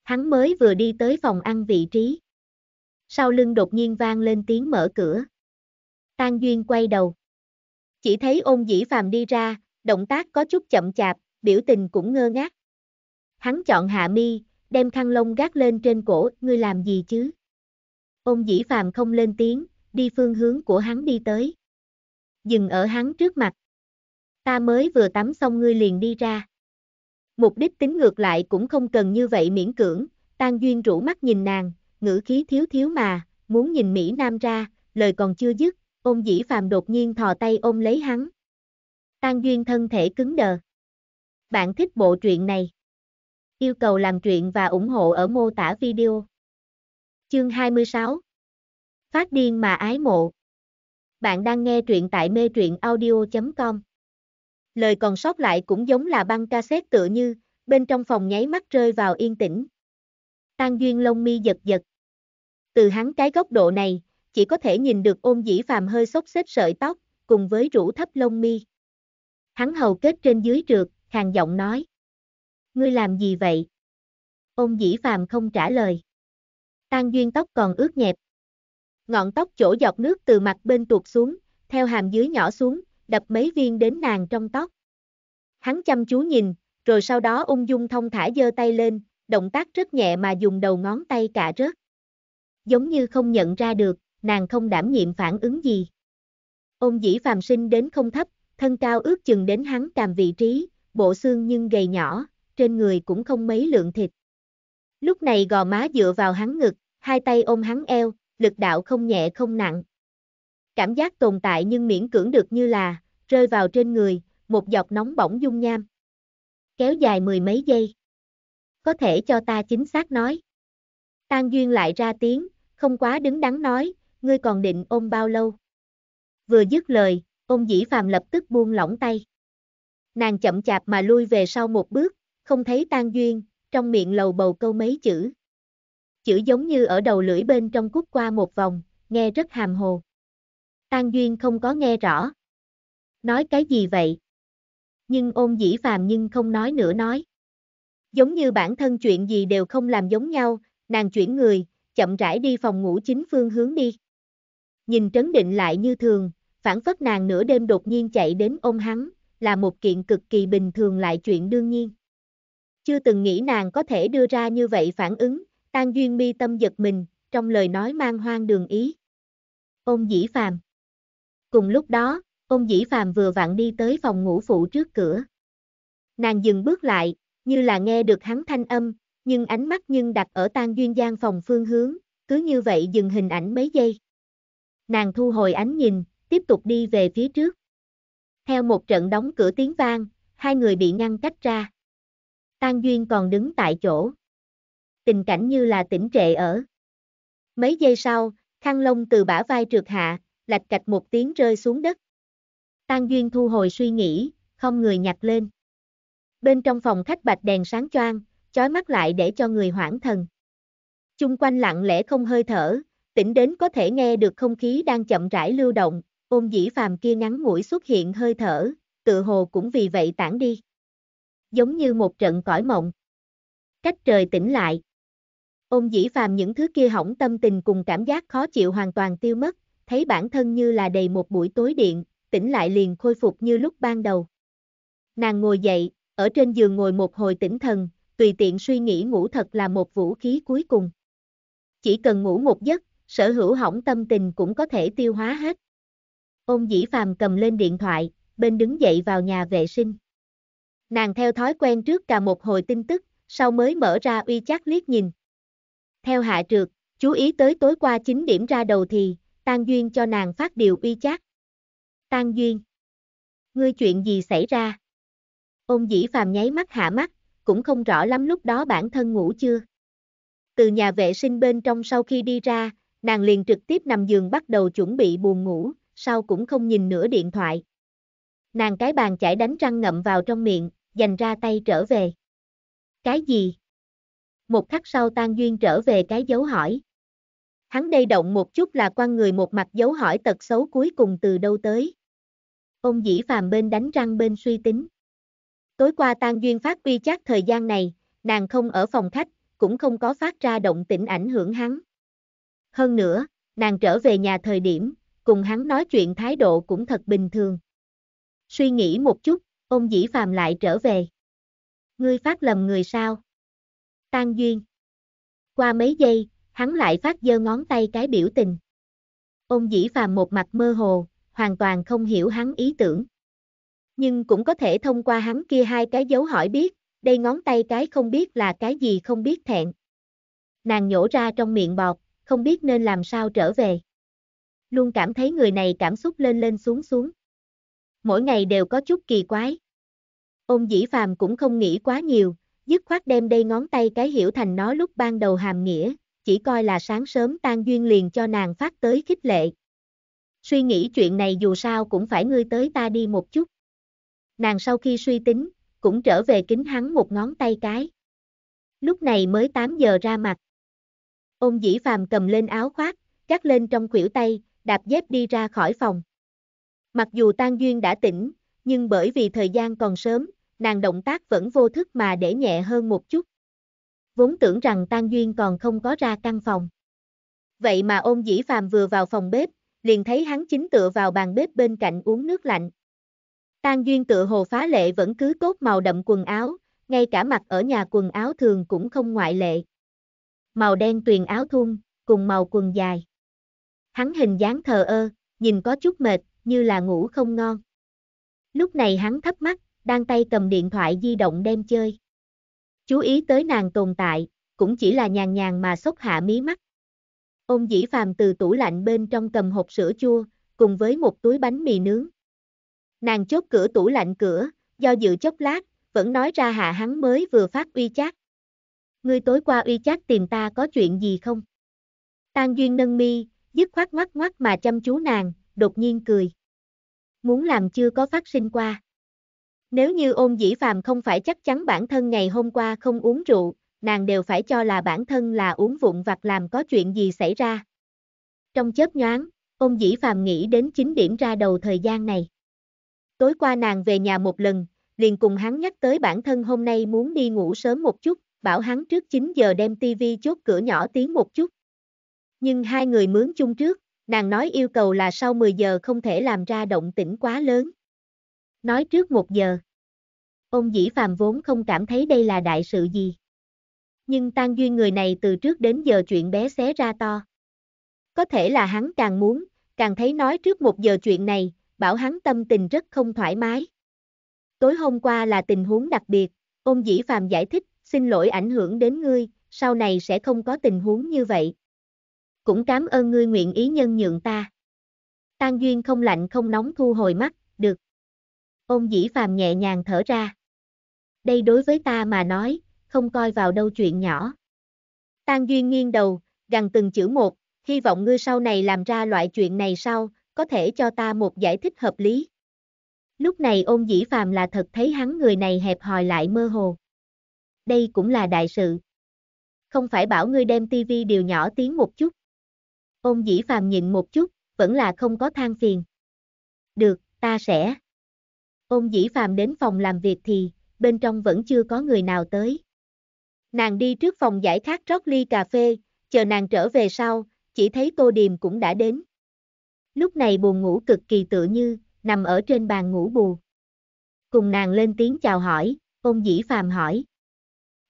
Hắn mới vừa đi tới phòng ăn vị trí. Sau lưng đột nhiên vang lên tiếng mở cửa. Tan Duyên quay đầu. Chỉ thấy ôn dĩ phàm đi ra, động tác có chút chậm chạp, biểu tình cũng ngơ ngác. Hắn chọn hạ mi, đem khăn lông gác lên trên cổ, ngươi làm gì chứ? Ôn dĩ phàm không lên tiếng, đi phương hướng của hắn đi tới. Dừng ở hắn trước mặt. Ta mới vừa tắm xong ngươi liền đi ra. Mục đích tính ngược lại cũng không cần như vậy miễn cưỡng, Tang Duyên rủ mắt nhìn nàng, ngữ khí thiếu thiếu mà, muốn nhìn Mỹ Nam ra, lời còn chưa dứt, ôn dĩ phàm đột nhiên thò tay ôm lấy hắn. Tang Duyên thân thể cứng đờ. Bạn thích bộ truyện này? Yêu cầu làm truyện và ủng hộ ở mô tả video. Chương 26 Phát điên mà ái mộ Bạn đang nghe truyện tại mê truyện audio.com lời còn sót lại cũng giống là băng cassette tựa như, bên trong phòng nháy mắt rơi vào yên tĩnh. Tan duyên lông mi giật giật. Từ hắn cái góc độ này, chỉ có thể nhìn được ôn dĩ phàm hơi xốc xếp sợi tóc, cùng với rũ thấp lông mi. Hắn hầu kết trên dưới trượt, hàng giọng nói. Ngươi làm gì vậy? Ôn dĩ phàm không trả lời. Tan duyên tóc còn ướt nhẹp. Ngọn tóc chỗ giọt nước từ mặt bên tuột xuống, theo hàm dưới nhỏ xuống, đập mấy viên đến nàng trong tóc. Hắn chăm chú nhìn, rồi sau đó ung dung thông thả giơ tay lên, động tác rất nhẹ mà dùng đầu ngón tay cả rớt. Giống như không nhận ra được, nàng không đảm nhiệm phản ứng gì. Ôn dĩ phàm sinh đến không thấp, thân cao ước chừng đến hắn càm vị trí, bộ xương nhưng gầy nhỏ, trên người cũng không mấy lượng thịt. Lúc này gò má dựa vào hắn ngực, hai tay ôm hắn eo, lực đạo không nhẹ không nặng. Cảm giác tồn tại nhưng miễn cưỡng được như là, rơi vào trên người, một giọt nóng bỏng dung nham. Kéo dài mười mấy giây. Có thể cho ta chính xác nói. Tan Duyên lại ra tiếng, không quá đứng đắn nói, ngươi còn định ôm bao lâu. Vừa dứt lời, ông dĩ phàm lập tức buông lỏng tay. Nàng chậm chạp mà lui về sau một bước, không thấy tan duyên, trong miệng lầu bầu câu mấy chữ. Chữ giống như ở đầu lưỡi bên trong cút qua một vòng, nghe rất hàm hồ. Tan Duyên không có nghe rõ. Nói cái gì vậy? Nhưng ôn dĩ phàm nhưng không nói nữa nói. Giống như bản thân chuyện gì đều không làm giống nhau, nàng chuyển người, chậm rãi đi phòng ngủ chính phương hướng đi. Nhìn trấn định lại như thường, phản phất nàng nửa đêm đột nhiên chạy đến ôm hắn, là một kiện cực kỳ bình thường lại chuyện đương nhiên. Chưa từng nghĩ nàng có thể đưa ra như vậy phản ứng, tan duyên mi tâm giật mình, trong lời nói mang hoang đường ý. Ôn dĩ phàm. Cùng lúc đó, ông dĩ phàm vừa vặn đi tới phòng ngủ phụ trước cửa. Nàng dừng bước lại, như là nghe được hắn thanh âm, nhưng ánh mắt nhưng đặt ở tan duyên gian phòng phương hướng, cứ như vậy dừng hình ảnh mấy giây. Nàng thu hồi ánh nhìn, tiếp tục đi về phía trước. Theo một trận đóng cửa tiếng vang, hai người bị ngăn cách ra. Tan duyên còn đứng tại chỗ. Tình cảnh như là tỉnh trệ ở. Mấy giây sau, khăn lông từ bả vai trượt hạ, lạch cạch một tiếng rơi xuống đất. Tan Duyên thu hồi suy nghĩ, không người nhặt lên. Bên trong phòng khách bạch đèn sáng choang, chói mắt lại để cho người hoảng thần. Chung quanh lặng lẽ không hơi thở, tỉnh đến có thể nghe được không khí đang chậm rãi lưu động, ôn dĩ phàm kia ngắn ngủi xuất hiện hơi thở, tự hồ cũng vì vậy tản đi. Giống như một trận cõi mộng. Cách trời tỉnh lại. Ôn dĩ phàm những thứ kia hỏng tâm tình cùng cảm giác khó chịu hoàn toàn tiêu mất, thấy bản thân như là đầy một buổi tối điện, tỉnh lại liền khôi phục như lúc ban đầu. Nàng ngồi dậy, ở trên giường ngồi một hồi tỉnh thần, tùy tiện suy nghĩ ngủ thật là một vũ khí cuối cùng. Chỉ cần ngủ một giấc, sở hữu hỏng tâm tình cũng có thể tiêu hóa hết. Ôn dĩ phàm cầm lên điện thoại, bên đứng dậy vào nhà vệ sinh. Nàng theo thói quen trước cả một hồi tin tức, sau mới mở ra uy chắc liếc nhìn. Theo hạ trượt, chú ý tới tối qua 9 điểm ra đầu thì, Tan Duyên cho nàng phát điều uy chát. Tan Duyên. Ngươi chuyện gì xảy ra? Ông dĩ phàm nháy mắt hạ mắt, cũng không rõ lắm lúc đó bản thân ngủ chưa. Từ nhà vệ sinh bên trong sau khi đi ra, nàng liền trực tiếp nằm giường bắt đầu chuẩn bị buồn ngủ, sau cũng không nhìn nửa điện thoại. Nàng cái bàn chải đánh răng ngậm vào trong miệng, dành ra tay trở về. Cái gì? Một khắc sau Tan Duyên trở về cái dấu hỏi. Hắn đây động một chút là quan người một mặt dấu hỏi tật xấu cuối cùng từ đâu tới. Ông dĩ phàm bên đánh răng bên suy tính. Tối qua tan duyên phát quy chắc thời gian này, nàng không ở phòng khách, cũng không có phát ra động tĩnh ảnh hưởng hắn. Hơn nữa, nàng trở về nhà thời điểm, cùng hắn nói chuyện thái độ cũng thật bình thường. Suy nghĩ một chút, ông dĩ phàm lại trở về. Ngươi phát lầm người sao? Tan duyên. Qua mấy giây, hắn lại phát giơ ngón tay cái biểu tình. Ôn dĩ phàm một mặt mơ hồ, hoàn toàn không hiểu hắn ý tưởng. Nhưng cũng có thể thông qua hắn kia hai cái dấu hỏi biết, đây ngón tay cái không biết là cái gì không biết thẹn. Nàng nhổ ra trong miệng bọt, không biết nên làm sao trở về. Luôn cảm thấy người này cảm xúc lên lên xuống xuống. Mỗi ngày đều có chút kỳ quái. Ôn dĩ phàm cũng không nghĩ quá nhiều, dứt khoát đem đây ngón tay cái hiểu thành nó lúc ban đầu hàm nghĩa, chỉ coi là sáng sớm tan duyên liền cho nàng phát tới khích lệ. Suy nghĩ chuyện này dù sao cũng phải ngươi tới ta đi một chút. Nàng sau khi suy tính, cũng trở về kính hắn một ngón tay cái. Lúc này mới 8 giờ ra mặt. Ôn dĩ phàm cầm lên áo khoác, cắt lên trong khuỷu tay, đạp dép đi ra khỏi phòng. Mặc dù tan duyên đã tỉnh, nhưng bởi vì thời gian còn sớm, nàng động tác vẫn vô thức mà để nhẹ hơn một chút vốn tưởng rằng Tang Duyên còn không có ra căn phòng. Vậy mà ôn dĩ phàm vừa vào phòng bếp, liền thấy hắn chính tựa vào bàn bếp bên cạnh uống nước lạnh. Tang Duyên tựa hồ phá lệ vẫn cứ cốt màu đậm quần áo, ngay cả mặt ở nhà quần áo thường cũng không ngoại lệ. Màu đen tuyền áo thun, cùng màu quần dài. Hắn hình dáng thờ ơ, nhìn có chút mệt, như là ngủ không ngon. Lúc này hắn thấp mắt, đang tay cầm điện thoại di động đem chơi chú ý tới nàng tồn tại, cũng chỉ là nhàn nhàn mà sốc hạ mí mắt. Ôn dĩ phàm từ tủ lạnh bên trong cầm hộp sữa chua, cùng với một túi bánh mì nướng. Nàng chốt cửa tủ lạnh cửa, do dự chốc lát, vẫn nói ra hạ hắn mới vừa phát uy chát. Ngươi tối qua uy chát tìm ta có chuyện gì không? Tang duyên nâng mi, dứt khoát ngoắt ngoắt mà chăm chú nàng, đột nhiên cười. Muốn làm chưa có phát sinh qua. Nếu như ôn dĩ phàm không phải chắc chắn bản thân ngày hôm qua không uống rượu, nàng đều phải cho là bản thân là uống vụn vặt làm có chuyện gì xảy ra. Trong chớp nhoáng, ôn dĩ phàm nghĩ đến chính điểm ra đầu thời gian này. Tối qua nàng về nhà một lần, liền cùng hắn nhắc tới bản thân hôm nay muốn đi ngủ sớm một chút, bảo hắn trước 9 giờ đem tivi chốt cửa nhỏ tiếng một chút. Nhưng hai người mướn chung trước, nàng nói yêu cầu là sau 10 giờ không thể làm ra động tĩnh quá lớn. Nói trước một giờ. ông dĩ phàm vốn không cảm thấy đây là đại sự gì. Nhưng tan duyên người này từ trước đến giờ chuyện bé xé ra to. Có thể là hắn càng muốn, càng thấy nói trước một giờ chuyện này, bảo hắn tâm tình rất không thoải mái. Tối hôm qua là tình huống đặc biệt, ông dĩ phàm giải thích, xin lỗi ảnh hưởng đến ngươi, sau này sẽ không có tình huống như vậy. Cũng cảm ơn ngươi nguyện ý nhân nhượng ta. Tan duyên không lạnh không nóng thu hồi mắt, được. Ôn dĩ phàm nhẹ nhàng thở ra. Đây đối với ta mà nói, không coi vào đâu chuyện nhỏ. Tan Duyên nghiêng đầu, gần từng chữ một, hy vọng ngươi sau này làm ra loại chuyện này sau, có thể cho ta một giải thích hợp lý. Lúc này ôn dĩ phàm là thật thấy hắn người này hẹp hòi lại mơ hồ. Đây cũng là đại sự. Không phải bảo ngươi đem tivi điều nhỏ tiếng một chút. Ôn dĩ phàm nhịn một chút, vẫn là không có than phiền. Được, ta sẽ. Ôn dĩ phàm đến phòng làm việc thì, bên trong vẫn chưa có người nào tới. Nàng đi trước phòng giải khát rót ly cà phê, chờ nàng trở về sau, chỉ thấy cô điềm cũng đã đến. Lúc này buồn ngủ cực kỳ tự như, nằm ở trên bàn ngủ bù. Cùng nàng lên tiếng chào hỏi, ôn dĩ phàm hỏi.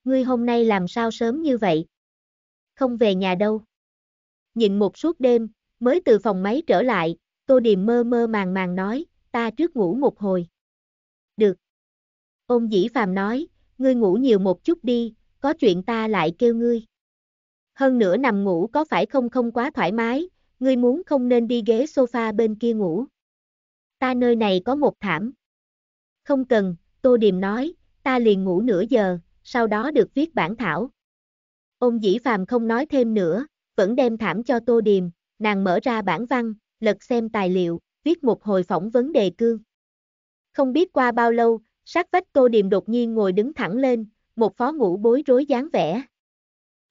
Ngươi hôm nay làm sao sớm như vậy? Không về nhà đâu. Nhìn một suốt đêm, mới từ phòng máy trở lại, cô điềm mơ mơ màng màng nói, ta trước ngủ một hồi. Ôn dĩ phàm nói, ngươi ngủ nhiều một chút đi, có chuyện ta lại kêu ngươi. Hơn nữa nằm ngủ có phải không không quá thoải mái, ngươi muốn không nên đi ghế sofa bên kia ngủ. Ta nơi này có một thảm. Không cần, Tô Điềm nói, ta liền ngủ nửa giờ, sau đó được viết bản thảo. Ôn dĩ phàm không nói thêm nữa, vẫn đem thảm cho Tô Điềm, nàng mở ra bản văn, lật xem tài liệu, viết một hồi phỏng vấn đề cương. Không biết qua bao lâu, Sát vách cô điềm đột nhiên ngồi đứng thẳng lên, một phó ngủ bối rối dáng vẻ.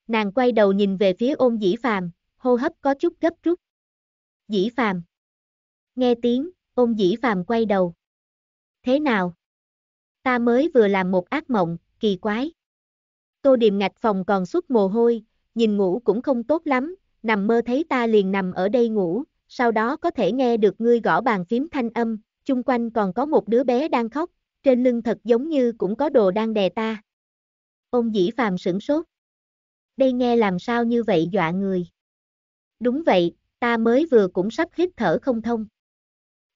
Nàng quay đầu nhìn về phía ôn dĩ phàm, hô hấp có chút gấp rút. Dĩ phàm. Nghe tiếng, ôn dĩ phàm quay đầu. Thế nào? Ta mới vừa làm một ác mộng, kỳ quái. Tô điềm ngạch phòng còn suốt mồ hôi, nhìn ngủ cũng không tốt lắm, nằm mơ thấy ta liền nằm ở đây ngủ, sau đó có thể nghe được ngươi gõ bàn phím thanh âm, chung quanh còn có một đứa bé đang khóc, trên lưng thật giống như cũng có đồ đang đè ta. ông dĩ phàm sửng sốt. Đây nghe làm sao như vậy dọa người. Đúng vậy, ta mới vừa cũng sắp hít thở không thông.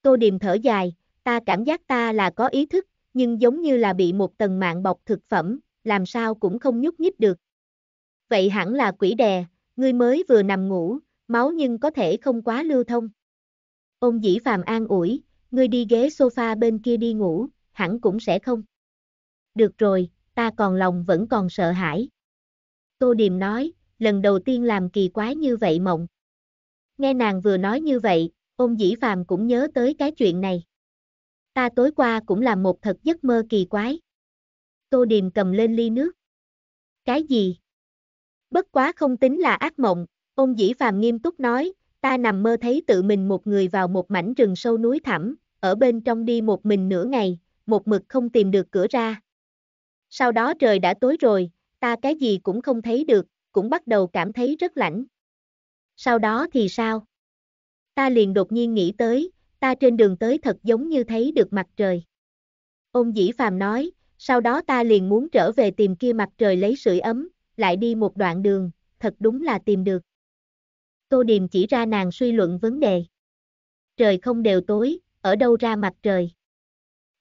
Tô Điềm thở dài, ta cảm giác ta là có ý thức, nhưng giống như là bị một tầng mạng bọc thực phẩm, làm sao cũng không nhúc nhích được. Vậy hẳn là quỷ đè, ngươi mới vừa nằm ngủ, máu nhưng có thể không quá lưu thông. ông dĩ phàm an ủi, ngươi đi ghế sofa bên kia đi ngủ, hẳn cũng sẽ không. Được rồi, ta còn lòng vẫn còn sợ hãi. Tô Điềm nói, lần đầu tiên làm kỳ quái như vậy mộng. Nghe nàng vừa nói như vậy, ôn dĩ phàm cũng nhớ tới cái chuyện này. Ta tối qua cũng làm một thật giấc mơ kỳ quái. Tô Điềm cầm lên ly nước. Cái gì? Bất quá không tính là ác mộng, ôn dĩ phàm nghiêm túc nói, ta nằm mơ thấy tự mình một người vào một mảnh rừng sâu núi thẳm, ở bên trong đi một mình nửa ngày, một mực không tìm được cửa ra. Sau đó trời đã tối rồi, ta cái gì cũng không thấy được, cũng bắt đầu cảm thấy rất lạnh. Sau đó thì sao? Ta liền đột nhiên nghĩ tới, ta trên đường tới thật giống như thấy được mặt trời. Ông dĩ phàm nói, sau đó ta liền muốn trở về tìm kia mặt trời lấy sưởi ấm, lại đi một đoạn đường, thật đúng là tìm được. Tô Điềm chỉ ra nàng suy luận vấn đề. Trời không đều tối, ở đâu ra mặt trời?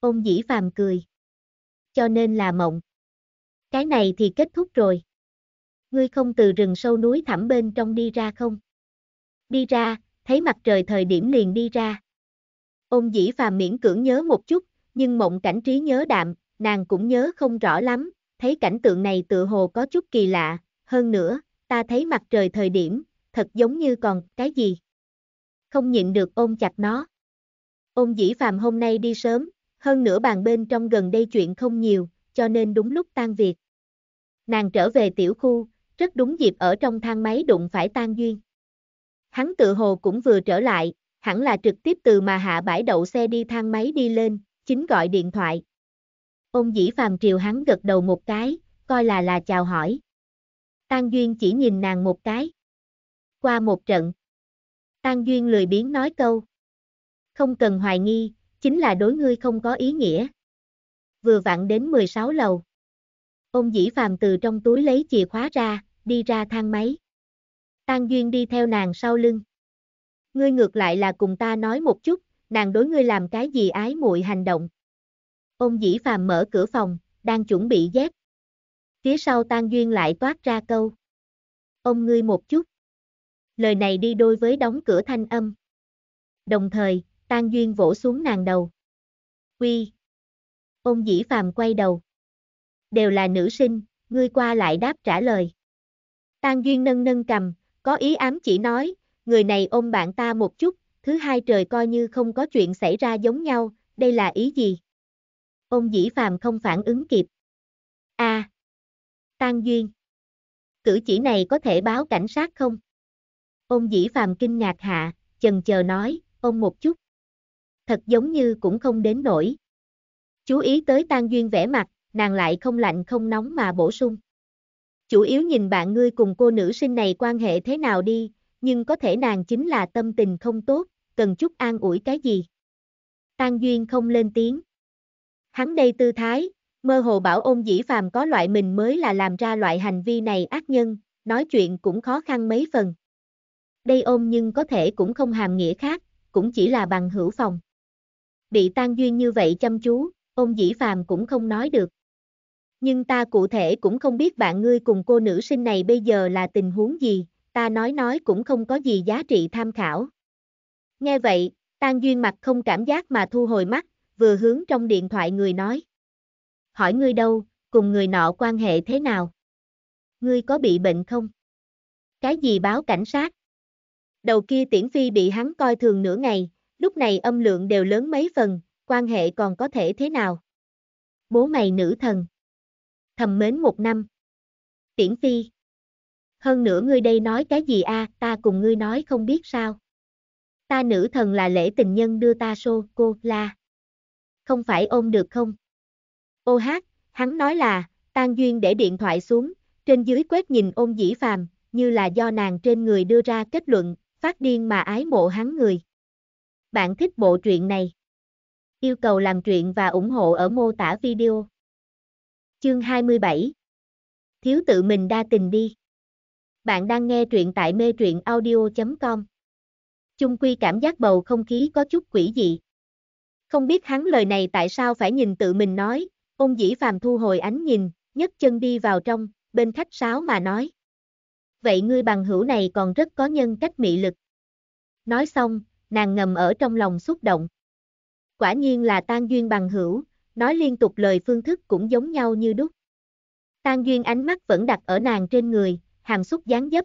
Ôn dĩ phàm cười. Cho nên là mộng. Cái này thì kết thúc rồi. Ngươi không từ rừng sâu núi thẳm bên trong đi ra không? Đi ra, thấy mặt trời thời điểm liền đi ra. Ôn dĩ phàm miễn cưỡng nhớ một chút, nhưng mộng cảnh trí nhớ đạm, nàng cũng nhớ không rõ lắm, thấy cảnh tượng này tự hồ có chút kỳ lạ, hơn nữa, ta thấy mặt trời thời điểm, thật giống như còn cái gì. Không nhịn được ôm chặt nó. Ôn dĩ phàm hôm nay đi sớm, hơn nữa bàn bên trong gần đây chuyện không nhiều, cho nên đúng lúc tan việc. Nàng trở về tiểu khu, rất đúng dịp ở trong thang máy đụng phải tan duyên. Hắn tự hồ cũng vừa trở lại, hẳn là trực tiếp từ mà hạ bãi đậu xe đi thang máy đi lên, chính gọi điện thoại. Ông dĩ phàm triều hắn gật đầu một cái, coi là là chào hỏi. Tan Duyên chỉ nhìn nàng một cái. Qua một trận. Tan Duyên lười biếng nói câu. Không cần hoài nghi, chính là đối ngươi không có ý nghĩa. Vừa vặn đến 16 lầu. ông dĩ phàm từ trong túi lấy chìa khóa ra, đi ra thang máy. Tan Duyên đi theo nàng sau lưng. Ngươi ngược lại là cùng ta nói một chút, nàng đối ngươi làm cái gì ái muội hành động. Ông dĩ phàm mở cửa phòng, đang chuẩn bị dép. Phía sau Tan Duyên lại toát ra câu. Ông ngươi một chút. Lời này đi đôi với đóng cửa thanh âm. Đồng thời, Tan Duyên vỗ xuống nàng đầu. Quy. Ông dĩ phàm quay đầu. Đều là nữ sinh, ngươi qua lại đáp trả lời. Tan Duyên nâng nâng cầm, có ý ám chỉ nói, người này ôm bạn ta một chút, thứ hai trời coi như không có chuyện xảy ra giống nhau, đây là ý gì? Ông dĩ phàm không phản ứng kịp. a à. Tan Duyên. Cử chỉ này có thể báo cảnh sát không? Ông dĩ phàm kinh ngạc hạ, chần chờ nói, ôm một chút thật giống như cũng không đến nổi. Chú ý tới tan duyên vẽ mặt, nàng lại không lạnh không nóng mà bổ sung. Chủ yếu nhìn bạn ngươi cùng cô nữ sinh này quan hệ thế nào đi, nhưng có thể nàng chính là tâm tình không tốt, cần chút an ủi cái gì. Tan duyên không lên tiếng. Hắn đây tư thái, mơ hồ bảo ôn dĩ phàm có loại mình mới là làm ra loại hành vi này ác nhân, nói chuyện cũng khó khăn mấy phần. Đây ôm nhưng có thể cũng không hàm nghĩa khác, cũng chỉ là bằng hữu phòng bị tan duyên như vậy chăm chú, ông dĩ phàm cũng không nói được. Nhưng ta cụ thể cũng không biết bạn ngươi cùng cô nữ sinh này bây giờ là tình huống gì, ta nói nói cũng không có gì giá trị tham khảo. Nghe vậy, Tan Duyên mặt không cảm giác mà thu hồi mắt, vừa hướng trong điện thoại người nói. Hỏi ngươi đâu, cùng người nọ quan hệ thế nào? Ngươi có bị bệnh không? Cái gì báo cảnh sát? Đầu kia tiễn phi bị hắn coi thường nửa ngày, lúc này âm lượng đều lớn mấy phần, quan hệ còn có thể thế nào? Bố mày nữ thần. Thầm mến một năm. Tiễn Phi. Hơn nữa ngươi đây nói cái gì a? À, ta cùng ngươi nói không biết sao. Ta nữ thần là lễ tình nhân đưa ta sô, cô, la. Không phải ôm được không? Ô hát, hắn nói là, tan duyên để điện thoại xuống, trên dưới quét nhìn ôm dĩ phàm, như là do nàng trên người đưa ra kết luận, phát điên mà ái mộ hắn người. Bạn thích bộ truyện này? Yêu cầu làm truyện và ủng hộ ở mô tả video. Chương 27 Thiếu tự mình đa tình đi. Bạn đang nghe truyện tại mê truyện audio.com Trung quy cảm giác bầu không khí có chút quỷ dị. Không biết hắn lời này tại sao phải nhìn tự mình nói, Ông dĩ phàm thu hồi ánh nhìn, nhấc chân đi vào trong, bên khách sáo mà nói. Vậy ngươi bằng hữu này còn rất có nhân cách mị lực. Nói xong, nàng ngầm ở trong lòng xúc động. Quả nhiên là tan duyên bằng hữu, nói liên tục lời phương thức cũng giống nhau như đúc. Tan duyên ánh mắt vẫn đặt ở nàng trên người, hàm xúc gián dấp.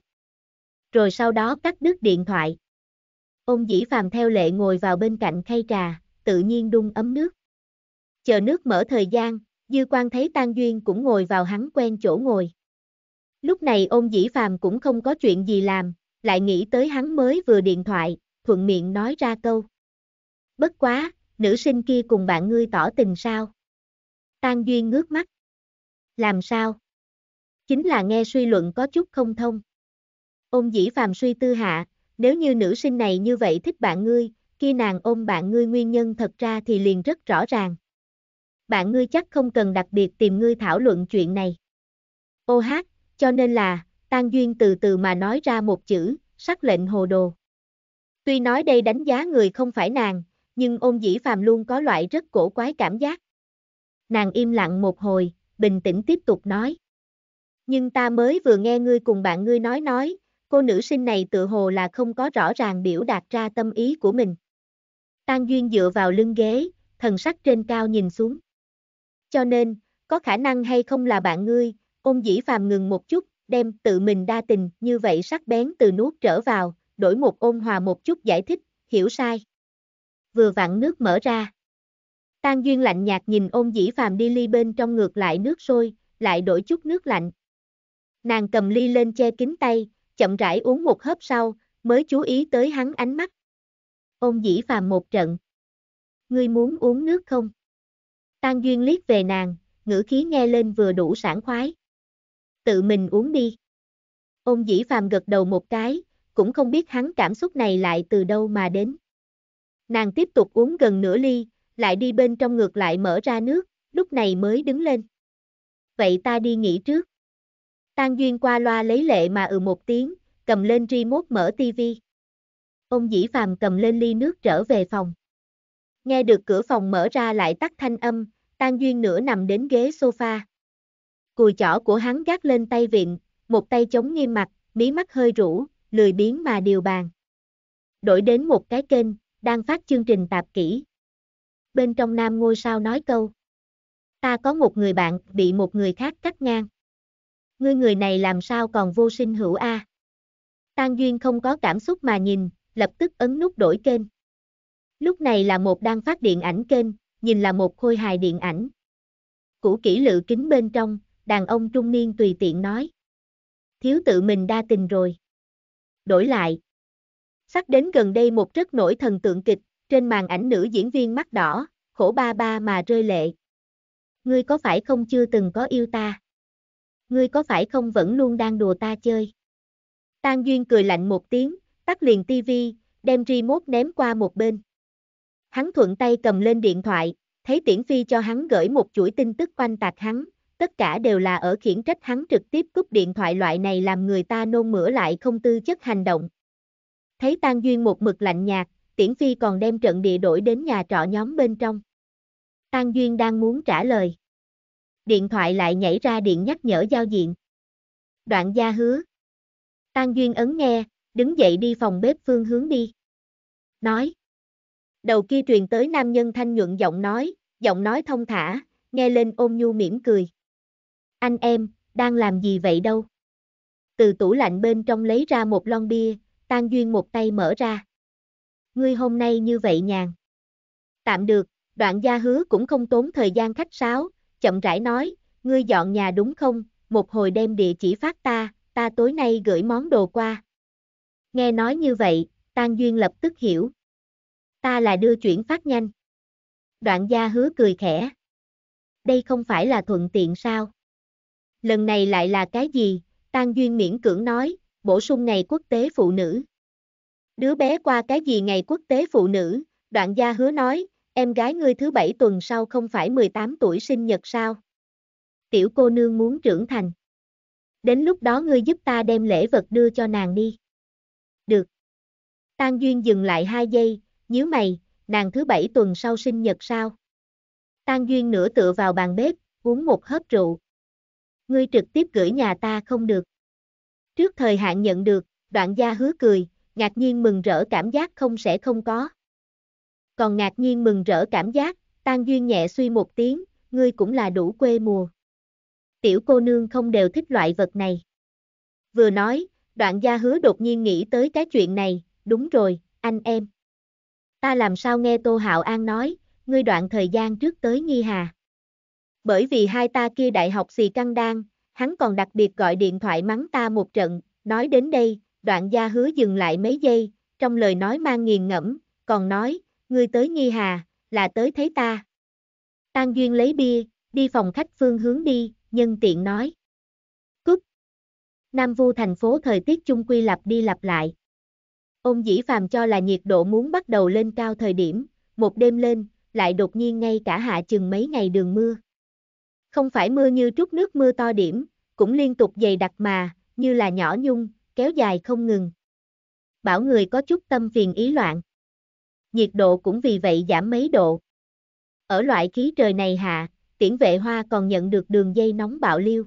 Rồi sau đó cắt đứt điện thoại. Ông dĩ phàm theo lệ ngồi vào bên cạnh khay trà, tự nhiên đun ấm nước. Chờ nước mở thời gian, dư quan thấy tan duyên cũng ngồi vào hắn quen chỗ ngồi. Lúc này ôn dĩ phàm cũng không có chuyện gì làm, lại nghĩ tới hắn mới vừa điện thoại, thuận miệng nói ra câu. Bất quá, nữ sinh kia cùng bạn ngươi tỏ tình sao? Tan Duyên ngước mắt. Làm sao? Chính là nghe suy luận có chút không thông. Ôn dĩ phàm suy tư hạ, nếu như nữ sinh này như vậy thích bạn ngươi, khi nàng ôm bạn ngươi nguyên nhân thật ra thì liền rất rõ ràng. Bạn ngươi chắc không cần đặc biệt tìm ngươi thảo luận chuyện này. Ô hát, cho nên là, Tan Duyên từ từ mà nói ra một chữ, sắc lệnh hồ đồ. Tuy nói đây đánh giá người không phải nàng, nhưng ôn dĩ phàm luôn có loại rất cổ quái cảm giác. Nàng im lặng một hồi, bình tĩnh tiếp tục nói. Nhưng ta mới vừa nghe ngươi cùng bạn ngươi nói nói, cô nữ sinh này tự hồ là không có rõ ràng biểu đạt ra tâm ý của mình. Tang Duyên dựa vào lưng ghế, thần sắc trên cao nhìn xuống. Cho nên, có khả năng hay không là bạn ngươi, ôn dĩ phàm ngừng một chút, đem tự mình đa tình như vậy sắc bén từ nuốt trở vào, đổi một ôn hòa một chút giải thích, hiểu sai. Vừa vặn nước mở ra. Tan duyên lạnh nhạt nhìn ôn dĩ phàm đi ly bên trong ngược lại nước sôi, lại đổi chút nước lạnh. Nàng cầm ly lên che kín tay, chậm rãi uống một hớp sau, mới chú ý tới hắn ánh mắt. Ôn dĩ phàm một trận. Ngươi muốn uống nước không? Tan duyên liếc về nàng, ngữ khí nghe lên vừa đủ sảng khoái. Tự mình uống đi. Ôn dĩ phàm gật đầu một cái, cũng không biết hắn cảm xúc này lại từ đâu mà đến. Nàng tiếp tục uống gần nửa ly, lại đi bên trong ngược lại mở ra nước, lúc này mới đứng lên. Vậy ta đi nghỉ trước. Tan duyên qua loa lấy lệ mà ừ một tiếng, cầm lên remote mở tivi. Ông dĩ phàm cầm lên ly nước trở về phòng. Nghe được cửa phòng mở ra lại tắt thanh âm, Tan Duyên nửa nằm đến ghế sofa. Cùi chỏ của hắn gác lên tay viện, một tay chống nghiêm mặt, mí mắt hơi rũ, lười biếng mà điều bàn. Đổi đến một cái kênh, đang phát chương trình tạp kỹ. Bên trong nam ngôi sao nói câu. Ta có một người bạn bị một người khác cắt ngang. Ngươi người này làm sao còn vô sinh hữu a? À? Tan Duyên không có cảm xúc mà nhìn, lập tức ấn nút đổi kênh. Lúc này là một đang phát điện ảnh kênh, nhìn là một khôi hài điện ảnh. Cũ kỹ lự kính bên trong, đàn ông trung niên tùy tiện nói. Thiếu tự mình đa tình rồi đổi lại. Sắp đến gần đây một rất nổi thần tượng kịch, trên màn ảnh nữ diễn viên mắt đỏ, khổ ba ba mà rơi lệ. Ngươi có phải không chưa từng có yêu ta? Ngươi có phải không vẫn luôn đang đùa ta chơi? Tan Duyên cười lạnh một tiếng, tắt liền tivi, đem remote ném qua một bên. Hắn thuận tay cầm lên điện thoại, thấy Tiễn Phi cho hắn gửi một chuỗi tin tức quanh tạc hắn, tất cả đều là ở khiển trách hắn trực tiếp cúp điện thoại loại này làm người ta nôn mửa lại không tư chất hành động. Thấy Tan Duyên một mực lạnh nhạt, Tiễn Phi còn đem trận địa đổi đến nhà trọ nhóm bên trong. Tan Duyên đang muốn trả lời. Điện thoại lại nhảy ra điện nhắc nhở giao diện. Đoạn gia hứa. Tan Duyên ấn nghe, đứng dậy đi phòng bếp phương hướng đi. Nói. Đầu kia truyền tới nam nhân thanh nhuận giọng nói, giọng nói thông thả, nghe lên ôm nhu mỉm cười. Anh em, đang làm gì vậy đâu? Từ tủ lạnh bên trong lấy ra một lon bia, Tang Duyên một tay mở ra. Ngươi hôm nay như vậy nhàn. Tạm được, đoạn gia hứa cũng không tốn thời gian khách sáo, chậm rãi nói, ngươi dọn nhà đúng không, một hồi đem địa chỉ phát ta, ta tối nay gửi món đồ qua. Nghe nói như vậy, Tang Duyên lập tức hiểu. Ta là đưa chuyển phát nhanh. Đoạn gia hứa cười khẽ. Đây không phải là thuận tiện sao? lần này lại là cái gì, Tan Duyên miễn cưỡng nói, bổ sung ngày quốc tế phụ nữ. Đứa bé qua cái gì ngày quốc tế phụ nữ, đoạn gia hứa nói, em gái ngươi thứ bảy tuần sau không phải 18 tuổi sinh nhật sao? Tiểu cô nương muốn trưởng thành. Đến lúc đó ngươi giúp ta đem lễ vật đưa cho nàng đi. Được. Tan Duyên dừng lại 2 giây, nhớ mày, nàng thứ bảy tuần sau sinh nhật sao? Tan Duyên nửa tựa vào bàn bếp, uống một hớp rượu ngươi trực tiếp gửi nhà ta không được. Trước thời hạn nhận được, đoạn gia hứa cười, ngạc nhiên mừng rỡ cảm giác không sẽ không có. Còn ngạc nhiên mừng rỡ cảm giác, tan duyên nhẹ suy một tiếng, ngươi cũng là đủ quê mùa. Tiểu cô nương không đều thích loại vật này. Vừa nói, đoạn gia hứa đột nhiên nghĩ tới cái chuyện này, đúng rồi, anh em. Ta làm sao nghe Tô Hạo An nói, ngươi đoạn thời gian trước tới Nghi Hà. Bởi vì hai ta kia đại học xì căng đan, hắn còn đặc biệt gọi điện thoại mắng ta một trận, nói đến đây, đoạn gia hứa dừng lại mấy giây, trong lời nói mang nghiền ngẫm, còn nói, ngươi tới nghi hà, là tới thấy ta. Tan duyên lấy bia, đi phòng khách phương hướng đi, nhân tiện nói. Cúc. Nam Vu thành phố thời tiết chung quy lặp đi lặp lại. Ông dĩ phàm cho là nhiệt độ muốn bắt đầu lên cao thời điểm, một đêm lên, lại đột nhiên ngay cả hạ chừng mấy ngày đường mưa. Không phải mưa như trút nước mưa to điểm, cũng liên tục dày đặc mà, như là nhỏ nhung, kéo dài không ngừng. Bảo người có chút tâm phiền ý loạn. Nhiệt độ cũng vì vậy giảm mấy độ. Ở loại khí trời này hạ, tiễn vệ hoa còn nhận được đường dây nóng bạo liêu.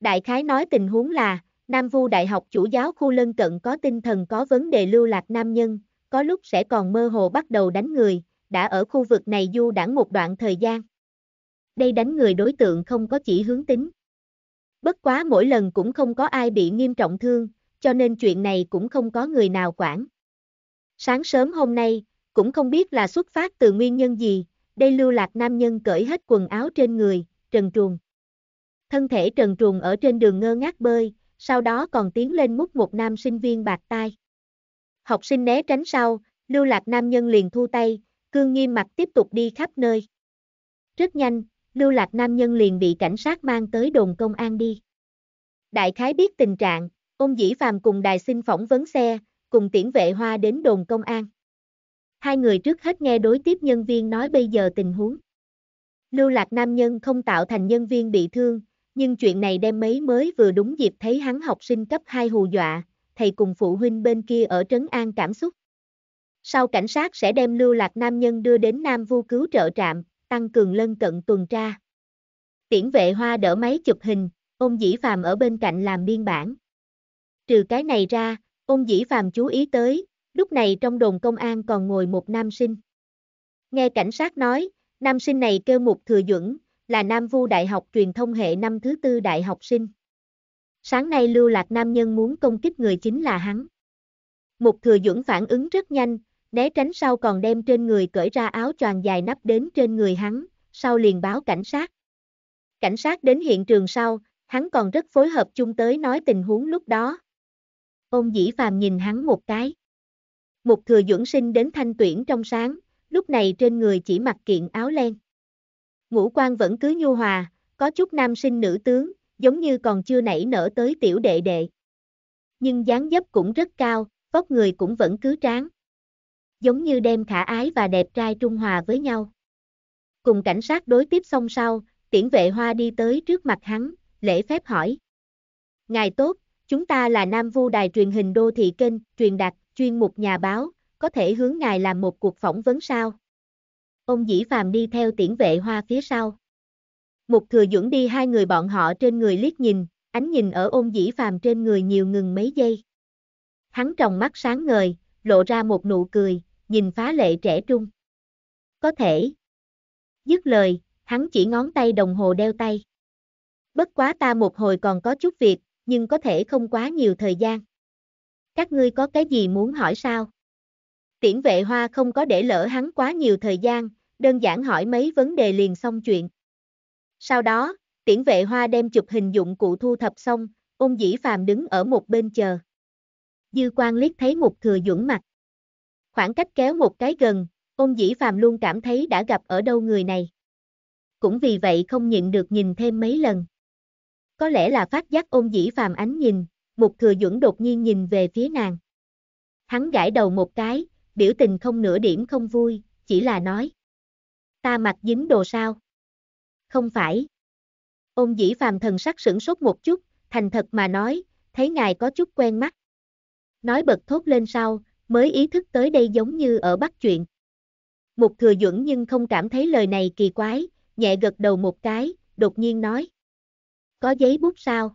Đại khái nói tình huống là, Nam Vu Đại học chủ giáo khu lân cận có tinh thần có vấn đề lưu lạc nam nhân, có lúc sẽ còn mơ hồ bắt đầu đánh người, đã ở khu vực này du đãng một đoạn thời gian đây đánh người đối tượng không có chỉ hướng tính. Bất quá mỗi lần cũng không có ai bị nghiêm trọng thương, cho nên chuyện này cũng không có người nào quản. Sáng sớm hôm nay, cũng không biết là xuất phát từ nguyên nhân gì, đây lưu lạc nam nhân cởi hết quần áo trên người, trần truồng. Thân thể trần truồng ở trên đường ngơ ngác bơi, sau đó còn tiến lên mút một nam sinh viên bạc tai. Học sinh né tránh sau, lưu lạc nam nhân liền thu tay, cương nghiêm mặt tiếp tục đi khắp nơi. Rất nhanh, Lưu Lạc Nam Nhân liền bị cảnh sát mang tới đồn công an đi. Đại khái biết tình trạng, ông dĩ phàm cùng đài xin phỏng vấn xe, cùng tiễn vệ hoa đến đồn công an. Hai người trước hết nghe đối tiếp nhân viên nói bây giờ tình huống. Lưu Lạc Nam Nhân không tạo thành nhân viên bị thương, nhưng chuyện này đem mấy mới vừa đúng dịp thấy hắn học sinh cấp 2 hù dọa, thầy cùng phụ huynh bên kia ở trấn an cảm xúc. Sau cảnh sát sẽ đem Lưu Lạc Nam Nhân đưa đến Nam Vu cứu trợ trạm, tăng cường lân cận tuần tra. Tiễn vệ hoa đỡ máy chụp hình, ông dĩ phàm ở bên cạnh làm biên bản. Trừ cái này ra, ông dĩ phàm chú ý tới, lúc này trong đồn công an còn ngồi một nam sinh. Nghe cảnh sát nói, nam sinh này kêu mục thừa dưỡng, là Nam Vu Đại học truyền thông hệ năm thứ tư đại học sinh. Sáng nay lưu lạc nam nhân muốn công kích người chính là hắn. Mục thừa dưỡng phản ứng rất nhanh, Né tránh sau còn đem trên người cởi ra áo choàng dài nắp đến trên người hắn, sau liền báo cảnh sát. Cảnh sát đến hiện trường sau, hắn còn rất phối hợp chung tới nói tình huống lúc đó. Ông dĩ phàm nhìn hắn một cái. Một thừa dưỡng sinh đến thanh tuyển trong sáng, lúc này trên người chỉ mặc kiện áo len. Ngũ quan vẫn cứ nhu hòa, có chút nam sinh nữ tướng, giống như còn chưa nảy nở tới tiểu đệ đệ. Nhưng dáng dấp cũng rất cao, vóc người cũng vẫn cứ tráng giống như đem khả ái và đẹp trai trung hòa với nhau. Cùng cảnh sát đối tiếp xong sau, tiễn vệ hoa đi tới trước mặt hắn, lễ phép hỏi. Ngài tốt, chúng ta là Nam Vu Đài truyền hình đô thị kênh, truyền đạt, chuyên mục nhà báo, có thể hướng ngài làm một cuộc phỏng vấn sao? Ông Dĩ Phàm đi theo tiễn vệ hoa phía sau. Mục thừa dưỡng đi hai người bọn họ trên người liếc nhìn, ánh nhìn ở ôn dĩ phàm trên người nhiều ngừng mấy giây. Hắn tròng mắt sáng ngời, lộ ra một nụ cười, nhìn phá lệ trẻ trung. Có thể. Dứt lời, hắn chỉ ngón tay đồng hồ đeo tay. Bất quá ta một hồi còn có chút việc, nhưng có thể không quá nhiều thời gian. Các ngươi có cái gì muốn hỏi sao? Tiễn vệ hoa không có để lỡ hắn quá nhiều thời gian, đơn giản hỏi mấy vấn đề liền xong chuyện. Sau đó, tiễn vệ hoa đem chụp hình dụng cụ thu thập xong, ôn dĩ phàm đứng ở một bên chờ. Dư quan liếc thấy một thừa dũng mặt. Khoảng cách kéo một cái gần, ôn dĩ phàm luôn cảm thấy đã gặp ở đâu người này. Cũng vì vậy không nhịn được nhìn thêm mấy lần. Có lẽ là phát giác ôn dĩ phàm ánh nhìn, Mục Thừa Duẩn đột nhiên nhìn về phía nàng. Hắn gãi đầu một cái, biểu tình không nửa điểm không vui, chỉ là nói. Ta mặc dính đồ sao? Không phải. Ôn dĩ phàm thần sắc sửng sốt một chút, thành thật mà nói, thấy ngài có chút quen mắt. Nói bật thốt lên sau, mới ý thức tới đây giống như ở Bắc chuyện. Mục thừa Dẫn nhưng không cảm thấy lời này kỳ quái, nhẹ gật đầu một cái, đột nhiên nói. Có giấy bút sao?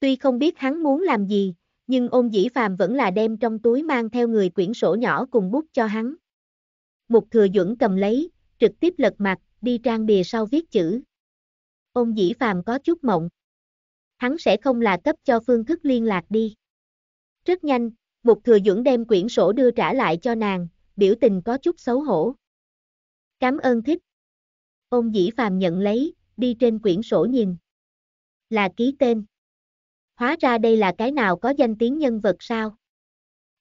Tuy không biết hắn muốn làm gì, nhưng ôn dĩ phàm vẫn là đem trong túi mang theo người quyển sổ nhỏ cùng bút cho hắn. Mục thừa Dẫn cầm lấy, trực tiếp lật mặt, đi trang bìa sau viết chữ. Ôn dĩ phàm có chút mộng. Hắn sẽ không là cấp cho phương thức liên lạc đi. Rất nhanh, một thừa dưỡng đem quyển sổ đưa trả lại cho nàng, biểu tình có chút xấu hổ. Cảm ơn thích. Ông dĩ phàm nhận lấy, đi trên quyển sổ nhìn. Là ký tên. Hóa ra đây là cái nào có danh tiếng nhân vật sao?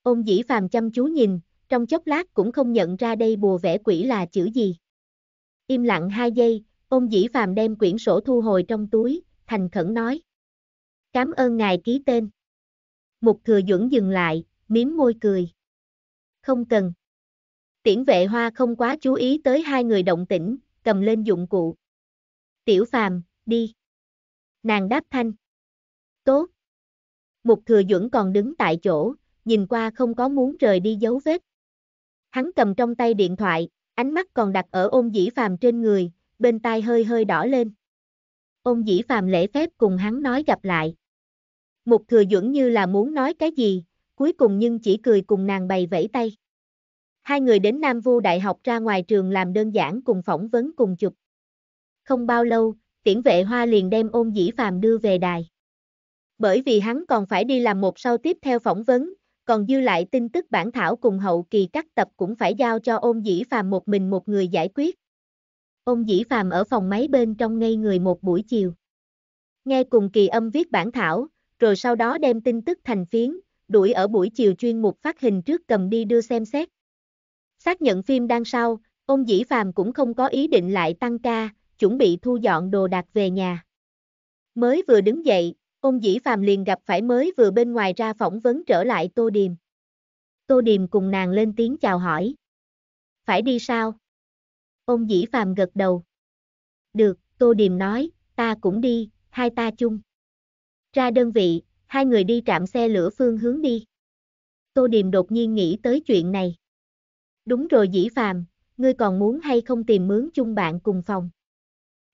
Ông dĩ phàm chăm chú nhìn, trong chốc lát cũng không nhận ra đây bùa vẽ quỷ là chữ gì. Im lặng hai giây, ông dĩ phàm đem quyển sổ thu hồi trong túi, thành khẩn nói. Cảm ơn ngài ký tên. Mục thừa dưỡng dừng lại, miếm môi cười. Không cần. Tiễn vệ hoa không quá chú ý tới hai người động tĩnh, cầm lên dụng cụ. Tiểu phàm, đi. Nàng đáp thanh. Tốt. Mục thừa dưỡng còn đứng tại chỗ, nhìn qua không có muốn rời đi dấu vết. Hắn cầm trong tay điện thoại, ánh mắt còn đặt ở ôn dĩ phàm trên người, bên tai hơi hơi đỏ lên. Ôn dĩ phàm lễ phép cùng hắn nói gặp lại. Một thừa dưỡng như là muốn nói cái gì, cuối cùng nhưng chỉ cười cùng nàng bày vẫy tay. Hai người đến Nam Vu Đại học ra ngoài trường làm đơn giản cùng phỏng vấn cùng chụp. Không bao lâu, tiễn vệ hoa liền đem ôn dĩ phàm đưa về đài. Bởi vì hắn còn phải đi làm một sau tiếp theo phỏng vấn, còn dư lại tin tức bản thảo cùng hậu kỳ các tập cũng phải giao cho ôn dĩ phàm một mình một người giải quyết. Ôn dĩ phàm ở phòng máy bên trong ngây người một buổi chiều. Nghe cùng kỳ âm viết bản thảo, rồi sau đó đem tin tức thành phiến, đuổi ở buổi chiều chuyên mục phát hình trước cầm đi đưa xem xét. Xác nhận phim đang sau, ông Dĩ Phàm cũng không có ý định lại tăng ca, chuẩn bị thu dọn đồ đạc về nhà. Mới vừa đứng dậy, ông Dĩ Phàm liền gặp phải mới vừa bên ngoài ra phỏng vấn trở lại Tô Điềm. Tô Điềm cùng nàng lên tiếng chào hỏi. Phải đi sao? Ông Dĩ Phàm gật đầu. Được, Tô Điềm nói, ta cũng đi, hai ta chung ra đơn vị, hai người đi trạm xe lửa phương hướng đi. Tô Điềm đột nhiên nghĩ tới chuyện này. Đúng rồi dĩ phàm, ngươi còn muốn hay không tìm mướn chung bạn cùng phòng.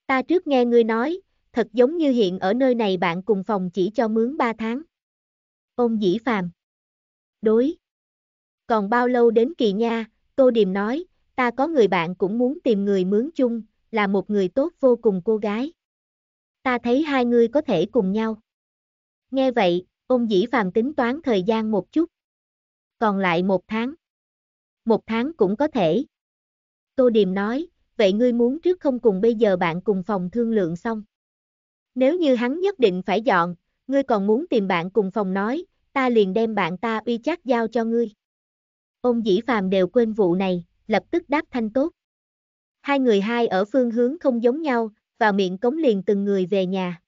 Ta trước nghe ngươi nói, thật giống như hiện ở nơi này bạn cùng phòng chỉ cho mướn 3 tháng. ông dĩ phàm. Đối. Còn bao lâu đến kỳ nha, Tô Điềm nói, ta có người bạn cũng muốn tìm người mướn chung, là một người tốt vô cùng cô gái. Ta thấy hai người có thể cùng nhau. Nghe vậy, ông dĩ phàm tính toán thời gian một chút. Còn lại một tháng. Một tháng cũng có thể. Tô Điềm nói, vậy ngươi muốn trước không cùng bây giờ bạn cùng phòng thương lượng xong. Nếu như hắn nhất định phải dọn, ngươi còn muốn tìm bạn cùng phòng nói, ta liền đem bạn ta uy chắc giao cho ngươi. Ông dĩ phàm đều quên vụ này, lập tức đáp thanh tốt. Hai người hai ở phương hướng không giống nhau, vào miệng cống liền từng người về nhà.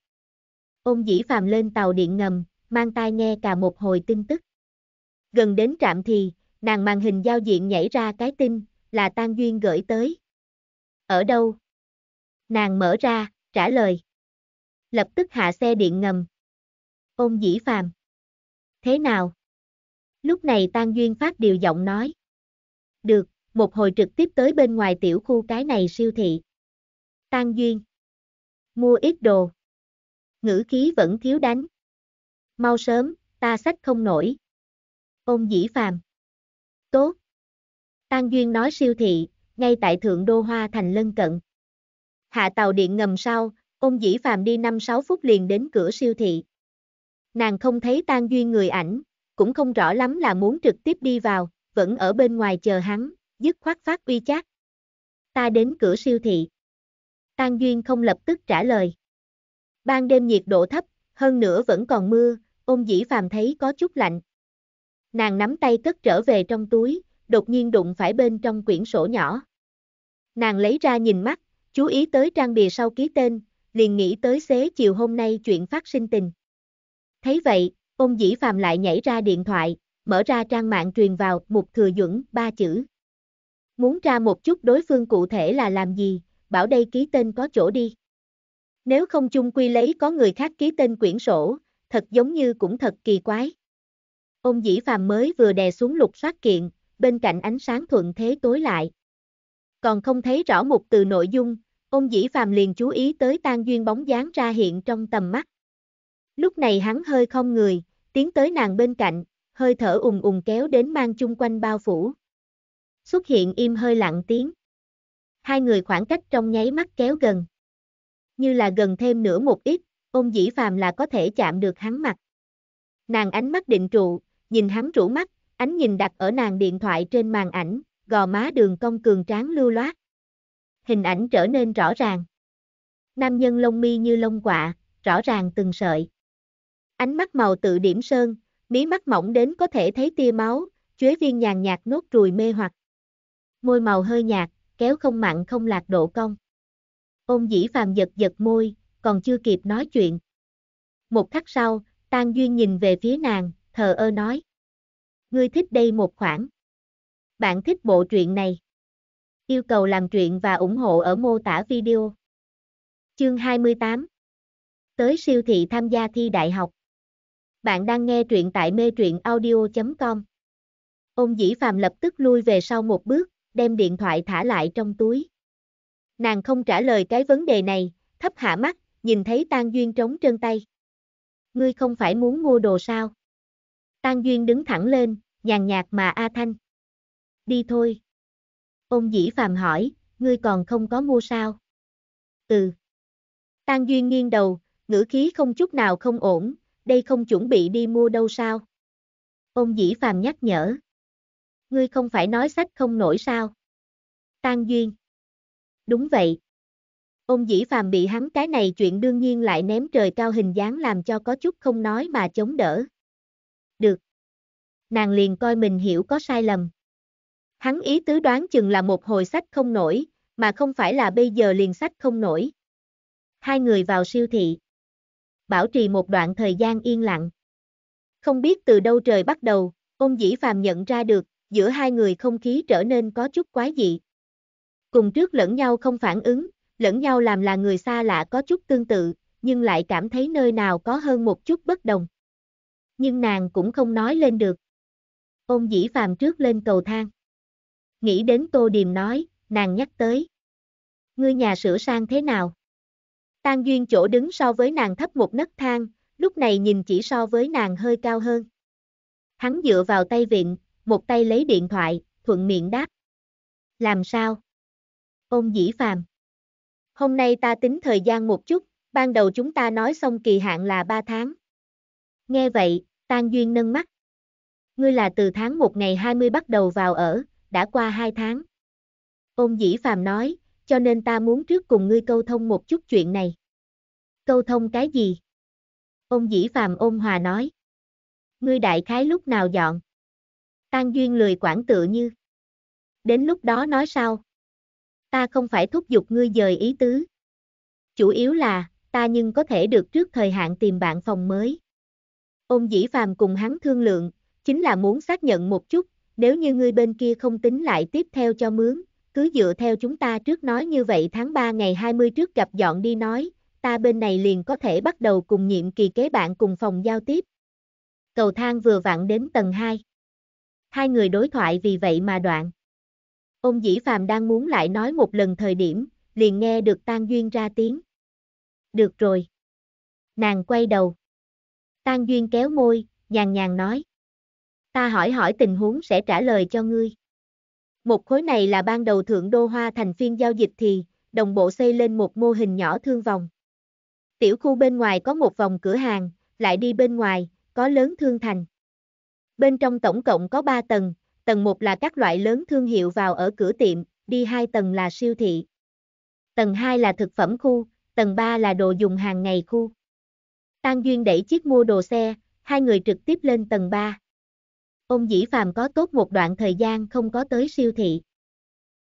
Ôn dĩ phàm lên tàu điện ngầm, mang tai nghe cả một hồi tin tức. Gần đến trạm thì, nàng màn hình giao diện nhảy ra cái tin, là Tan Duyên gửi tới. Ở đâu? Nàng mở ra, trả lời. Lập tức hạ xe điện ngầm. Ôn dĩ phàm. Thế nào? Lúc này Tan Duyên phát điều giọng nói. Được, một hồi trực tiếp tới bên ngoài tiểu khu cái này siêu thị. Tan Duyên. Mua ít đồ ngữ khí vẫn thiếu đánh. Mau sớm, ta sách không nổi. Ôn dĩ phàm. Tốt. Tan Duyên nói siêu thị, ngay tại thượng đô hoa thành lân cận. Hạ tàu điện ngầm sau, ôn dĩ phàm đi 5-6 phút liền đến cửa siêu thị. Nàng không thấy Tan Duyên người ảnh, cũng không rõ lắm là muốn trực tiếp đi vào, vẫn ở bên ngoài chờ hắn, dứt khoát phát uy chát. Ta đến cửa siêu thị. Tan Duyên không lập tức trả lời. Ban đêm nhiệt độ thấp, hơn nữa vẫn còn mưa, ôn dĩ phàm thấy có chút lạnh. Nàng nắm tay cất trở về trong túi, đột nhiên đụng phải bên trong quyển sổ nhỏ. Nàng lấy ra nhìn mắt, chú ý tới trang bìa sau ký tên, liền nghĩ tới xế chiều hôm nay chuyện phát sinh tình. Thấy vậy, ôn dĩ phàm lại nhảy ra điện thoại, mở ra trang mạng truyền vào một thừa dẫn ba chữ. Muốn tra một chút đối phương cụ thể là làm gì, bảo đây ký tên có chỗ đi. Nếu không chung quy lấy có người khác ký tên quyển sổ, thật giống như cũng thật kỳ quái. Ông dĩ phàm mới vừa đè xuống lục soát kiện, bên cạnh ánh sáng thuận thế tối lại. Còn không thấy rõ một từ nội dung, ông dĩ phàm liền chú ý tới tan duyên bóng dáng ra hiện trong tầm mắt. Lúc này hắn hơi không người, tiến tới nàng bên cạnh, hơi thở ùng ùng kéo đến mang chung quanh bao phủ. Xuất hiện im hơi lặng tiếng. Hai người khoảng cách trong nháy mắt kéo gần như là gần thêm nửa một ít, ôn dĩ phàm là có thể chạm được hắn mặt. Nàng ánh mắt định trụ, nhìn hắn rũ mắt, ánh nhìn đặt ở nàng điện thoại trên màn ảnh, gò má đường cong cường tráng lưu loát. Hình ảnh trở nên rõ ràng. Nam nhân lông mi như lông quạ, rõ ràng từng sợi. Ánh mắt màu tự điểm sơn, mí mắt mỏng đến có thể thấy tia máu, chuế viên nhàn nhạt nốt ruồi mê hoặc. Môi màu hơi nhạt, kéo không mặn không lạc độ cong. Ôn dĩ phàm giật giật môi, còn chưa kịp nói chuyện. Một khắc sau, Tang Duyên nhìn về phía nàng, thờ ơ nói. Ngươi thích đây một khoảng. Bạn thích bộ truyện này. Yêu cầu làm truyện và ủng hộ ở mô tả video. Chương 28 Tới siêu thị tham gia thi đại học. Bạn đang nghe truyện tại mê truyện audio.com. Ông dĩ phàm lập tức lui về sau một bước, đem điện thoại thả lại trong túi. Nàng không trả lời cái vấn đề này, thấp hạ mắt, nhìn thấy Tang Duyên trống trơn tay. Ngươi không phải muốn mua đồ sao? Tang Duyên đứng thẳng lên, nhàn nhạt mà A Thanh. Đi thôi. Ông dĩ phàm hỏi, ngươi còn không có mua sao? Ừ. Tang Duyên nghiêng đầu, ngữ khí không chút nào không ổn, đây không chuẩn bị đi mua đâu sao? Ông dĩ phàm nhắc nhở. Ngươi không phải nói sách không nổi sao? Tang Duyên đúng vậy. Ông dĩ phàm bị hắn cái này chuyện đương nhiên lại ném trời cao hình dáng làm cho có chút không nói mà chống đỡ. Được. Nàng liền coi mình hiểu có sai lầm. Hắn ý tứ đoán chừng là một hồi sách không nổi, mà không phải là bây giờ liền sách không nổi. Hai người vào siêu thị. Bảo trì một đoạn thời gian yên lặng. Không biết từ đâu trời bắt đầu, ông dĩ phàm nhận ra được, giữa hai người không khí trở nên có chút quái dị. Cùng trước lẫn nhau không phản ứng, lẫn nhau làm là người xa lạ có chút tương tự, nhưng lại cảm thấy nơi nào có hơn một chút bất đồng. Nhưng nàng cũng không nói lên được. Ôn dĩ phàm trước lên cầu thang. Nghĩ đến tô điềm nói, nàng nhắc tới. Ngươi nhà sửa sang thế nào? Tan duyên chỗ đứng so với nàng thấp một nấc thang, lúc này nhìn chỉ so với nàng hơi cao hơn. Hắn dựa vào tay viện, một tay lấy điện thoại, thuận miệng đáp. Làm sao? Ôn dĩ phàm. Hôm nay ta tính thời gian một chút, ban đầu chúng ta nói xong kỳ hạn là 3 tháng. Nghe vậy, Tan Duyên nâng mắt. Ngươi là từ tháng 1 ngày 20 bắt đầu vào ở, đã qua 2 tháng. Ôn dĩ phàm nói, cho nên ta muốn trước cùng ngươi câu thông một chút chuyện này. Câu thông cái gì? Ôn dĩ phàm ôn hòa nói. Ngươi đại khái lúc nào dọn? Tan Duyên lười quản tự như. Đến lúc đó nói sao? ta không phải thúc giục ngươi dời ý tứ. Chủ yếu là, ta nhưng có thể được trước thời hạn tìm bạn phòng mới. Ôn dĩ phàm cùng hắn thương lượng, chính là muốn xác nhận một chút, nếu như ngươi bên kia không tính lại tiếp theo cho mướn, cứ dựa theo chúng ta trước nói như vậy tháng 3 ngày 20 trước gặp dọn đi nói, ta bên này liền có thể bắt đầu cùng nhiệm kỳ kế bạn cùng phòng giao tiếp. Cầu thang vừa vặn đến tầng 2. Hai người đối thoại vì vậy mà đoạn. Ông Dĩ Phàm đang muốn lại nói một lần thời điểm, liền nghe được Tang Duyên ra tiếng. Được rồi. Nàng quay đầu. Tang Duyên kéo môi, nhàn nhàn nói. Ta hỏi hỏi tình huống sẽ trả lời cho ngươi. Một khối này là ban đầu thượng đô hoa thành phiên giao dịch thì, đồng bộ xây lên một mô hình nhỏ thương vòng. Tiểu khu bên ngoài có một vòng cửa hàng, lại đi bên ngoài, có lớn thương thành. Bên trong tổng cộng có ba tầng, tầng 1 là các loại lớn thương hiệu vào ở cửa tiệm, đi 2 tầng là siêu thị. Tầng 2 là thực phẩm khu, tầng 3 là đồ dùng hàng ngày khu. Tan Duyên đẩy chiếc mua đồ xe, hai người trực tiếp lên tầng 3. Ông Dĩ Phàm có tốt một đoạn thời gian không có tới siêu thị.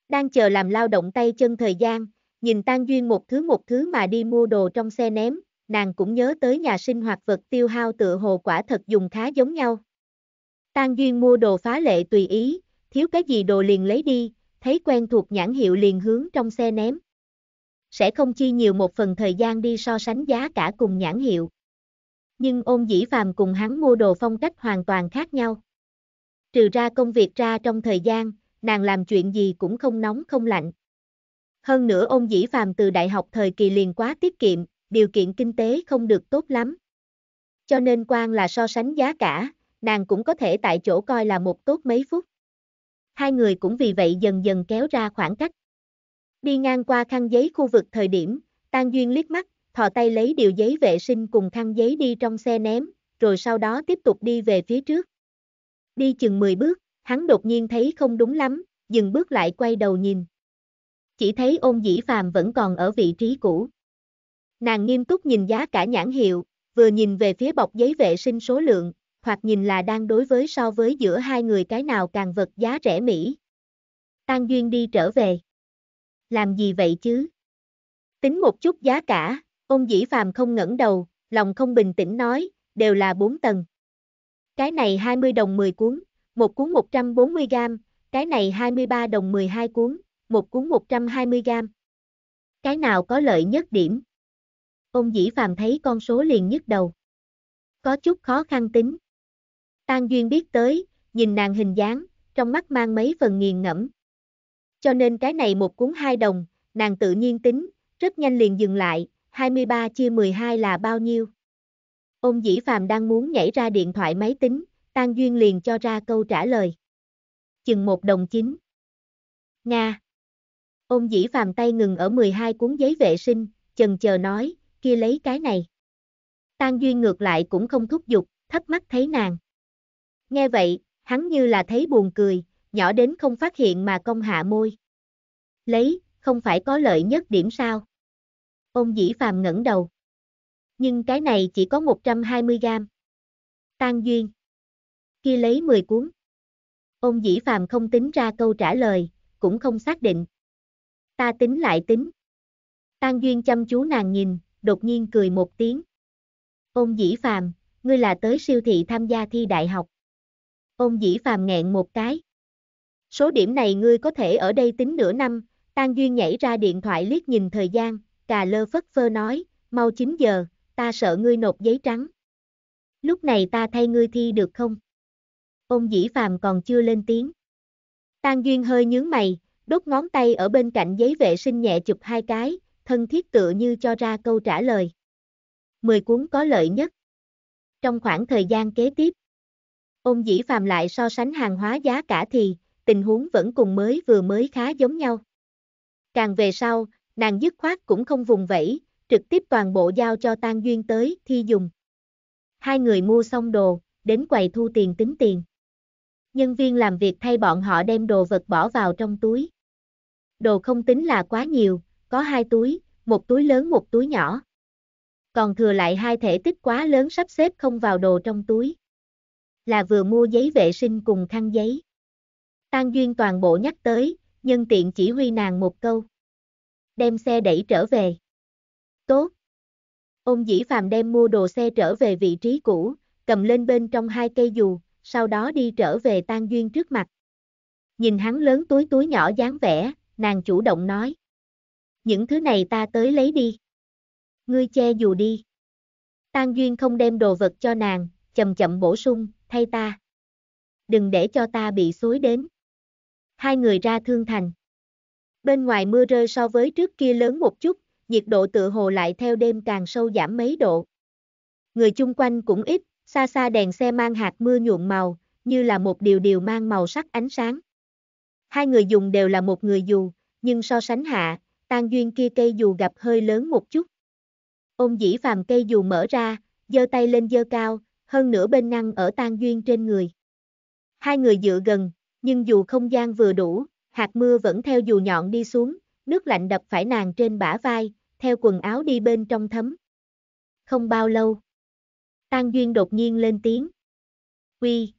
Đang chờ làm lao động tay chân thời gian, nhìn Tan Duyên một thứ một thứ mà đi mua đồ trong xe ném, nàng cũng nhớ tới nhà sinh hoạt vật tiêu hao tựa hồ quả thật dùng khá giống nhau. Tan duyên mua đồ phá lệ tùy ý, thiếu cái gì đồ liền lấy đi, thấy quen thuộc nhãn hiệu liền hướng trong xe ném. Sẽ không chi nhiều một phần thời gian đi so sánh giá cả cùng nhãn hiệu. Nhưng ôn dĩ phàm cùng hắn mua đồ phong cách hoàn toàn khác nhau. Trừ ra công việc ra trong thời gian, nàng làm chuyện gì cũng không nóng không lạnh. Hơn nữa ôn dĩ phàm từ đại học thời kỳ liền quá tiết kiệm, điều kiện kinh tế không được tốt lắm. Cho nên quan là so sánh giá cả, nàng cũng có thể tại chỗ coi là một tốt mấy phút. Hai người cũng vì vậy dần dần kéo ra khoảng cách. Đi ngang qua khăn giấy khu vực thời điểm, Tan Duyên liếc mắt, thò tay lấy điều giấy vệ sinh cùng khăn giấy đi trong xe ném, rồi sau đó tiếp tục đi về phía trước. Đi chừng 10 bước, hắn đột nhiên thấy không đúng lắm, dừng bước lại quay đầu nhìn. Chỉ thấy ôn dĩ phàm vẫn còn ở vị trí cũ. Nàng nghiêm túc nhìn giá cả nhãn hiệu, vừa nhìn về phía bọc giấy vệ sinh số lượng, hoặc nhìn là đang đối với so với giữa hai người cái nào càng vật giá rẻ mỹ. Tan duyên đi trở về. Làm gì vậy chứ? Tính một chút giá cả, ông dĩ phàm không ngẩng đầu, lòng không bình tĩnh nói, đều là 4 tầng. Cái này 20 đồng 10 cuốn, một cuốn 140 gram, cái này 23 đồng 12 cuốn, một cuốn 120 gram. Cái nào có lợi nhất điểm? ông dĩ phàm thấy con số liền nhức đầu. Có chút khó khăn tính. Tan Duyên biết tới, nhìn nàng hình dáng, trong mắt mang mấy phần nghiền ngẫm. Cho nên cái này một cuốn hai đồng, nàng tự nhiên tính, rất nhanh liền dừng lại, 23 chia 12 là bao nhiêu? Ông dĩ phàm đang muốn nhảy ra điện thoại máy tính, Tan Duyên liền cho ra câu trả lời. Chừng một đồng chín. Nga. Ông dĩ phàm tay ngừng ở 12 cuốn giấy vệ sinh, chần chờ nói, kia lấy cái này. Tan Duyên ngược lại cũng không thúc giục, thắc mắc thấy nàng. Nghe vậy, hắn như là thấy buồn cười, nhỏ đến không phát hiện mà công hạ môi. Lấy, không phải có lợi nhất điểm sao? ông dĩ phàm ngẩng đầu. Nhưng cái này chỉ có 120 gram. Tan duyên. Kia lấy 10 cuốn. ông dĩ phàm không tính ra câu trả lời, cũng không xác định. Ta tính lại tính. Tan duyên chăm chú nàng nhìn, đột nhiên cười một tiếng. ông dĩ phàm, ngươi là tới siêu thị tham gia thi đại học. Ôn dĩ phàm nghẹn một cái. Số điểm này ngươi có thể ở đây tính nửa năm, Tan Duyên nhảy ra điện thoại liếc nhìn thời gian, cà lơ phất phơ nói, mau 9 giờ, ta sợ ngươi nộp giấy trắng. Lúc này ta thay ngươi thi được không? Ôn dĩ phàm còn chưa lên tiếng. Tan Duyên hơi nhướng mày, đốt ngón tay ở bên cạnh giấy vệ sinh nhẹ chụp hai cái, thân thiết tựa như cho ra câu trả lời. Mười cuốn có lợi nhất. Trong khoảng thời gian kế tiếp, Ôn dĩ phàm lại so sánh hàng hóa giá cả thì, tình huống vẫn cùng mới vừa mới khá giống nhau. Càng về sau, nàng dứt khoát cũng không vùng vẫy, trực tiếp toàn bộ giao cho tan duyên tới thi dùng. Hai người mua xong đồ, đến quầy thu tiền tính tiền. Nhân viên làm việc thay bọn họ đem đồ vật bỏ vào trong túi. Đồ không tính là quá nhiều, có hai túi, một túi lớn một túi nhỏ. Còn thừa lại hai thể tích quá lớn sắp xếp không vào đồ trong túi là vừa mua giấy vệ sinh cùng khăn giấy. Tan Duyên toàn bộ nhắc tới, nhân tiện chỉ huy nàng một câu. Đem xe đẩy trở về. Tốt. Ông Dĩ Phàm đem mua đồ xe trở về vị trí cũ, cầm lên bên trong hai cây dù, sau đó đi trở về Tan Duyên trước mặt. Nhìn hắn lớn túi túi nhỏ dáng vẻ, nàng chủ động nói. Những thứ này ta tới lấy đi. Ngươi che dù đi. Tan Duyên không đem đồ vật cho nàng, chậm chậm bổ sung, thay ta. Đừng để cho ta bị xối đến. Hai người ra thương thành. Bên ngoài mưa rơi so với trước kia lớn một chút, nhiệt độ tự hồ lại theo đêm càng sâu giảm mấy độ. Người chung quanh cũng ít, xa xa đèn xe mang hạt mưa nhuộm màu, như là một điều điều mang màu sắc ánh sáng. Hai người dùng đều là một người dù, nhưng so sánh hạ, tan duyên kia cây dù gặp hơi lớn một chút. Ôn dĩ phàm cây dù mở ra, giơ tay lên giơ cao, hơn nữa bên năng ở tan duyên trên người. Hai người dựa gần, nhưng dù không gian vừa đủ, hạt mưa vẫn theo dù nhọn đi xuống, nước lạnh đập phải nàng trên bả vai, theo quần áo đi bên trong thấm. Không bao lâu, Tan Duyên đột nhiên lên tiếng. Quy.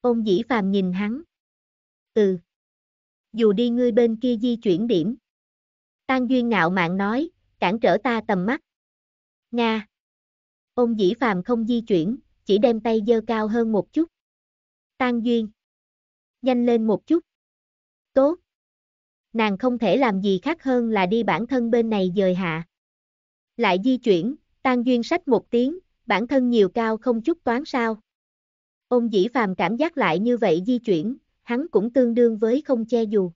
ông dĩ phàm nhìn hắn. Ừ. Dù đi ngươi bên kia di chuyển điểm. Tan Duyên ngạo mạn nói, cản trở ta tầm mắt. Nga. Ông dĩ phàm không di chuyển, chỉ đem tay dơ cao hơn một chút. Tan duyên. Nhanh lên một chút. Tốt. Nàng không thể làm gì khác hơn là đi bản thân bên này dời hạ. Lại di chuyển, tan duyên sách một tiếng, bản thân nhiều cao không chút toán sao. Ông dĩ phàm cảm giác lại như vậy di chuyển, hắn cũng tương đương với không che dù.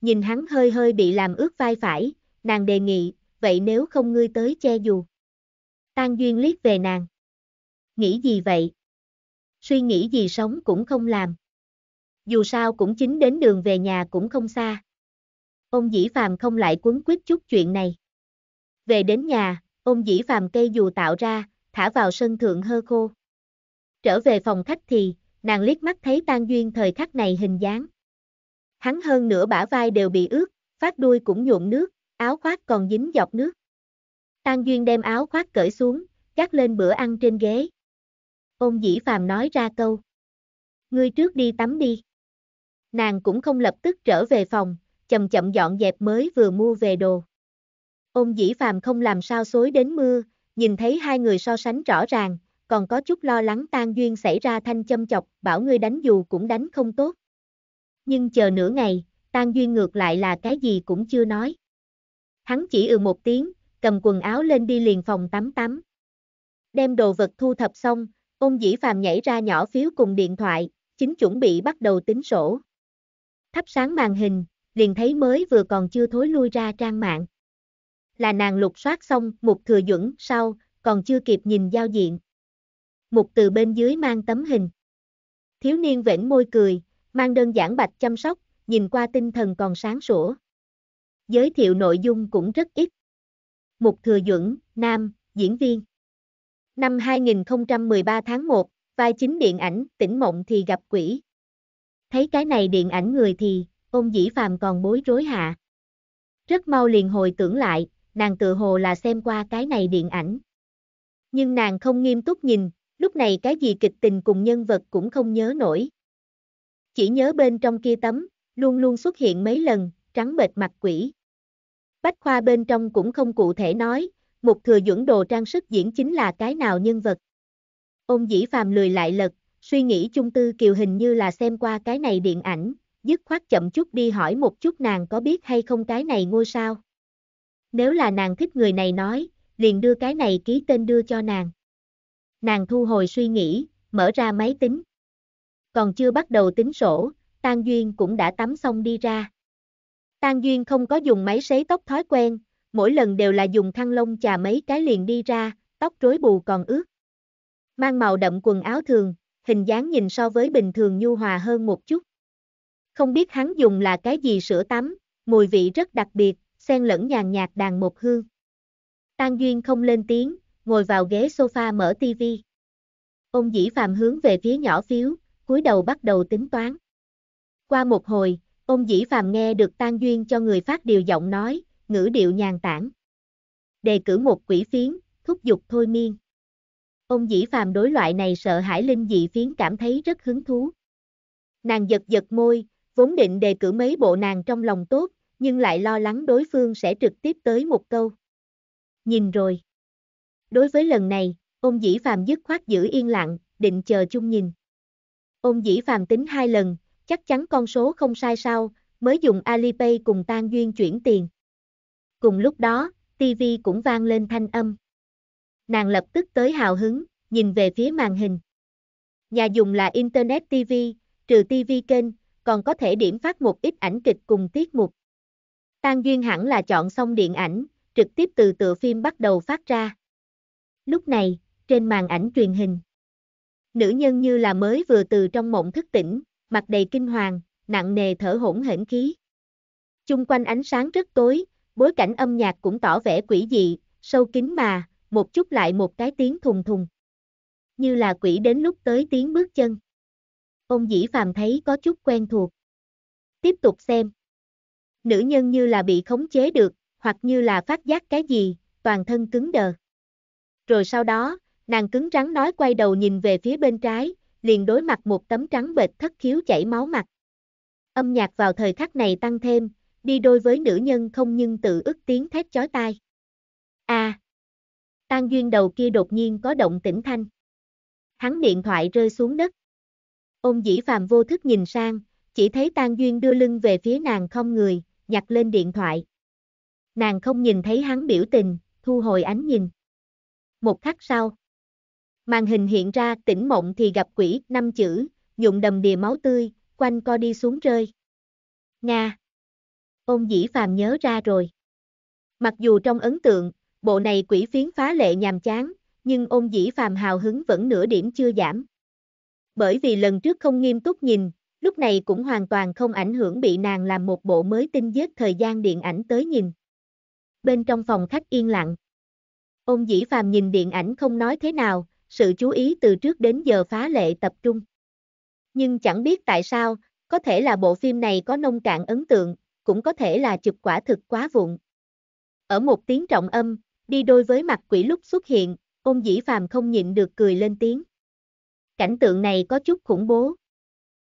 Nhìn hắn hơi hơi bị làm ướt vai phải, nàng đề nghị, vậy nếu không ngươi tới che dù. Tan Duyên liếc về nàng. Nghĩ gì vậy? Suy nghĩ gì sống cũng không làm. Dù sao cũng chính đến đường về nhà cũng không xa. Ông dĩ phàm không lại cuốn quyết chút chuyện này. Về đến nhà, ông dĩ phàm cây dù tạo ra, thả vào sân thượng hơ khô. Trở về phòng khách thì, nàng liếc mắt thấy Tan Duyên thời khắc này hình dáng. Hắn hơn nửa bả vai đều bị ướt, phát đuôi cũng nhuộm nước, áo khoác còn dính giọt nước. An Duyên đem áo khoác cởi xuống, gác lên bữa ăn trên ghế. Ôn dĩ phàm nói ra câu. Ngươi trước đi tắm đi. Nàng cũng không lập tức trở về phòng, chậm chậm dọn dẹp mới vừa mua về đồ. Ôn dĩ phàm không làm sao xối đến mưa, nhìn thấy hai người so sánh rõ ràng, còn có chút lo lắng tan duyên xảy ra thanh châm chọc, bảo ngươi đánh dù cũng đánh không tốt. Nhưng chờ nửa ngày, tan duyên ngược lại là cái gì cũng chưa nói. Hắn chỉ ừ một tiếng, cầm quần áo lên đi liền phòng tắm tắm. Đem đồ vật thu thập xong, ông dĩ phàm nhảy ra nhỏ phiếu cùng điện thoại, chính chuẩn bị bắt đầu tính sổ. Thắp sáng màn hình, liền thấy mới vừa còn chưa thối lui ra trang mạng. Là nàng lục soát xong, mục thừa dẫn sau, còn chưa kịp nhìn giao diện. Mục từ bên dưới mang tấm hình. Thiếu niên vẫn môi cười, mang đơn giản bạch chăm sóc, nhìn qua tinh thần còn sáng sủa. Giới thiệu nội dung cũng rất ít. Mục Thừa Duẩn, Nam, diễn viên. Năm 2013 tháng 1, vai chính điện ảnh Tỉnh Mộng thì gặp quỷ. Thấy cái này điện ảnh người thì, ông Dĩ Phàm còn bối rối hạ. Rất mau liền hồi tưởng lại, nàng tự hồ là xem qua cái này điện ảnh. Nhưng nàng không nghiêm túc nhìn, lúc này cái gì kịch tình cùng nhân vật cũng không nhớ nổi. Chỉ nhớ bên trong kia tấm, luôn luôn xuất hiện mấy lần, trắng bệt mặt quỷ. Bách Khoa bên trong cũng không cụ thể nói, một thừa dưỡng đồ trang sức diễn chính là cái nào nhân vật. Ông dĩ phàm lười lại lật, suy nghĩ chung tư kiều hình như là xem qua cái này điện ảnh, dứt khoát chậm chút đi hỏi một chút nàng có biết hay không cái này ngôi sao. Nếu là nàng thích người này nói, liền đưa cái này ký tên đưa cho nàng. Nàng thu hồi suy nghĩ, mở ra máy tính. Còn chưa bắt đầu tính sổ, Tang Duyên cũng đã tắm xong đi ra. Tan Duyên không có dùng máy sấy tóc thói quen, mỗi lần đều là dùng thăng lông chà mấy cái liền đi ra, tóc rối bù còn ướt. Mang màu đậm quần áo thường, hình dáng nhìn so với bình thường nhu hòa hơn một chút. Không biết hắn dùng là cái gì sữa tắm, mùi vị rất đặc biệt, xen lẫn nhàn nhạt đàn một hương. Tan Duyên không lên tiếng, ngồi vào ghế sofa mở tivi. Ông dĩ phàm hướng về phía nhỏ phiếu, cúi đầu bắt đầu tính toán. Qua một hồi, Ôn dĩ phàm nghe được tan duyên cho người phát điều giọng nói, ngữ điệu nhàn tản. Đề cử một quỷ phiến, thúc giục thôi miên. Ông dĩ phàm đối loại này sợ hãi linh dị phiến cảm thấy rất hứng thú. Nàng giật giật môi, vốn định đề cử mấy bộ nàng trong lòng tốt, nhưng lại lo lắng đối phương sẽ trực tiếp tới một câu. Nhìn rồi. Đối với lần này, ông dĩ phàm dứt khoát giữ yên lặng, định chờ chung nhìn. Ông dĩ phàm tính hai lần, chắc chắn con số không sai sao, mới dùng Alipay cùng Tan Duyên chuyển tiền. Cùng lúc đó, TV cũng vang lên thanh âm. Nàng lập tức tới hào hứng, nhìn về phía màn hình. Nhà dùng là Internet TV, trừ TV kênh, còn có thể điểm phát một ít ảnh kịch cùng tiết mục. Tan Duyên hẳn là chọn xong điện ảnh, trực tiếp từ tựa phim bắt đầu phát ra. Lúc này, trên màn ảnh truyền hình, nữ nhân như là mới vừa từ trong mộng thức tỉnh, mặt đầy kinh hoàng, nặng nề thở hỗn hển khí. Chung quanh ánh sáng rất tối, bối cảnh âm nhạc cũng tỏ vẻ quỷ dị, sâu kín mà, một chút lại một cái tiếng thùng thùng. Như là quỷ đến lúc tới tiếng bước chân. Ông dĩ phàm thấy có chút quen thuộc. Tiếp tục xem. Nữ nhân như là bị khống chế được, hoặc như là phát giác cái gì, toàn thân cứng đờ. Rồi sau đó, nàng cứng rắn nói quay đầu nhìn về phía bên trái, liền đối mặt một tấm trắng bệt thất khiếu chảy máu mặt. Âm nhạc vào thời khắc này tăng thêm, đi đôi với nữ nhân không nhưng tự ức tiếng thét chói tai. A. À, Tan duyên đầu kia đột nhiên có động tĩnh thanh. Hắn điện thoại rơi xuống đất. Ôn dĩ phàm vô thức nhìn sang, chỉ thấy Tang duyên đưa lưng về phía nàng không người, nhặt lên điện thoại. Nàng không nhìn thấy hắn biểu tình, thu hồi ánh nhìn. Một khắc sau. Màn hình hiện ra tỉnh mộng thì gặp quỷ, năm chữ, nhuộm đầm đìa máu tươi, quanh co đi xuống rơi. Nga. ông dĩ phàm nhớ ra rồi. Mặc dù trong ấn tượng, bộ này quỷ phiến phá lệ nhàm chán, nhưng ông dĩ phàm hào hứng vẫn nửa điểm chưa giảm. Bởi vì lần trước không nghiêm túc nhìn, lúc này cũng hoàn toàn không ảnh hưởng bị nàng làm một bộ mới tinh giết thời gian điện ảnh tới nhìn. Bên trong phòng khách yên lặng. ông dĩ phàm nhìn điện ảnh không nói thế nào, sự chú ý từ trước đến giờ phá lệ tập trung. Nhưng chẳng biết tại sao, có thể là bộ phim này có nông cạn ấn tượng, cũng có thể là chụp quả thực quá vụn. Ở một tiếng trọng âm, đi đôi với mặt quỷ lúc xuất hiện, ông dĩ phàm không nhịn được cười lên tiếng. Cảnh tượng này có chút khủng bố.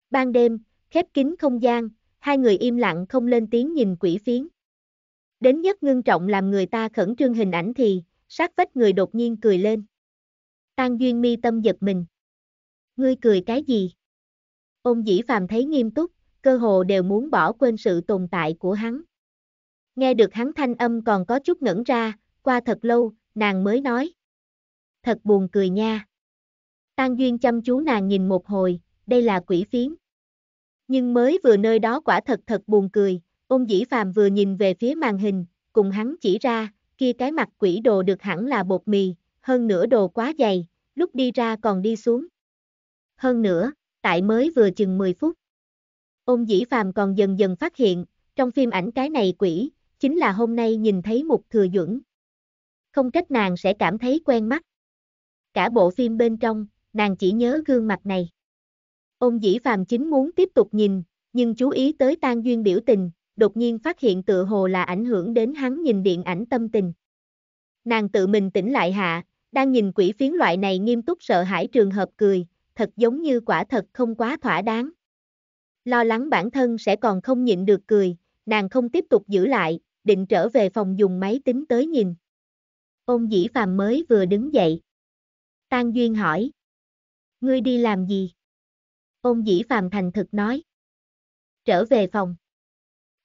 Ban đêm, khép kín không gian, hai người im lặng không lên tiếng nhìn quỷ phiến. Đến nhất ngưng trọng làm người ta khẩn trương hình ảnh thì, sát vách người đột nhiên cười lên. Tan duyên mi tâm giật mình. Ngươi cười cái gì? Ông dĩ phàm thấy nghiêm túc, cơ hồ đều muốn bỏ quên sự tồn tại của hắn. Nghe được hắn thanh âm còn có chút ngẩn ra, qua thật lâu, nàng mới nói. Thật buồn cười nha. Tan duyên chăm chú nàng nhìn một hồi, đây là quỷ phiến. Nhưng mới vừa nơi đó quả thật thật buồn cười, Ông dĩ phàm vừa nhìn về phía màn hình, cùng hắn chỉ ra, kia cái mặt quỷ đồ được hẳn là bột mì, hơn nữa đồ quá dày, lúc đi ra còn đi xuống. Hơn nữa, tại mới vừa chừng 10 phút. ông dĩ phàm còn dần dần phát hiện, trong phim ảnh cái này quỷ, chính là hôm nay nhìn thấy một thừa dưỡng. Không trách nàng sẽ cảm thấy quen mắt. Cả bộ phim bên trong, nàng chỉ nhớ gương mặt này. ông dĩ phàm chính muốn tiếp tục nhìn, nhưng chú ý tới tan duyên biểu tình, đột nhiên phát hiện tựa hồ là ảnh hưởng đến hắn nhìn điện ảnh tâm tình. Nàng tự mình tỉnh lại hạ, đang nhìn quỷ phiến loại này nghiêm túc sợ hãi trường hợp cười, thật giống như quả thật không quá thỏa đáng. Lo lắng bản thân sẽ còn không nhịn được cười, nàng không tiếp tục giữ lại, định trở về phòng dùng máy tính tới nhìn. ông dĩ phàm mới vừa đứng dậy. Tang Duyên hỏi. Ngươi đi làm gì? ông dĩ phàm thành thực nói. Trở về phòng.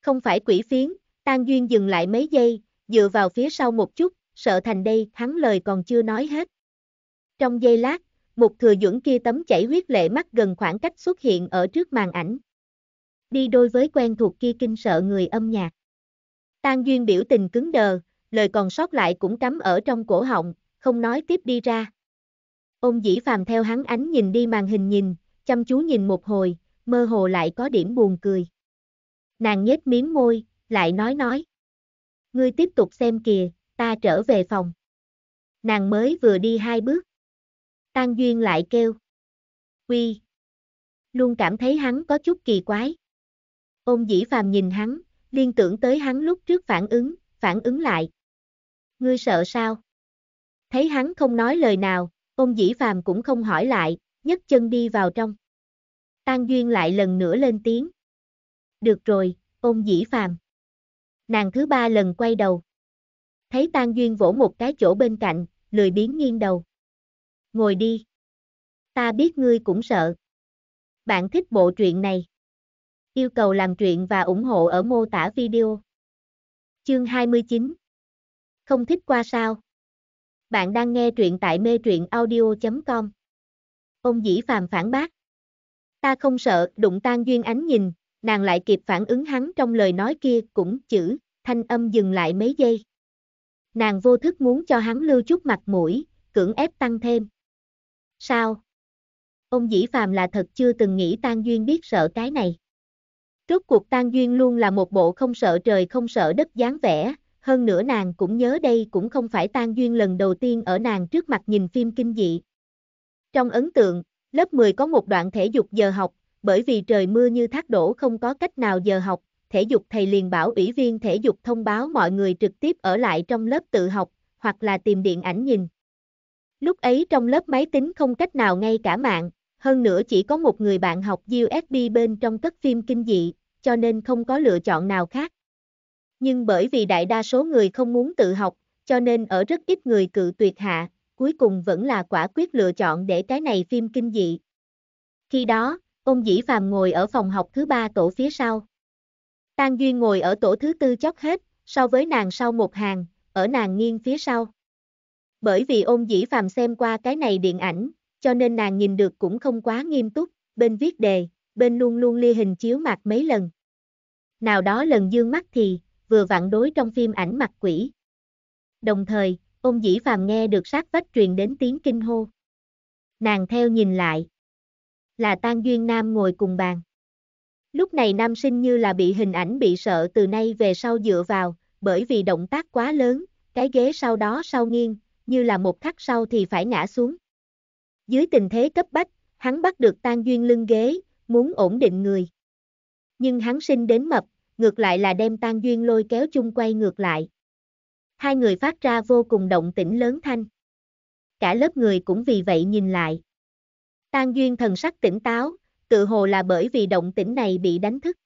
Không phải quỷ phiến, Tang Duyên dừng lại mấy giây, dựa vào phía sau một chút, sợ thành đây, hắn lời còn chưa nói hết. Trong giây lát, một thừa dưỡng kia tấm chảy huyết lệ mắt gần khoảng cách xuất hiện ở trước màn ảnh. Đi đôi với quen thuộc kia kinh sợ người âm nhạc. Tan duyên biểu tình cứng đờ, lời còn sót lại cũng cắm ở trong cổ họng, không nói tiếp đi ra. Ông dĩ phàm theo hắn ánh nhìn đi màn hình nhìn, chăm chú nhìn một hồi, mơ hồ lại có điểm buồn cười. Nàng nhếch miếng môi, lại nói nói. Ngươi tiếp tục xem kìa, ta trở về phòng. Nàng mới vừa đi hai bước. Tan Duyên lại kêu. Quy. Luôn cảm thấy hắn có chút kỳ quái. Ôn dĩ phàm nhìn hắn, liên tưởng tới hắn lúc trước phản ứng, phản ứng lại. Ngươi sợ sao? Thấy hắn không nói lời nào, ôn dĩ phàm cũng không hỏi lại, nhấc chân đi vào trong. Tan Duyên lại lần nữa lên tiếng. Được rồi, ôn dĩ phàm. Nàng thứ ba lần quay đầu thấy Tang Duyên vỗ một cái chỗ bên cạnh, lười biếng nghiêng đầu. Ngồi đi. Ta biết ngươi cũng sợ. Bạn thích bộ truyện này. Yêu cầu làm truyện và ủng hộ ở mô tả video. Chương 29 Không thích qua sao? Bạn đang nghe truyện tại mê truyện audio.com Ông Dĩ Phàm phản bác Ta không sợ, đụng tan duyên ánh nhìn, nàng lại kịp phản ứng hắn trong lời nói kia cũng chữ, thanh âm dừng lại mấy giây nàng vô thức muốn cho hắn lưu chút mặt mũi, cưỡng ép tăng thêm. Sao? Ông Dĩ Phàm là thật chưa từng nghĩ Tan Duyên biết sợ cái này. Rốt cuộc Tan Duyên luôn là một bộ không sợ trời không sợ đất dáng vẻ, hơn nữa nàng cũng nhớ đây cũng không phải Tan Duyên lần đầu tiên ở nàng trước mặt nhìn phim kinh dị. Trong ấn tượng, lớp 10 có một đoạn thể dục giờ học, bởi vì trời mưa như thác đổ không có cách nào giờ học, thể dục thầy liền bảo ủy viên thể dục thông báo mọi người trực tiếp ở lại trong lớp tự học, hoặc là tìm điện ảnh nhìn. Lúc ấy trong lớp máy tính không cách nào ngay cả mạng, hơn nữa chỉ có một người bạn học USB bên trong cất phim kinh dị, cho nên không có lựa chọn nào khác. Nhưng bởi vì đại đa số người không muốn tự học, cho nên ở rất ít người cự tuyệt hạ, cuối cùng vẫn là quả quyết lựa chọn để cái này phim kinh dị. Khi đó, ông Dĩ Phàm ngồi ở phòng học thứ ba tổ phía sau. Tan Duyên ngồi ở tổ thứ tư chót hết, so với nàng sau một hàng, ở nàng nghiêng phía sau. Bởi vì ôn dĩ phàm xem qua cái này điện ảnh, cho nên nàng nhìn được cũng không quá nghiêm túc, bên viết đề, bên luôn luôn lia hình chiếu mặt mấy lần. Nào đó lần dương mắt thì, vừa vặn đối trong phim ảnh mặt quỷ. Đồng thời, ôn dĩ phàm nghe được sát vách truyền đến tiếng kinh hô. Nàng theo nhìn lại. Là tan duyên nam ngồi cùng bàn. Lúc này nam sinh như là bị hình ảnh bị sợ từ nay về sau dựa vào, bởi vì động tác quá lớn, cái ghế sau đó sau nghiêng, như là một khắc sau thì phải ngã xuống. Dưới tình thế cấp bách, hắn bắt được tan duyên lưng ghế, muốn ổn định người. Nhưng hắn sinh đến mập, ngược lại là đem tan duyên lôi kéo chung quay ngược lại. Hai người phát ra vô cùng động tĩnh lớn thanh. Cả lớp người cũng vì vậy nhìn lại. Tan duyên thần sắc tỉnh táo, tự hồ là bởi vì động tĩnh này bị đánh thức.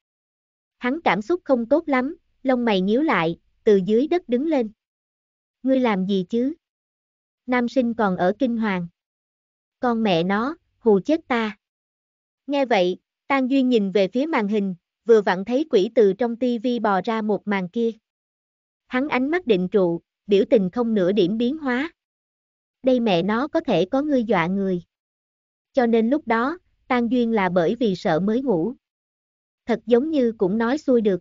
Hắn cảm xúc không tốt lắm, lông mày nhíu lại, từ dưới đất đứng lên. Ngươi làm gì chứ? Nam sinh còn ở kinh hoàng. Con mẹ nó, hù chết ta. Nghe vậy, tang Duy nhìn về phía màn hình, vừa vặn thấy quỷ từ trong tivi bò ra một màn kia. Hắn ánh mắt định trụ, biểu tình không nửa điểm biến hóa. Đây mẹ nó có thể có ngươi dọa người. Cho nên lúc đó, tan duyên là bởi vì sợ mới ngủ. Thật giống như cũng nói xuôi được.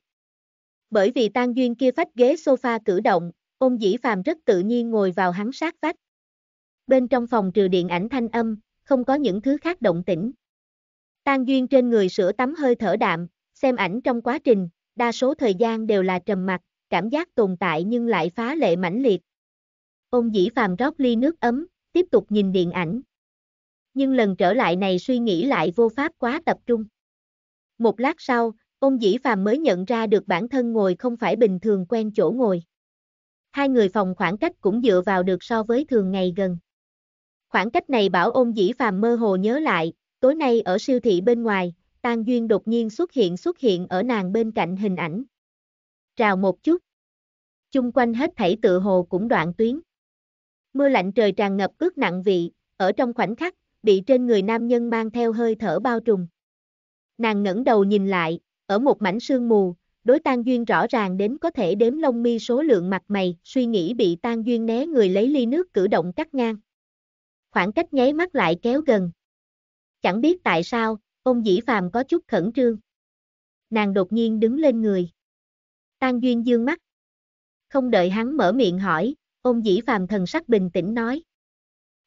Bởi vì tan duyên kia phách ghế sofa cử động, ôn dĩ phàm rất tự nhiên ngồi vào hắn sát vách. Bên trong phòng trừ điện ảnh thanh âm, không có những thứ khác động tĩnh. Tan duyên trên người sữa tắm hơi thở đạm, xem ảnh trong quá trình, đa số thời gian đều là trầm mặc, cảm giác tồn tại nhưng lại phá lệ mãnh liệt. Ôn dĩ phàm rót ly nước ấm, tiếp tục nhìn điện ảnh nhưng lần trở lại này suy nghĩ lại vô pháp quá tập trung. Một lát sau, ông dĩ phàm mới nhận ra được bản thân ngồi không phải bình thường quen chỗ ngồi. Hai người phòng khoảng cách cũng dựa vào được so với thường ngày gần. Khoảng cách này bảo ông dĩ phàm mơ hồ nhớ lại, tối nay ở siêu thị bên ngoài, Tan Duyên đột nhiên xuất hiện xuất hiện ở nàng bên cạnh hình ảnh. Rào một chút. Chung quanh hết thảy tự hồ cũng đoạn tuyến. Mưa lạnh trời tràn ngập ướt nặng vị, ở trong khoảnh khắc, bị trên người nam nhân mang theo hơi thở bao trùm. Nàng ngẩng đầu nhìn lại, ở một mảnh sương mù, đối tan duyên rõ ràng đến có thể đếm lông mi số lượng mặt mày, suy nghĩ bị tan duyên né người lấy ly nước cử động cắt ngang. Khoảng cách nháy mắt lại kéo gần. Chẳng biết tại sao, ông dĩ phàm có chút khẩn trương. Nàng đột nhiên đứng lên người. Tan duyên dương mắt. Không đợi hắn mở miệng hỏi, ông dĩ phàm thần sắc bình tĩnh nói.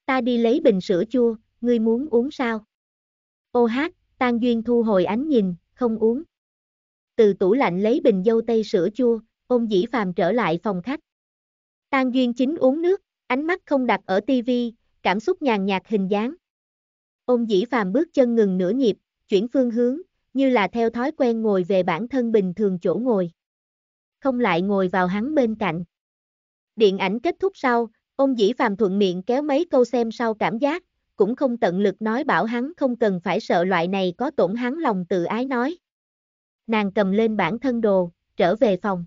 Ta đi lấy bình sữa chua, ngươi muốn uống sao? Ô hát, Tan Duyên thu hồi ánh nhìn, không uống. Từ tủ lạnh lấy bình dâu tây sữa chua, ôn dĩ phàm trở lại phòng khách. Tang Duyên chính uống nước, ánh mắt không đặt ở tivi, cảm xúc nhàn nhạt hình dáng. Ôn dĩ phàm bước chân ngừng nửa nhịp, chuyển phương hướng, như là theo thói quen ngồi về bản thân bình thường chỗ ngồi. Không lại ngồi vào hắn bên cạnh. Điện ảnh kết thúc sau, ôn dĩ phàm thuận miệng kéo mấy câu xem sau cảm giác, cũng không tận lực nói bảo hắn không cần phải sợ loại này có tổn hắn lòng tự ái nói. Nàng cầm lên bản thân đồ, trở về phòng.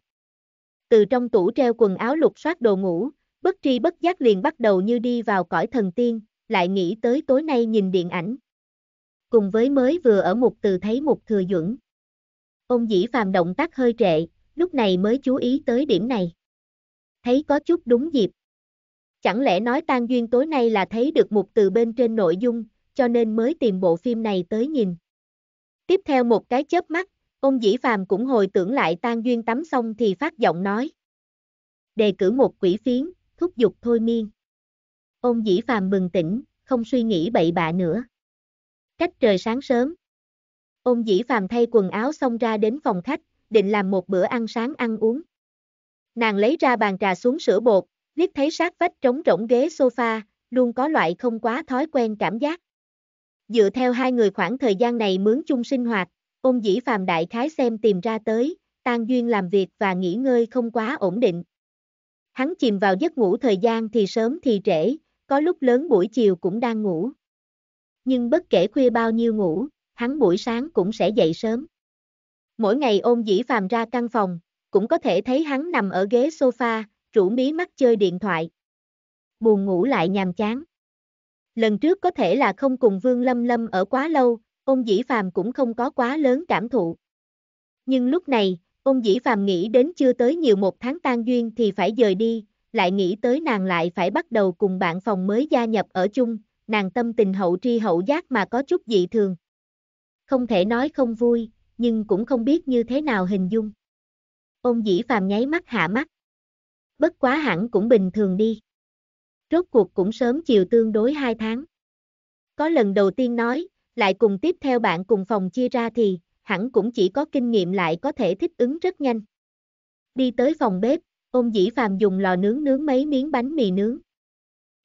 Từ trong tủ treo quần áo lục soát đồ ngủ, bất tri bất giác liền bắt đầu như đi vào cõi thần tiên, lại nghĩ tới tối nay nhìn điện ảnh. Cùng với mới vừa ở một từ thấy một thừa dưỡng. Ông dĩ phàm động tác hơi trệ, lúc này mới chú ý tới điểm này. Thấy có chút đúng dịp chẳng lẽ nói tan duyên tối nay là thấy được một từ bên trên nội dung, cho nên mới tìm bộ phim này tới nhìn. Tiếp theo một cái chớp mắt, ông Dĩ Phàm cũng hồi tưởng lại tan duyên tắm xong thì phát giọng nói. Đề cử một quỷ phiến, thúc giục thôi miên. Ông Dĩ Phàm bừng tỉnh, không suy nghĩ bậy bạ nữa. Cách trời sáng sớm. Ông Dĩ Phàm thay quần áo xong ra đến phòng khách, định làm một bữa ăn sáng ăn uống. Nàng lấy ra bàn trà xuống sữa bột, liếc thấy sát vách trống rỗng ghế sofa, luôn có loại không quá thói quen cảm giác. Dựa theo hai người khoảng thời gian này mướn chung sinh hoạt, ôn dĩ phàm đại khái xem tìm ra tới, tan duyên làm việc và nghỉ ngơi không quá ổn định. Hắn chìm vào giấc ngủ thời gian thì sớm thì trễ, có lúc lớn buổi chiều cũng đang ngủ. Nhưng bất kể khuya bao nhiêu ngủ, hắn buổi sáng cũng sẽ dậy sớm. Mỗi ngày ôn dĩ phàm ra căn phòng, cũng có thể thấy hắn nằm ở ghế sofa, rủ mí mắt chơi điện thoại. Buồn ngủ lại nhàm chán. Lần trước có thể là không cùng Vương Lâm Lâm ở quá lâu, ông dĩ phàm cũng không có quá lớn cảm thụ. Nhưng lúc này, ông dĩ phàm nghĩ đến chưa tới nhiều một tháng tan duyên thì phải rời đi, lại nghĩ tới nàng lại phải bắt đầu cùng bạn phòng mới gia nhập ở chung, nàng tâm tình hậu tri hậu giác mà có chút dị thường. Không thể nói không vui, nhưng cũng không biết như thế nào hình dung. Ông dĩ phàm nháy mắt hạ mắt bất quá hẳn cũng bình thường đi. Rốt cuộc cũng sớm chiều tương đối 2 tháng. Có lần đầu tiên nói, lại cùng tiếp theo bạn cùng phòng chia ra thì, hẳn cũng chỉ có kinh nghiệm lại có thể thích ứng rất nhanh. Đi tới phòng bếp, ôn dĩ phàm dùng lò nướng nướng mấy miếng bánh mì nướng.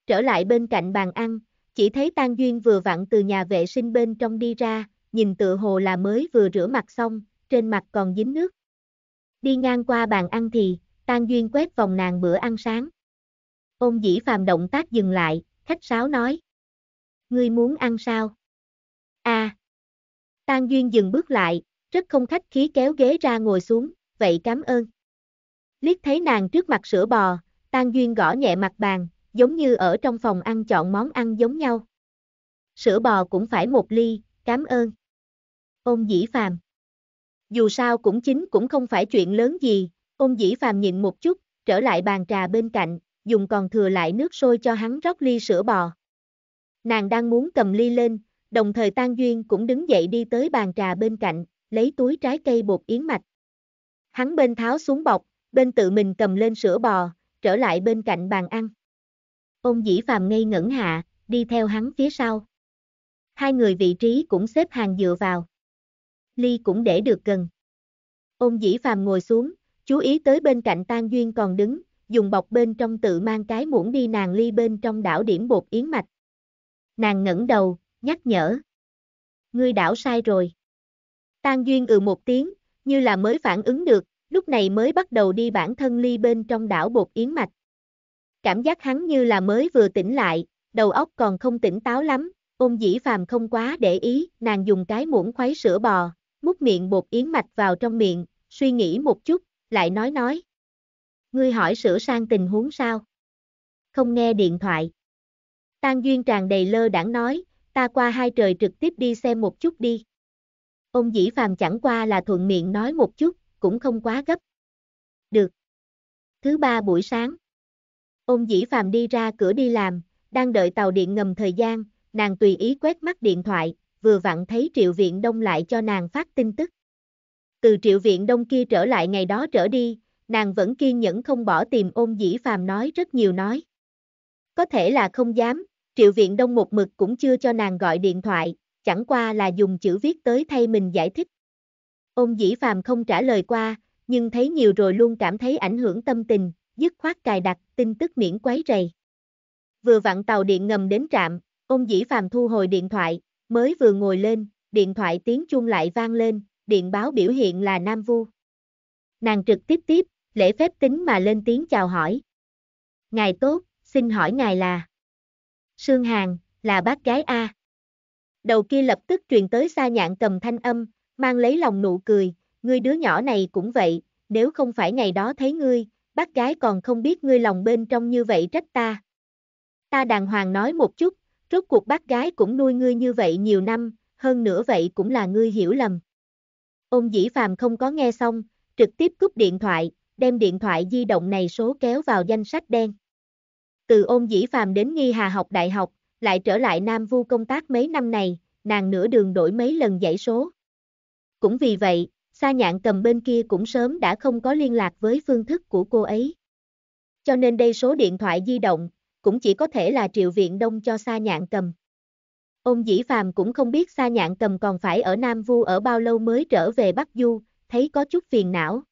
Trở lại bên cạnh bàn ăn, chỉ thấy Tan Duyên vừa vặn từ nhà vệ sinh bên trong đi ra, nhìn tự hồ là mới vừa rửa mặt xong, trên mặt còn dính nước. Đi ngang qua bàn ăn thì, Tan duyên quét vòng nàng bữa ăn sáng. Ôn dĩ phàm động tác dừng lại, khách sáo nói. Ngươi muốn ăn sao? a à. Tan duyên dừng bước lại, rất không khách khí kéo ghế ra ngồi xuống, vậy cảm ơn. Liếc thấy nàng trước mặt sữa bò, Tan Duyên gõ nhẹ mặt bàn, giống như ở trong phòng ăn chọn món ăn giống nhau. Sữa bò cũng phải một ly, cảm ơn. Ôn dĩ phàm. Dù sao cũng chính cũng không phải chuyện lớn gì, Ôn dĩ phàm nhịn một chút, trở lại bàn trà bên cạnh, dùng còn thừa lại nước sôi cho hắn rót ly sữa bò. Nàng đang muốn cầm ly lên, đồng thời Tan Duyên cũng đứng dậy đi tới bàn trà bên cạnh, lấy túi trái cây bột yến mạch. Hắn bên tháo xuống bọc, bên tự mình cầm lên sữa bò, trở lại bên cạnh bàn ăn. Ôn dĩ phàm ngây ngẩn hạ, đi theo hắn phía sau. Hai người vị trí cũng xếp hàng dựa vào. Ly cũng để được gần. Ôn dĩ phàm ngồi xuống, chú ý tới bên cạnh Tan Duyên còn đứng, dùng bọc bên trong tự mang cái muỗng đi nàng ly bên trong đảo điểm bột yến mạch. Nàng ngẩng đầu, nhắc nhở. Ngươi đảo sai rồi. Tan Duyên ừ một tiếng, như là mới phản ứng được, lúc này mới bắt đầu đi bản thân ly bên trong đảo bột yến mạch. Cảm giác hắn như là mới vừa tỉnh lại, đầu óc còn không tỉnh táo lắm, ôn dĩ phàm không quá để ý, nàng dùng cái muỗng khuấy sữa bò, múc miệng bột yến mạch vào trong miệng, suy nghĩ một chút, lại nói nói. Ngươi hỏi sửa sang tình huống sao? Không nghe điện thoại. Tang Duyên tràn đầy lơ đãng nói, ta qua hai trời trực tiếp đi xem một chút đi. Ông Dĩ Phàm chẳng qua là thuận miệng nói một chút, cũng không quá gấp. Được. Thứ ba buổi sáng. Ông Dĩ Phàm đi ra cửa đi làm, đang đợi tàu điện ngầm thời gian, nàng tùy ý quét mắt điện thoại, vừa vặn thấy Triệu Viện Đông lại cho nàng phát tin tức từ triệu viện đông kia trở lại ngày đó trở đi, nàng vẫn kiên nhẫn không bỏ tìm ôn dĩ phàm nói rất nhiều nói. Có thể là không dám, triệu viện đông một mực cũng chưa cho nàng gọi điện thoại, chẳng qua là dùng chữ viết tới thay mình giải thích. Ôn dĩ phàm không trả lời qua, nhưng thấy nhiều rồi luôn cảm thấy ảnh hưởng tâm tình, dứt khoát cài đặt, tin tức miễn quấy rầy. Vừa vặn tàu điện ngầm đến trạm, ôn dĩ phàm thu hồi điện thoại, mới vừa ngồi lên, điện thoại tiếng chuông lại vang lên, điện báo biểu hiện là Nam Vu. Nàng trực tiếp tiếp, lễ phép tính mà lên tiếng chào hỏi. Ngài tốt, xin hỏi ngài là... Sương Hàn, là bác gái A. Đầu kia lập tức truyền tới xa nhạn cầm thanh âm, mang lấy lòng nụ cười, ngươi đứa nhỏ này cũng vậy, nếu không phải ngày đó thấy ngươi, bác gái còn không biết ngươi lòng bên trong như vậy trách ta. Ta đàng hoàng nói một chút, rốt cuộc bác gái cũng nuôi ngươi như vậy nhiều năm, hơn nữa vậy cũng là ngươi hiểu lầm. Ông Dĩ Phàm không có nghe xong, trực tiếp cúp điện thoại, đem điện thoại di động này số kéo vào danh sách đen. Từ ôn dĩ phàm đến nghi hà học đại học, lại trở lại Nam Vu công tác mấy năm này, nàng nửa đường đổi mấy lần dãy số. Cũng vì vậy, Sa Nhạn cầm bên kia cũng sớm đã không có liên lạc với phương thức của cô ấy. Cho nên đây số điện thoại di động, cũng chỉ có thể là triệu viện đông cho Sa Nhạn cầm. Ông Dĩ Phàm cũng không biết xa nhạn cầm còn phải ở Nam Vu ở bao lâu mới trở về Bắc Du, thấy có chút phiền não.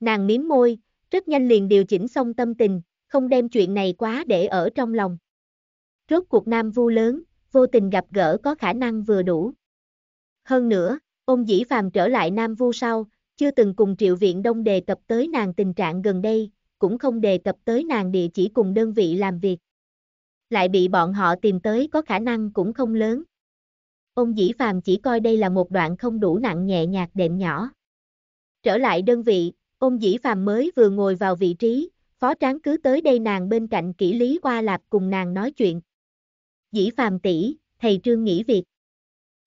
Nàng miếm môi, rất nhanh liền điều chỉnh xong tâm tình, không đem chuyện này quá để ở trong lòng. Rốt cuộc Nam Vu lớn, vô tình gặp gỡ có khả năng vừa đủ. Hơn nữa, ông Dĩ Phàm trở lại Nam Vu sau, chưa từng cùng Triệu Viện Đông đề cập tới nàng tình trạng gần đây, cũng không đề cập tới nàng địa chỉ cùng đơn vị làm việc lại bị bọn họ tìm tới có khả năng cũng không lớn. Ông Dĩ Phàm chỉ coi đây là một đoạn không đủ nặng nhẹ nhạt đệm nhỏ. Trở lại đơn vị, ông Dĩ Phàm mới vừa ngồi vào vị trí, phó tráng cứ tới đây nàng bên cạnh kỹ lý qua lạp cùng nàng nói chuyện. Dĩ Phàm tỷ, thầy Trương nghỉ việc.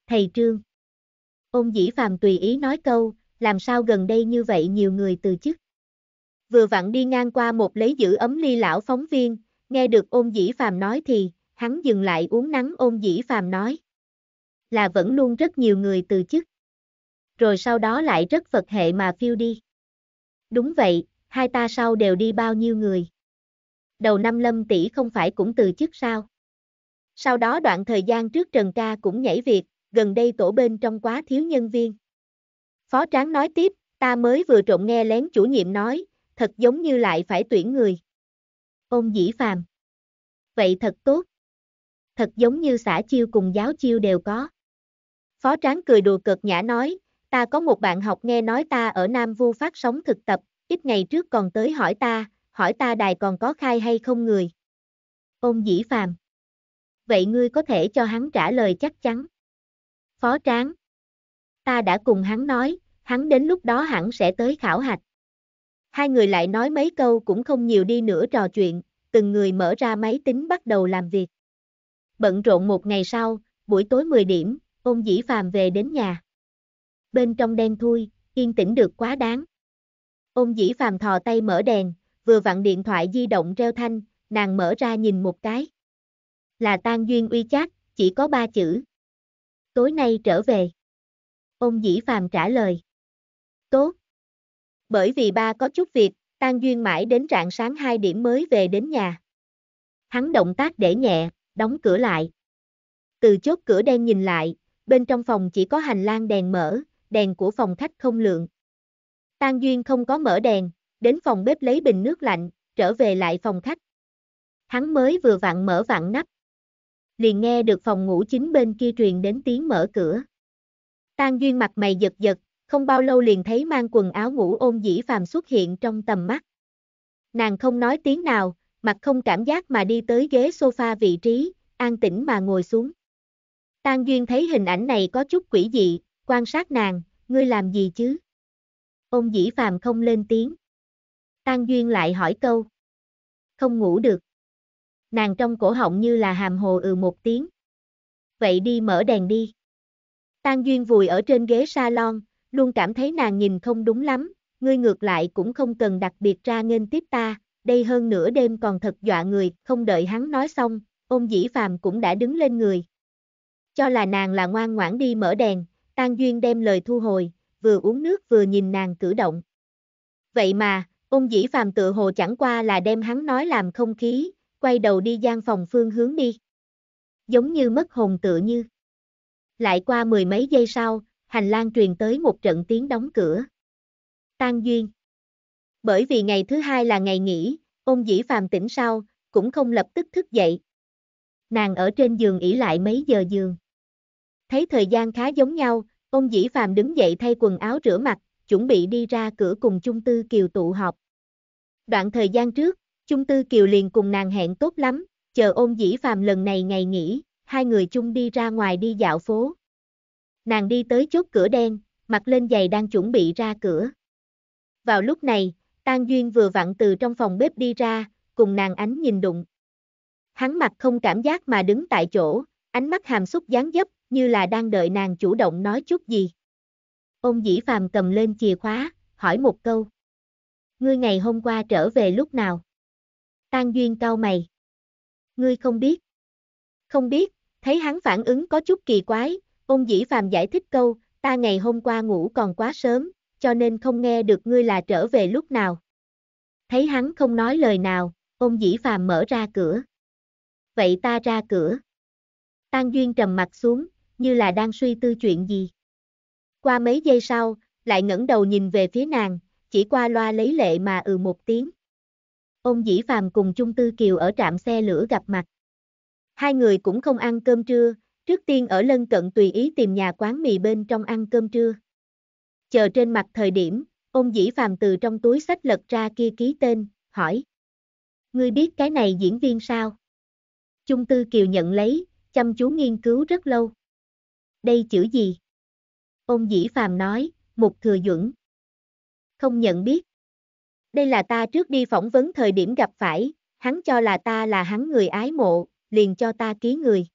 Thầy Trương. Ông Dĩ Phàm tùy ý nói câu, làm sao gần đây như vậy nhiều người từ chức. Vừa vặn đi ngang qua một lấy giữ ấm ly lão phóng viên, Nghe được ôn dĩ phàm nói thì, hắn dừng lại uống nắng ôn dĩ phàm nói. Là vẫn luôn rất nhiều người từ chức. Rồi sau đó lại rất vật hệ mà phiêu đi. Đúng vậy, hai ta sau đều đi bao nhiêu người. Đầu năm lâm tỷ không phải cũng từ chức sao. Sau đó đoạn thời gian trước Trần Ca cũng nhảy việc, gần đây tổ bên trong quá thiếu nhân viên. Phó Tráng nói tiếp, ta mới vừa trộn nghe lén chủ nhiệm nói, thật giống như lại phải tuyển người. Ôn dĩ phàm. Vậy thật tốt. Thật giống như xã chiêu cùng giáo chiêu đều có. Phó tráng cười đùa cực nhã nói, ta có một bạn học nghe nói ta ở Nam Vu phát sóng thực tập, ít ngày trước còn tới hỏi ta, hỏi ta đài còn có khai hay không người. Ôn dĩ phàm. Vậy ngươi có thể cho hắn trả lời chắc chắn. Phó tráng. Ta đã cùng hắn nói, hắn đến lúc đó hẳn sẽ tới khảo hạch. Hai người lại nói mấy câu cũng không nhiều đi nữa trò chuyện, từng người mở ra máy tính bắt đầu làm việc. Bận rộn một ngày sau, buổi tối 10 điểm, ông dĩ phàm về đến nhà. Bên trong đen thui, yên tĩnh được quá đáng. ông dĩ phàm thò tay mở đèn, vừa vặn điện thoại di động reo thanh, nàng mở ra nhìn một cái. Là tan duyên uy chát, chỉ có ba chữ. Tối nay trở về. ông dĩ phàm trả lời. Tốt, bởi vì ba có chút việc, tan duyên mãi đến rạng sáng 2 điểm mới về đến nhà. Hắn động tác để nhẹ, đóng cửa lại. Từ chốt cửa đen nhìn lại, bên trong phòng chỉ có hành lang đèn mở, đèn của phòng khách không lượng. Tan duyên không có mở đèn, đến phòng bếp lấy bình nước lạnh, trở về lại phòng khách. Hắn mới vừa vặn mở vặn nắp. Liền nghe được phòng ngủ chính bên kia truyền đến tiếng mở cửa. Tan duyên mặt mày giật giật, không bao lâu liền thấy mang quần áo ngủ ôn dĩ phàm xuất hiện trong tầm mắt. Nàng không nói tiếng nào, mặt không cảm giác mà đi tới ghế sofa vị trí, an tĩnh mà ngồi xuống. Tan Duyên thấy hình ảnh này có chút quỷ dị, quan sát nàng, ngươi làm gì chứ? Ôn dĩ phàm không lên tiếng. Tan Duyên lại hỏi câu. Không ngủ được. Nàng trong cổ họng như là hàm hồ ừ một tiếng. Vậy đi mở đèn đi. Tan Duyên vùi ở trên ghế salon, luôn cảm thấy nàng nhìn không đúng lắm, ngươi ngược lại cũng không cần đặc biệt ra nghênh tiếp ta, đây hơn nửa đêm còn thật dọa người, không đợi hắn nói xong, ôn dĩ phàm cũng đã đứng lên người. Cho là nàng là ngoan ngoãn đi mở đèn, Tan Duyên đem lời thu hồi, vừa uống nước vừa nhìn nàng cử động. Vậy mà, ôn dĩ phàm tự hồ chẳng qua là đem hắn nói làm không khí, quay đầu đi gian phòng phương hướng đi. Giống như mất hồn tự như. Lại qua mười mấy giây sau, hành lang truyền tới một trận tiếng đóng cửa. Tan duyên. Bởi vì ngày thứ hai là ngày nghỉ, ông dĩ phàm tỉnh sau, cũng không lập tức thức dậy. Nàng ở trên giường ỉ lại mấy giờ giường. Thấy thời gian khá giống nhau, ông dĩ phàm đứng dậy thay quần áo rửa mặt, chuẩn bị đi ra cửa cùng Chung Tư Kiều tụ họp. Đoạn thời gian trước, Chung Tư Kiều liền cùng nàng hẹn tốt lắm, chờ ông dĩ phàm lần này ngày nghỉ, hai người chung đi ra ngoài đi dạo phố. Nàng đi tới chốt cửa đen, mặc lên giày đang chuẩn bị ra cửa. Vào lúc này, Tan Duyên vừa vặn từ trong phòng bếp đi ra, cùng nàng ánh nhìn đụng. Hắn mặt không cảm giác mà đứng tại chỗ, ánh mắt hàm xúc gián dấp, như là đang đợi nàng chủ động nói chút gì. Ông dĩ phàm cầm lên chìa khóa, hỏi một câu. Ngươi ngày hôm qua trở về lúc nào? Tan Duyên cau mày. Ngươi không biết. Không biết, thấy hắn phản ứng có chút kỳ quái, Ông Dĩ Phàm giải thích câu, ta ngày hôm qua ngủ còn quá sớm, cho nên không nghe được ngươi là trở về lúc nào. Thấy hắn không nói lời nào, ông Dĩ Phàm mở ra cửa. Vậy ta ra cửa. Tan Duyên trầm mặt xuống, như là đang suy tư chuyện gì. Qua mấy giây sau, lại ngẩng đầu nhìn về phía nàng, chỉ qua loa lấy lệ mà ừ một tiếng. Ông Dĩ Phàm cùng Trung Tư Kiều ở trạm xe lửa gặp mặt. Hai người cũng không ăn cơm trưa, Trước tiên ở lân cận tùy ý tìm nhà quán mì bên trong ăn cơm trưa. Chờ trên mặt thời điểm, ông dĩ phàm từ trong túi sách lật ra kia ký tên, hỏi. Ngươi biết cái này diễn viên sao? Trung Tư Kiều nhận lấy, chăm chú nghiên cứu rất lâu. Đây chữ gì? Ông dĩ phàm nói, Mục Thừa Duẩn. Không nhận biết. Đây là ta trước đi phỏng vấn thời điểm gặp phải, hắn cho là ta là hắn người ái mộ, liền cho ta ký người.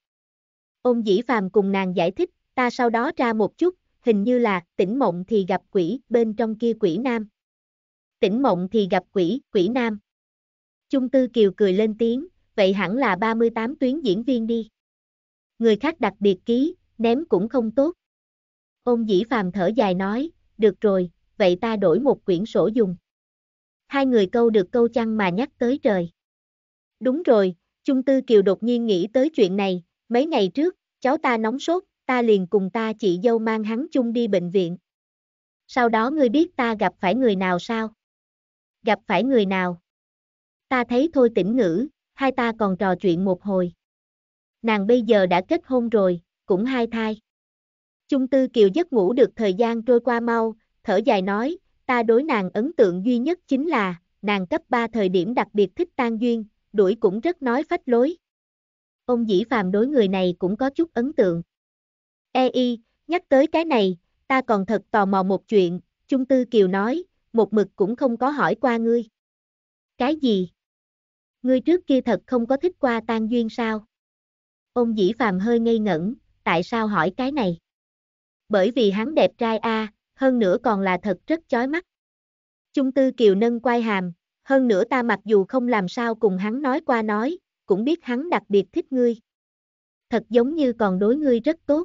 Ôm dĩ phàm cùng nàng giải thích, ta sau đó ra một chút, hình như là tỉnh mộng thì gặp quỷ, bên trong kia quỷ nam. Tỉnh mộng thì gặp quỷ, quỷ nam. Trung Tư Kiều cười lên tiếng, vậy hẳn là 38 tuyến diễn viên đi. Người khác đặc biệt ký, ném cũng không tốt. Ôn dĩ phàm thở dài nói, được rồi, vậy ta đổi một quyển sổ dùng. Hai người câu được câu chăng mà nhắc tới trời. Đúng rồi, Trung Tư Kiều đột nhiên nghĩ tới chuyện này, Mấy ngày trước, cháu ta nóng sốt, ta liền cùng ta chị dâu mang hắn chung đi bệnh viện. Sau đó ngươi biết ta gặp phải người nào sao? Gặp phải người nào? Ta thấy thôi tỉnh ngữ, hai ta còn trò chuyện một hồi. Nàng bây giờ đã kết hôn rồi, cũng hai thai. Chung tư kiều giấc ngủ được thời gian trôi qua mau, thở dài nói, ta đối nàng ấn tượng duy nhất chính là, nàng cấp 3 thời điểm đặc biệt thích tan duyên, đuổi cũng rất nói phách lối ông Dĩ Phàm đối người này cũng có chút ấn tượng. EI, nhắc tới cái này, ta còn thật tò mò một chuyện, Trung Tư Kiều nói, một mực cũng không có hỏi qua ngươi. Cái gì? Ngươi trước kia thật không có thích qua tan duyên sao? Ông Dĩ Phàm hơi ngây ngẩn, tại sao hỏi cái này? Bởi vì hắn đẹp trai a, hơn nữa còn là thật rất chói mắt. Trung Tư Kiều nâng quai hàm, hơn nữa ta mặc dù không làm sao cùng hắn nói qua nói, cũng biết hắn đặc biệt thích ngươi. Thật giống như còn đối ngươi rất tốt.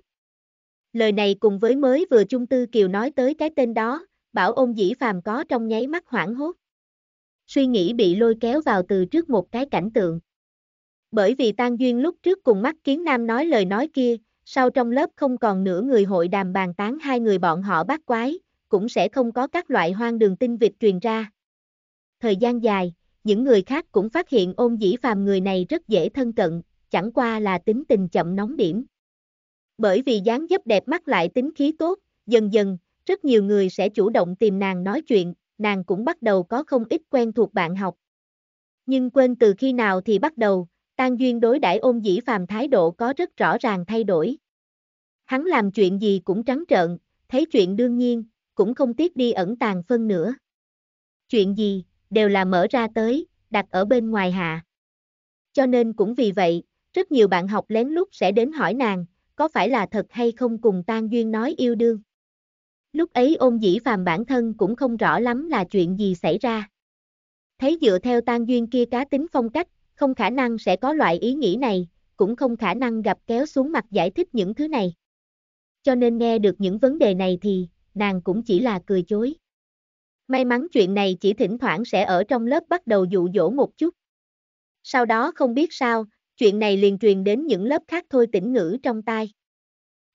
Lời này cùng với mới vừa Trung Tư Kiều nói tới cái tên đó, bảo ôn dĩ phàm có trong nháy mắt hoảng hốt. Suy nghĩ bị lôi kéo vào từ trước một cái cảnh tượng. Bởi vì Tan Duyên lúc trước cùng mắt kiến nam nói lời nói kia, sau trong lớp không còn nửa người hội đàm bàn tán hai người bọn họ bác quái, cũng sẽ không có các loại hoang đường tinh vịt truyền ra. Thời gian dài, những người khác cũng phát hiện ôn dĩ phàm người này rất dễ thân cận, chẳng qua là tính tình chậm nóng điểm. Bởi vì dáng dấp đẹp mắt lại tính khí tốt, dần dần, rất nhiều người sẽ chủ động tìm nàng nói chuyện, nàng cũng bắt đầu có không ít quen thuộc bạn học. Nhưng quên từ khi nào thì bắt đầu, Tan Duyên đối đãi ôn dĩ phàm thái độ có rất rõ ràng thay đổi. Hắn làm chuyện gì cũng trắng trợn, thấy chuyện đương nhiên, cũng không tiếc đi ẩn tàng phân nữa. Chuyện gì? đều là mở ra tới, đặt ở bên ngoài hạ. Cho nên cũng vì vậy, rất nhiều bạn học lén lút sẽ đến hỏi nàng, có phải là thật hay không cùng tan duyên nói yêu đương. Lúc ấy ôn dĩ phàm bản thân cũng không rõ lắm là chuyện gì xảy ra. Thấy dựa theo tan duyên kia cá tính phong cách, không khả năng sẽ có loại ý nghĩ này, cũng không khả năng gặp kéo xuống mặt giải thích những thứ này. Cho nên nghe được những vấn đề này thì, nàng cũng chỉ là cười chối. May mắn chuyện này chỉ thỉnh thoảng sẽ ở trong lớp bắt đầu dụ dỗ một chút. Sau đó không biết sao, chuyện này liền truyền đến những lớp khác thôi tỉnh ngữ trong tai.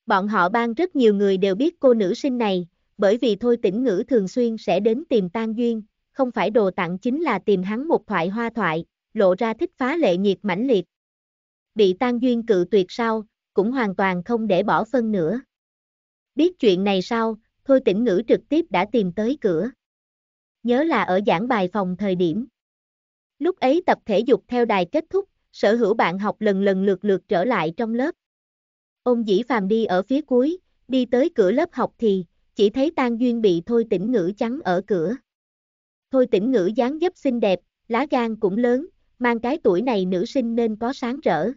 Bọn họ ban rất nhiều người đều biết cô nữ sinh này, bởi vì thôi tỉnh ngữ thường xuyên sẽ đến tìm tan duyên, không phải đồ tặng chính là tìm hắn một thoại hoa thoại, lộ ra thích phá lệ nhiệt mãnh liệt. Bị tan duyên cự tuyệt sau, cũng hoàn toàn không để bỏ phân nữa. Biết chuyện này sau, thôi tỉnh ngữ trực tiếp đã tìm tới cửa nhớ là ở giảng bài phòng thời điểm. Lúc ấy tập thể dục theo đài kết thúc, sở hữu bạn học lần lần lượt lượt trở lại trong lớp. Ông dĩ phàm đi ở phía cuối, đi tới cửa lớp học thì, chỉ thấy Tan Duyên bị Thôi tỉnh Ngữ trắng ở cửa. Thôi tỉnh Ngữ dáng dấp xinh đẹp, lá gan cũng lớn, mang cái tuổi này nữ sinh nên có sáng rỡ.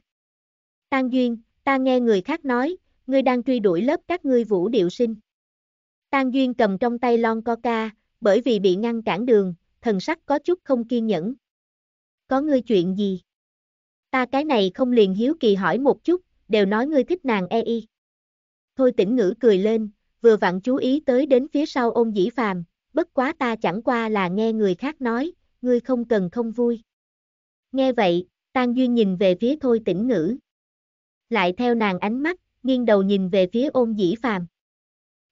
Tan Duyên, ta nghe người khác nói, ngươi đang truy đuổi lớp các ngươi vũ điệu sinh. Tan Duyên cầm trong tay lon coca, bởi vì bị ngăn cản đường, thần sắc có chút không kiên nhẫn. Có ngươi chuyện gì? Ta cái này không liền hiếu kỳ hỏi một chút, đều nói ngươi thích nàng e y. Thôi tỉnh ngữ cười lên, vừa vặn chú ý tới đến phía sau ôn dĩ phàm, bất quá ta chẳng qua là nghe người khác nói, ngươi không cần không vui. Nghe vậy, Tan duy nhìn về phía thôi tỉnh ngữ. Lại theo nàng ánh mắt, nghiêng đầu nhìn về phía ôn dĩ phàm.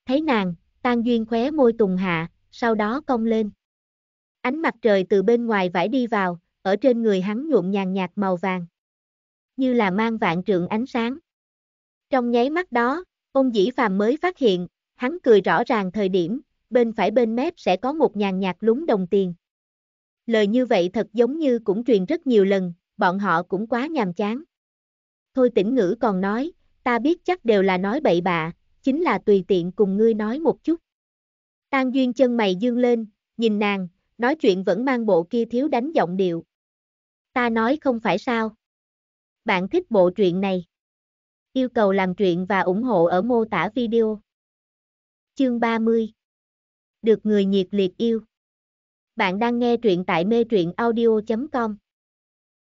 Thấy nàng, Tan Duyên khóe môi tùng hạ, sau đó cong lên. Ánh mặt trời từ bên ngoài vải đi vào, ở trên người hắn nhuộm nhàn nhạt màu vàng. Như là mang vạn trượng ánh sáng. Trong nháy mắt đó, ông dĩ phàm mới phát hiện, hắn cười rõ ràng thời điểm, bên phải bên mép sẽ có một nhàn nhạt lúng đồng tiền. Lời như vậy thật giống như cũng truyền rất nhiều lần, bọn họ cũng quá nhàm chán. Thôi tỉnh ngữ còn nói, ta biết chắc đều là nói bậy bạ, chính là tùy tiện cùng ngươi nói một chút. Tan duyên chân mày dương lên, nhìn nàng, nói chuyện vẫn mang bộ kia thiếu đánh giọng điệu. Ta nói không phải sao. Bạn thích bộ truyện này. Yêu cầu làm truyện và ủng hộ ở mô tả video. Chương 30 Được người nhiệt liệt yêu Bạn đang nghe truyện tại mê truyện audio.com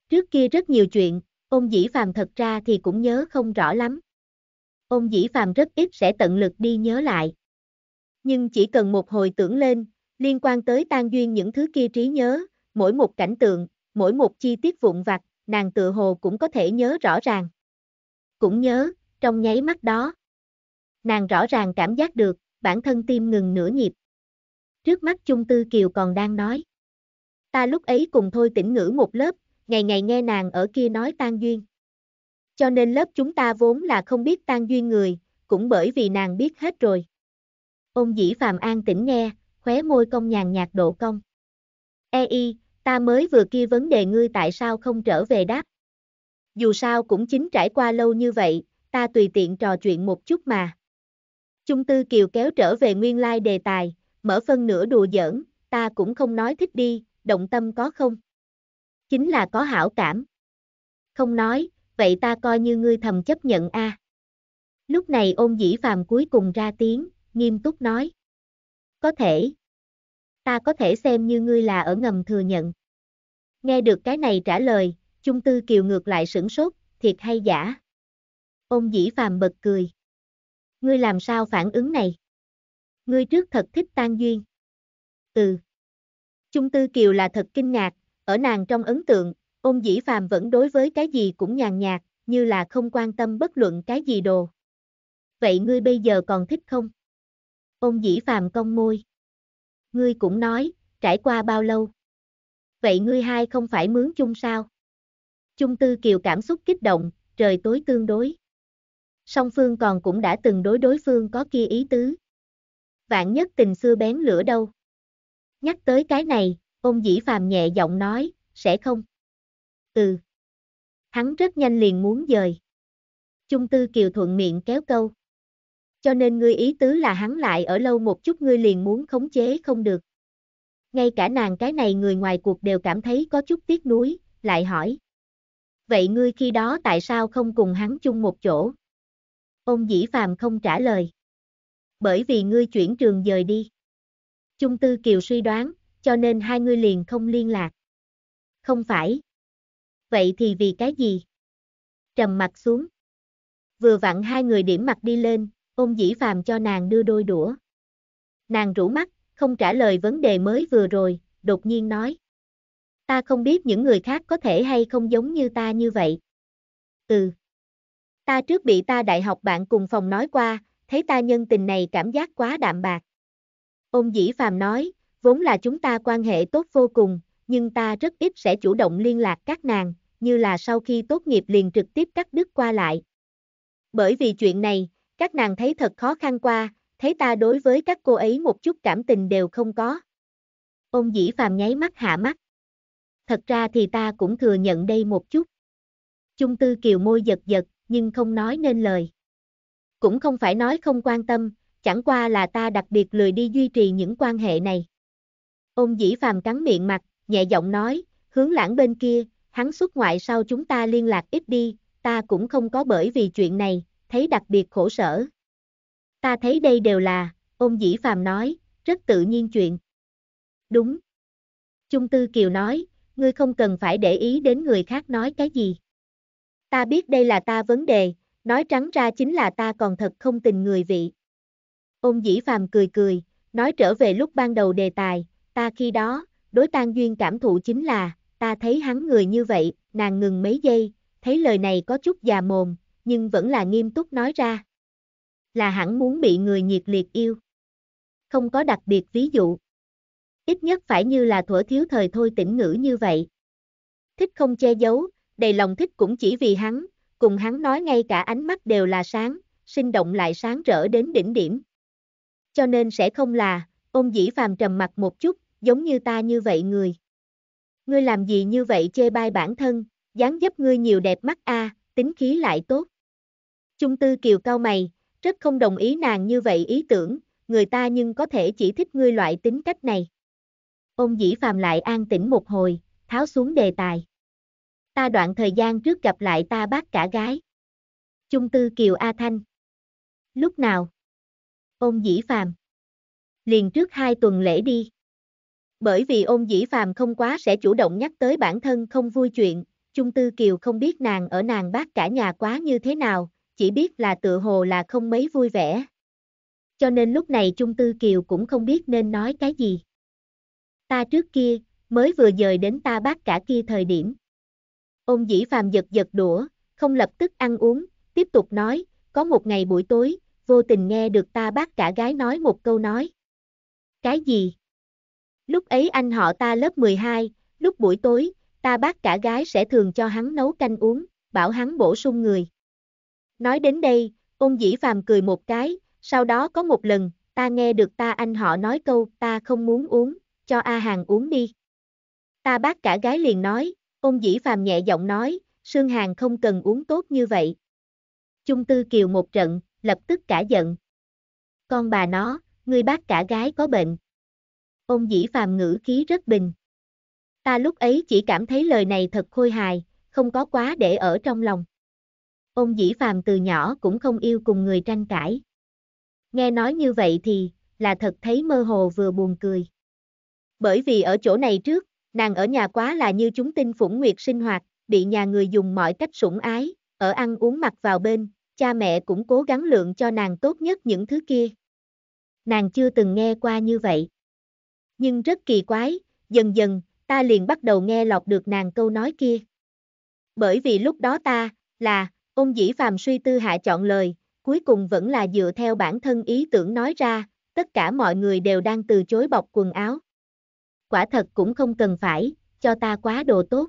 Trước kia rất nhiều chuyện, ông dĩ phàm thật ra thì cũng nhớ không rõ lắm. Ông dĩ phàm rất ít sẽ tận lực đi nhớ lại nhưng chỉ cần một hồi tưởng lên, liên quan tới tan duyên những thứ kia trí nhớ, mỗi một cảnh tượng, mỗi một chi tiết vụn vặt, nàng tự hồ cũng có thể nhớ rõ ràng. Cũng nhớ, trong nháy mắt đó. Nàng rõ ràng cảm giác được, bản thân tim ngừng nửa nhịp. Trước mắt Trung Tư Kiều còn đang nói. Ta lúc ấy cùng thôi tỉnh ngữ một lớp, ngày ngày nghe nàng ở kia nói tan duyên. Cho nên lớp chúng ta vốn là không biết tan duyên người, cũng bởi vì nàng biết hết rồi. Ông dĩ phàm an tĩnh nghe, khóe môi cong nhàn nhạt độ cong. E y, ta mới vừa kia vấn đề ngươi tại sao không trở về đáp. Dù sao cũng chính trải qua lâu như vậy, ta tùy tiện trò chuyện một chút mà. Trung tư kiều kéo trở về nguyên lai like đề tài, mở phân nửa đùa giỡn, ta cũng không nói thích đi, động tâm có không? Chính là có hảo cảm. Không nói, vậy ta coi như ngươi thầm chấp nhận a. À. Lúc này ôn dĩ phàm cuối cùng ra tiếng, nghiêm túc nói. Có thể. Ta có thể xem như ngươi là ở ngầm thừa nhận. Nghe được cái này trả lời, Chung Tư Kiều ngược lại sửng sốt, thiệt hay giả? Ông dĩ phàm bật cười. Ngươi làm sao phản ứng này? Ngươi trước thật thích tan duyên. Ừ. Chung Tư Kiều là thật kinh ngạc, ở nàng trong ấn tượng, ông dĩ phàm vẫn đối với cái gì cũng nhàn nhạt, như là không quan tâm bất luận cái gì đồ. Vậy ngươi bây giờ còn thích không? Ôn dĩ phàm cong môi. Ngươi cũng nói, trải qua bao lâu? Vậy ngươi hai không phải mướn chung sao? Chung tư kiều cảm xúc kích động, trời tối tương đối. Song phương còn cũng đã từng đối đối phương có kia ý tứ. Vạn nhất tình xưa bén lửa đâu. Nhắc tới cái này, Ông dĩ phàm nhẹ giọng nói, sẽ không. Ừ. Hắn rất nhanh liền muốn dời. Chung tư kiều thuận miệng kéo câu cho nên ngươi ý tứ là hắn lại ở lâu một chút ngươi liền muốn khống chế không được. Ngay cả nàng cái này người ngoài cuộc đều cảm thấy có chút tiếc nuối, lại hỏi. Vậy ngươi khi đó tại sao không cùng hắn chung một chỗ? Ông Dĩ Phàm không trả lời. Bởi vì ngươi chuyển trường dời đi. Chung Tư Kiều suy đoán, cho nên hai ngươi liền không liên lạc. Không phải. Vậy thì vì cái gì? Trầm mặt xuống. Vừa vặn hai người điểm mặt đi lên, ôn dĩ phàm cho nàng đưa đôi đũa. Nàng rủ mắt, không trả lời vấn đề mới vừa rồi, đột nhiên nói. Ta không biết những người khác có thể hay không giống như ta như vậy. Ừ. Ta trước bị ta đại học bạn cùng phòng nói qua, thấy ta nhân tình này cảm giác quá đạm bạc. Ôn dĩ phàm nói, vốn là chúng ta quan hệ tốt vô cùng, nhưng ta rất ít sẽ chủ động liên lạc các nàng, như là sau khi tốt nghiệp liền trực tiếp cắt đứt qua lại. Bởi vì chuyện này, các nàng thấy thật khó khăn qua, thấy ta đối với các cô ấy một chút cảm tình đều không có. Ôn dĩ phàm nháy mắt hạ mắt. Thật ra thì ta cũng thừa nhận đây một chút. Chung tư kiều môi giật giật, nhưng không nói nên lời. Cũng không phải nói không quan tâm, chẳng qua là ta đặc biệt lười đi duy trì những quan hệ này. Ôn dĩ phàm cắn miệng mặt, nhẹ giọng nói, hướng lãng bên kia, hắn xuất ngoại sau chúng ta liên lạc ít đi, ta cũng không có bởi vì chuyện này, thấy đặc biệt khổ sở. Ta thấy đây đều là, ôn dĩ phàm nói, rất tự nhiên chuyện. Đúng. Chung Tư Kiều nói, ngươi không cần phải để ý đến người khác nói cái gì. Ta biết đây là ta vấn đề, nói trắng ra chính là ta còn thật không tình người vị. Ôn dĩ phàm cười cười, nói trở về lúc ban đầu đề tài, ta khi đó, đối tan duyên cảm thụ chính là, ta thấy hắn người như vậy, nàng ngừng mấy giây, thấy lời này có chút già mồm, nhưng vẫn là nghiêm túc nói ra. Là hẳn muốn bị người nhiệt liệt yêu. Không có đặc biệt ví dụ. Ít nhất phải như là thuở thiếu thời thôi tỉnh ngữ như vậy. Thích không che giấu, đầy lòng thích cũng chỉ vì hắn, cùng hắn nói ngay cả ánh mắt đều là sáng, sinh động lại sáng rỡ đến đỉnh điểm. Cho nên sẽ không là, ôm dĩ phàm trầm mặt một chút, giống như ta như vậy người. Ngươi làm gì như vậy chê bai bản thân, dáng dấp ngươi nhiều đẹp mắt a, tính khí lại tốt. Trung Tư Kiều cau mày, rất không đồng ý nàng như vậy ý tưởng, người ta nhưng có thể chỉ thích ngươi loại tính cách này. Ông dĩ phàm lại an tĩnh một hồi, tháo xuống đề tài. Ta đoạn thời gian trước gặp lại ta bác cả gái. Trung Tư Kiều A Thanh. Lúc nào? Ông dĩ phàm. Liền trước hai tuần lễ đi. Bởi vì ôn dĩ phàm không quá sẽ chủ động nhắc tới bản thân không vui chuyện, Trung Tư Kiều không biết nàng ở nàng bác cả nhà quá như thế nào, chỉ biết là tựa hồ là không mấy vui vẻ. Cho nên lúc này Trung Tư Kiều cũng không biết nên nói cái gì. Ta trước kia, mới vừa dời đến ta bác cả kia thời điểm. Ông dĩ phàm giật giật đũa, không lập tức ăn uống, tiếp tục nói, có một ngày buổi tối, vô tình nghe được ta bác cả gái nói một câu nói. Cái gì? Lúc ấy anh họ ta lớp 12, lúc buổi tối, ta bác cả gái sẽ thường cho hắn nấu canh uống, bảo hắn bổ sung người. Nói đến đây, ông dĩ phàm cười một cái, sau đó có một lần, ta nghe được ta anh họ nói câu ta không muốn uống, cho A Hàng uống đi. Ta bác cả gái liền nói, ông dĩ phàm nhẹ giọng nói, Sương Hàng không cần uống tốt như vậy. Chung Tư Kiều một trận, lập tức cả giận. Con bà nó, người bác cả gái có bệnh. Ông dĩ phàm ngữ khí rất bình. Ta lúc ấy chỉ cảm thấy lời này thật khôi hài, không có quá để ở trong lòng. Ông dĩ phàm từ nhỏ cũng không yêu cùng người tranh cãi. Nghe nói như vậy thì, là thật thấy mơ hồ vừa buồn cười. Bởi vì ở chỗ này trước, nàng ở nhà quá là như chúng tinh phủng nguyệt sinh hoạt, bị nhà người dùng mọi cách sủng ái, ở ăn uống mặc vào bên, cha mẹ cũng cố gắng lượng cho nàng tốt nhất những thứ kia. Nàng chưa từng nghe qua như vậy. Nhưng rất kỳ quái, dần dần, ta liền bắt đầu nghe lọt được nàng câu nói kia. Bởi vì lúc đó ta, là, Ông dĩ phàm suy tư hạ chọn lời, cuối cùng vẫn là dựa theo bản thân ý tưởng nói ra, tất cả mọi người đều đang từ chối bọc quần áo. Quả thật cũng không cần phải, cho ta quá đồ tốt.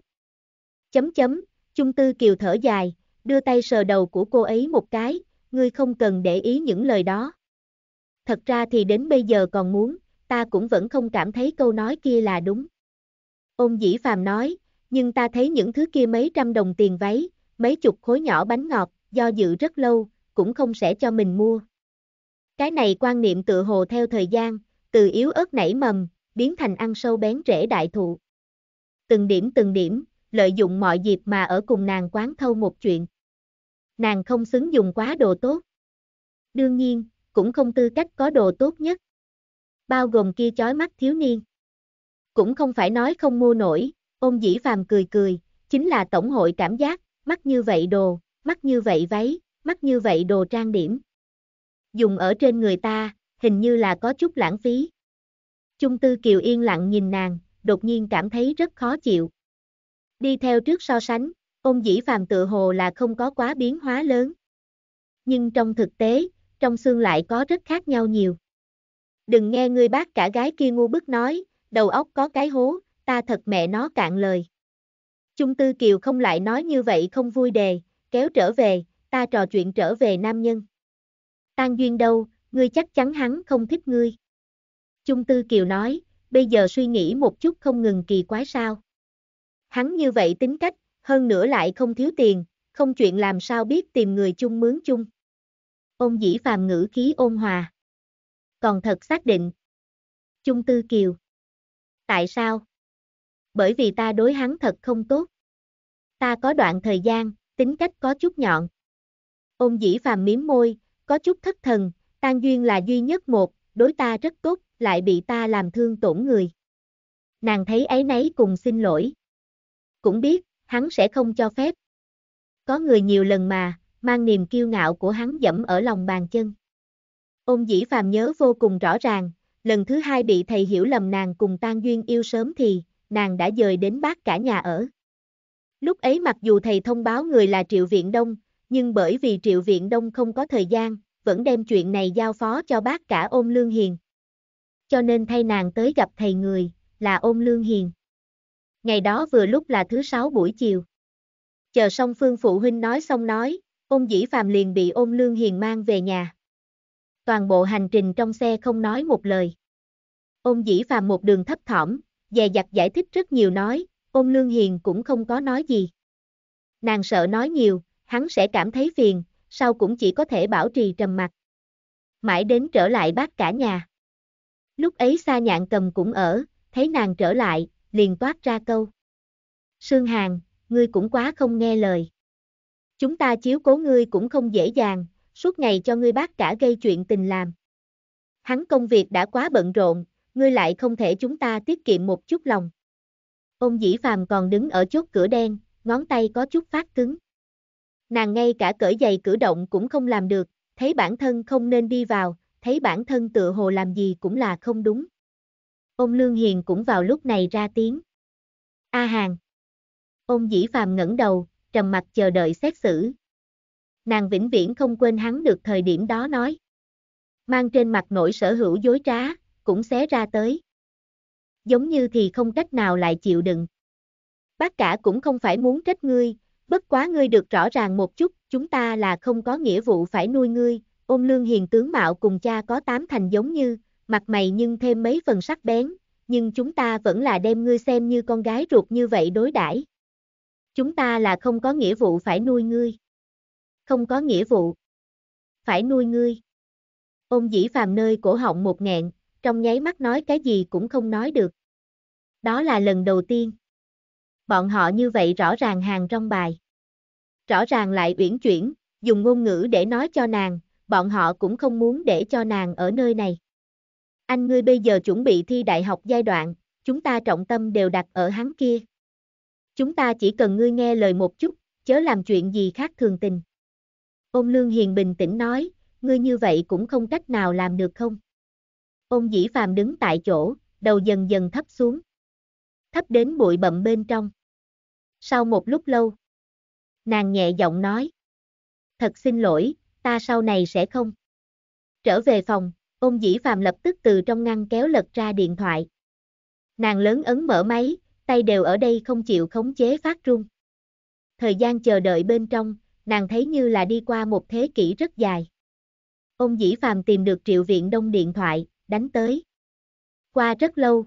Chấm chấm, Trung Tư Kiều thở dài, đưa tay sờ đầu của cô ấy một cái, ngươi không cần để ý những lời đó. Thật ra thì đến bây giờ còn muốn, ta cũng vẫn không cảm thấy câu nói kia là đúng. Ông dĩ phàm nói, nhưng ta thấy những thứ kia mấy trăm đồng tiền váy, mấy chục khối nhỏ bánh ngọt, do dự rất lâu, cũng không sẽ cho mình mua. Cái này quan niệm tự hồ theo thời gian, từ yếu ớt nảy mầm, biến thành ăn sâu bén rễ đại thụ. Từng điểm từng điểm, lợi dụng mọi dịp mà ở cùng nàng quán thâu một chuyện. Nàng không xứng dùng quá đồ tốt. Đương nhiên, cũng không tư cách có đồ tốt nhất. Bao gồm kia chói mắt thiếu niên. Cũng không phải nói không mua nổi, ôn dĩ phàm cười cười, chính là tổng hội cảm giác, mắt như vậy đồ, mắt như vậy váy, mắt như vậy đồ trang điểm. Dùng ở trên người ta, hình như là có chút lãng phí. Trung Tư Kiều yên lặng nhìn nàng, đột nhiên cảm thấy rất khó chịu. Đi theo trước so sánh, ôn dĩ phàm tự hồ là không có quá biến hóa lớn. Nhưng trong thực tế, trong xương lại có rất khác nhau nhiều. Đừng nghe người bác cả gái kia ngu bức nói, đầu óc có cái hố, ta thật mẹ nó cạn lời. Trung Tư Kiều không lại nói như vậy không vui đề, kéo trở về, ta trò chuyện trở về nam nhân. Tan duyên đâu, ngươi chắc chắn hắn không thích ngươi. Trung Tư Kiều nói, bây giờ suy nghĩ một chút không ngừng kỳ quái sao. Hắn như vậy tính cách, hơn nữa lại không thiếu tiền, không chuyện làm sao biết tìm người chung mướn chung. Ông dĩ phàm ngữ khí ôn hòa. Còn thật xác định. Trung Tư Kiều. Tại sao? bởi vì ta đối hắn thật không tốt. Ta có đoạn thời gian, tính cách có chút nhọn. Ôn dĩ phàm miếm môi, có chút thất thần, tan duyên là duy nhất một, đối ta rất tốt, lại bị ta làm thương tổn người. Nàng thấy ấy nấy cùng xin lỗi. Cũng biết, hắn sẽ không cho phép. Có người nhiều lần mà, mang niềm kiêu ngạo của hắn dẫm ở lòng bàn chân. Ôn dĩ phàm nhớ vô cùng rõ ràng, lần thứ hai bị thầy hiểu lầm nàng cùng tan duyên yêu sớm thì, nàng đã dời đến bác cả nhà ở. Lúc ấy mặc dù thầy thông báo người là Triệu Viện Đông, nhưng bởi vì Triệu Viện Đông không có thời gian, vẫn đem chuyện này giao phó cho bác cả ôm Lương Hiền. Cho nên thay nàng tới gặp thầy người, là ôm Lương Hiền. Ngày đó vừa lúc là thứ sáu buổi chiều. Chờ xong Phương Phụ Huynh nói xong nói, ôm dĩ phàm liền bị ôm Lương Hiền mang về nhà. Toàn bộ hành trình trong xe không nói một lời. Ôm dĩ phàm một đường thấp thỏm, dè dặt giải thích rất nhiều nói, ôn lương hiền cũng không có nói gì. Nàng sợ nói nhiều, hắn sẽ cảm thấy phiền, sau cũng chỉ có thể bảo trì trầm mặc. Mãi đến trở lại bác cả nhà. Lúc ấy xa nhạn cầm cũng ở, thấy nàng trở lại, liền toát ra câu. Sương Hàn, ngươi cũng quá không nghe lời. Chúng ta chiếu cố ngươi cũng không dễ dàng, suốt ngày cho ngươi bác cả gây chuyện tình làm. Hắn công việc đã quá bận rộn, ngươi lại không thể chúng ta tiết kiệm một chút lòng. Ông dĩ phàm còn đứng ở chốt cửa đen, ngón tay có chút phát cứng. Nàng ngay cả cởi giày cử động cũng không làm được, thấy bản thân không nên đi vào, thấy bản thân tự hồ làm gì cũng là không đúng. Ông Lương Hiền cũng vào lúc này ra tiếng. A à Ông dĩ phàm ngẩng đầu, trầm mặt chờ đợi xét xử. Nàng vĩnh viễn không quên hắn được thời điểm đó nói. Mang trên mặt nỗi sở hữu dối trá, cũng xé ra tới. Giống như thì không cách nào lại chịu đựng. Bác cả cũng không phải muốn trách ngươi, bất quá ngươi được rõ ràng một chút, chúng ta là không có nghĩa vụ phải nuôi ngươi, ôm lương hiền tướng mạo cùng cha có tám thành giống như, mặt mày nhưng thêm mấy phần sắc bén, nhưng chúng ta vẫn là đem ngươi xem như con gái ruột như vậy đối đãi. Chúng ta là không có nghĩa vụ phải nuôi ngươi. Không có nghĩa vụ. Phải nuôi ngươi. Ôn dĩ phàm nơi cổ họng một nghẹn, trong nháy mắt nói cái gì cũng không nói được. Đó là lần đầu tiên. Bọn họ như vậy rõ ràng hàng trong bài. Rõ ràng lại uyển chuyển, dùng ngôn ngữ để nói cho nàng, bọn họ cũng không muốn để cho nàng ở nơi này. Anh ngươi bây giờ chuẩn bị thi đại học giai đoạn, chúng ta trọng tâm đều đặt ở hắn kia. Chúng ta chỉ cần ngươi nghe lời một chút, chớ làm chuyện gì khác thường tình. Ôn Lương Hiền bình tĩnh nói, ngươi như vậy cũng không cách nào làm được không? Ông dĩ phàm đứng tại chỗ, đầu dần dần thấp xuống. Thấp đến bụi bậm bên trong. Sau một lúc lâu, nàng nhẹ giọng nói. Thật xin lỗi, ta sau này sẽ không. Trở về phòng, ông dĩ phàm lập tức từ trong ngăn kéo lật ra điện thoại. Nàng lớn ấn mở máy, tay đều ở đây không chịu khống chế phát run. Thời gian chờ đợi bên trong, nàng thấy như là đi qua một thế kỷ rất dài. Ông Dĩ Phàm tìm được Triệu Viện Đông điện thoại, đánh tới. Qua rất lâu.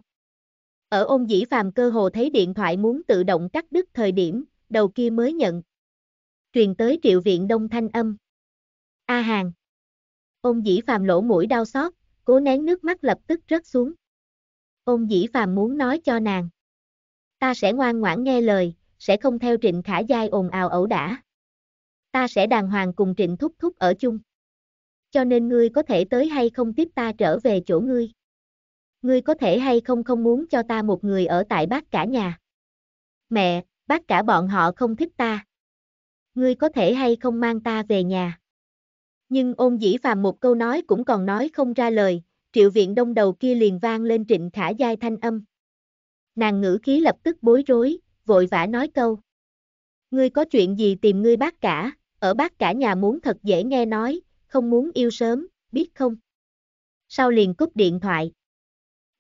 Ở ôn dĩ phàm cơ hồ thấy điện thoại muốn tự động cắt đứt thời điểm, đầu kia mới nhận. Truyền tới triệu viện đông thanh âm. A hàng. Ôn dĩ phàm lỗ mũi đau xót, cố nén nước mắt lập tức rớt xuống. Ôn dĩ phàm muốn nói cho nàng. Ta sẽ ngoan ngoãn nghe lời, sẽ không theo trịnh khả giai ồn ào ẩu đả. Ta sẽ đàng hoàng cùng trịnh thúc thúc ở chung cho nên ngươi có thể tới hay không tiếp ta trở về chỗ ngươi. Ngươi có thể hay không không muốn cho ta một người ở tại bác cả nhà. Mẹ, bác cả bọn họ không thích ta. Ngươi có thể hay không mang ta về nhà. Nhưng ôn dĩ phàm một câu nói cũng còn nói không ra lời, triệu viện đông đầu kia liền vang lên trịnh khả giai thanh âm. Nàng ngữ khí lập tức bối rối, vội vã nói câu. Ngươi có chuyện gì tìm ngươi bác cả, ở bác cả nhà muốn thật dễ nghe nói, không muốn yêu sớm, biết không? Sau liền cúp điện thoại.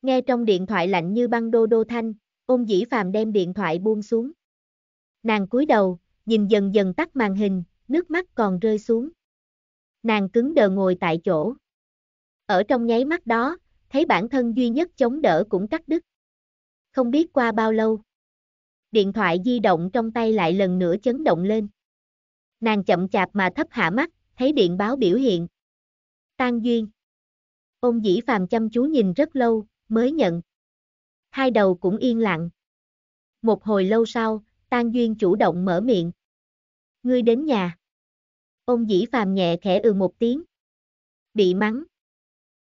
Nghe trong điện thoại lạnh như băng đô đô thanh, ôn dĩ phàm đem điện thoại buông xuống. Nàng cúi đầu, nhìn dần dần tắt màn hình, nước mắt còn rơi xuống. Nàng cứng đờ ngồi tại chỗ. Ở trong nháy mắt đó, thấy bản thân duy nhất chống đỡ cũng cắt đứt. Không biết qua bao lâu. Điện thoại di động trong tay lại lần nữa chấn động lên. Nàng chậm chạp mà thấp hạ mắt, thấy điện báo biểu hiện. Tan duyên. ông dĩ phàm chăm chú nhìn rất lâu, mới nhận. Hai đầu cũng yên lặng. Một hồi lâu sau, Tan duyên chủ động mở miệng. Ngươi đến nhà. ông dĩ phàm nhẹ khẽ ừ một tiếng. Bị mắng.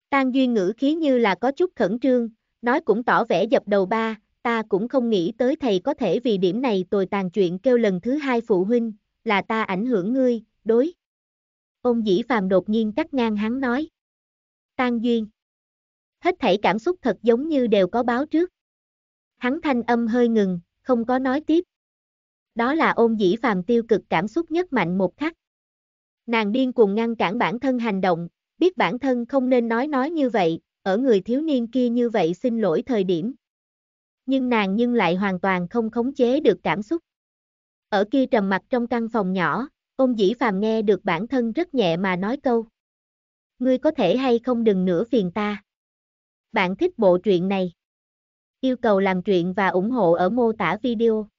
Tan duyên ngữ khí như là có chút khẩn trương, nói cũng tỏ vẻ dập đầu ba, ta cũng không nghĩ tới thầy có thể vì điểm này tồi tàn chuyện kêu lần thứ hai phụ huynh, là ta ảnh hưởng ngươi, đối. Ông dĩ phàm đột nhiên cắt ngang hắn nói. Tan duyên. Hết thảy cảm xúc thật giống như đều có báo trước. Hắn thanh âm hơi ngừng, không có nói tiếp. Đó là ôn dĩ phàm tiêu cực cảm xúc nhất mạnh một khắc. Nàng điên cuồng ngăn cản bản thân hành động, biết bản thân không nên nói nói như vậy, ở người thiếu niên kia như vậy xin lỗi thời điểm. Nhưng nàng nhưng lại hoàn toàn không khống chế được cảm xúc. Ở kia trầm mặt trong căn phòng nhỏ, Ông dĩ phàm nghe được bản thân rất nhẹ mà nói câu. Ngươi có thể hay không đừng nữa phiền ta. Bạn thích bộ truyện này. Yêu cầu làm truyện và ủng hộ ở mô tả video.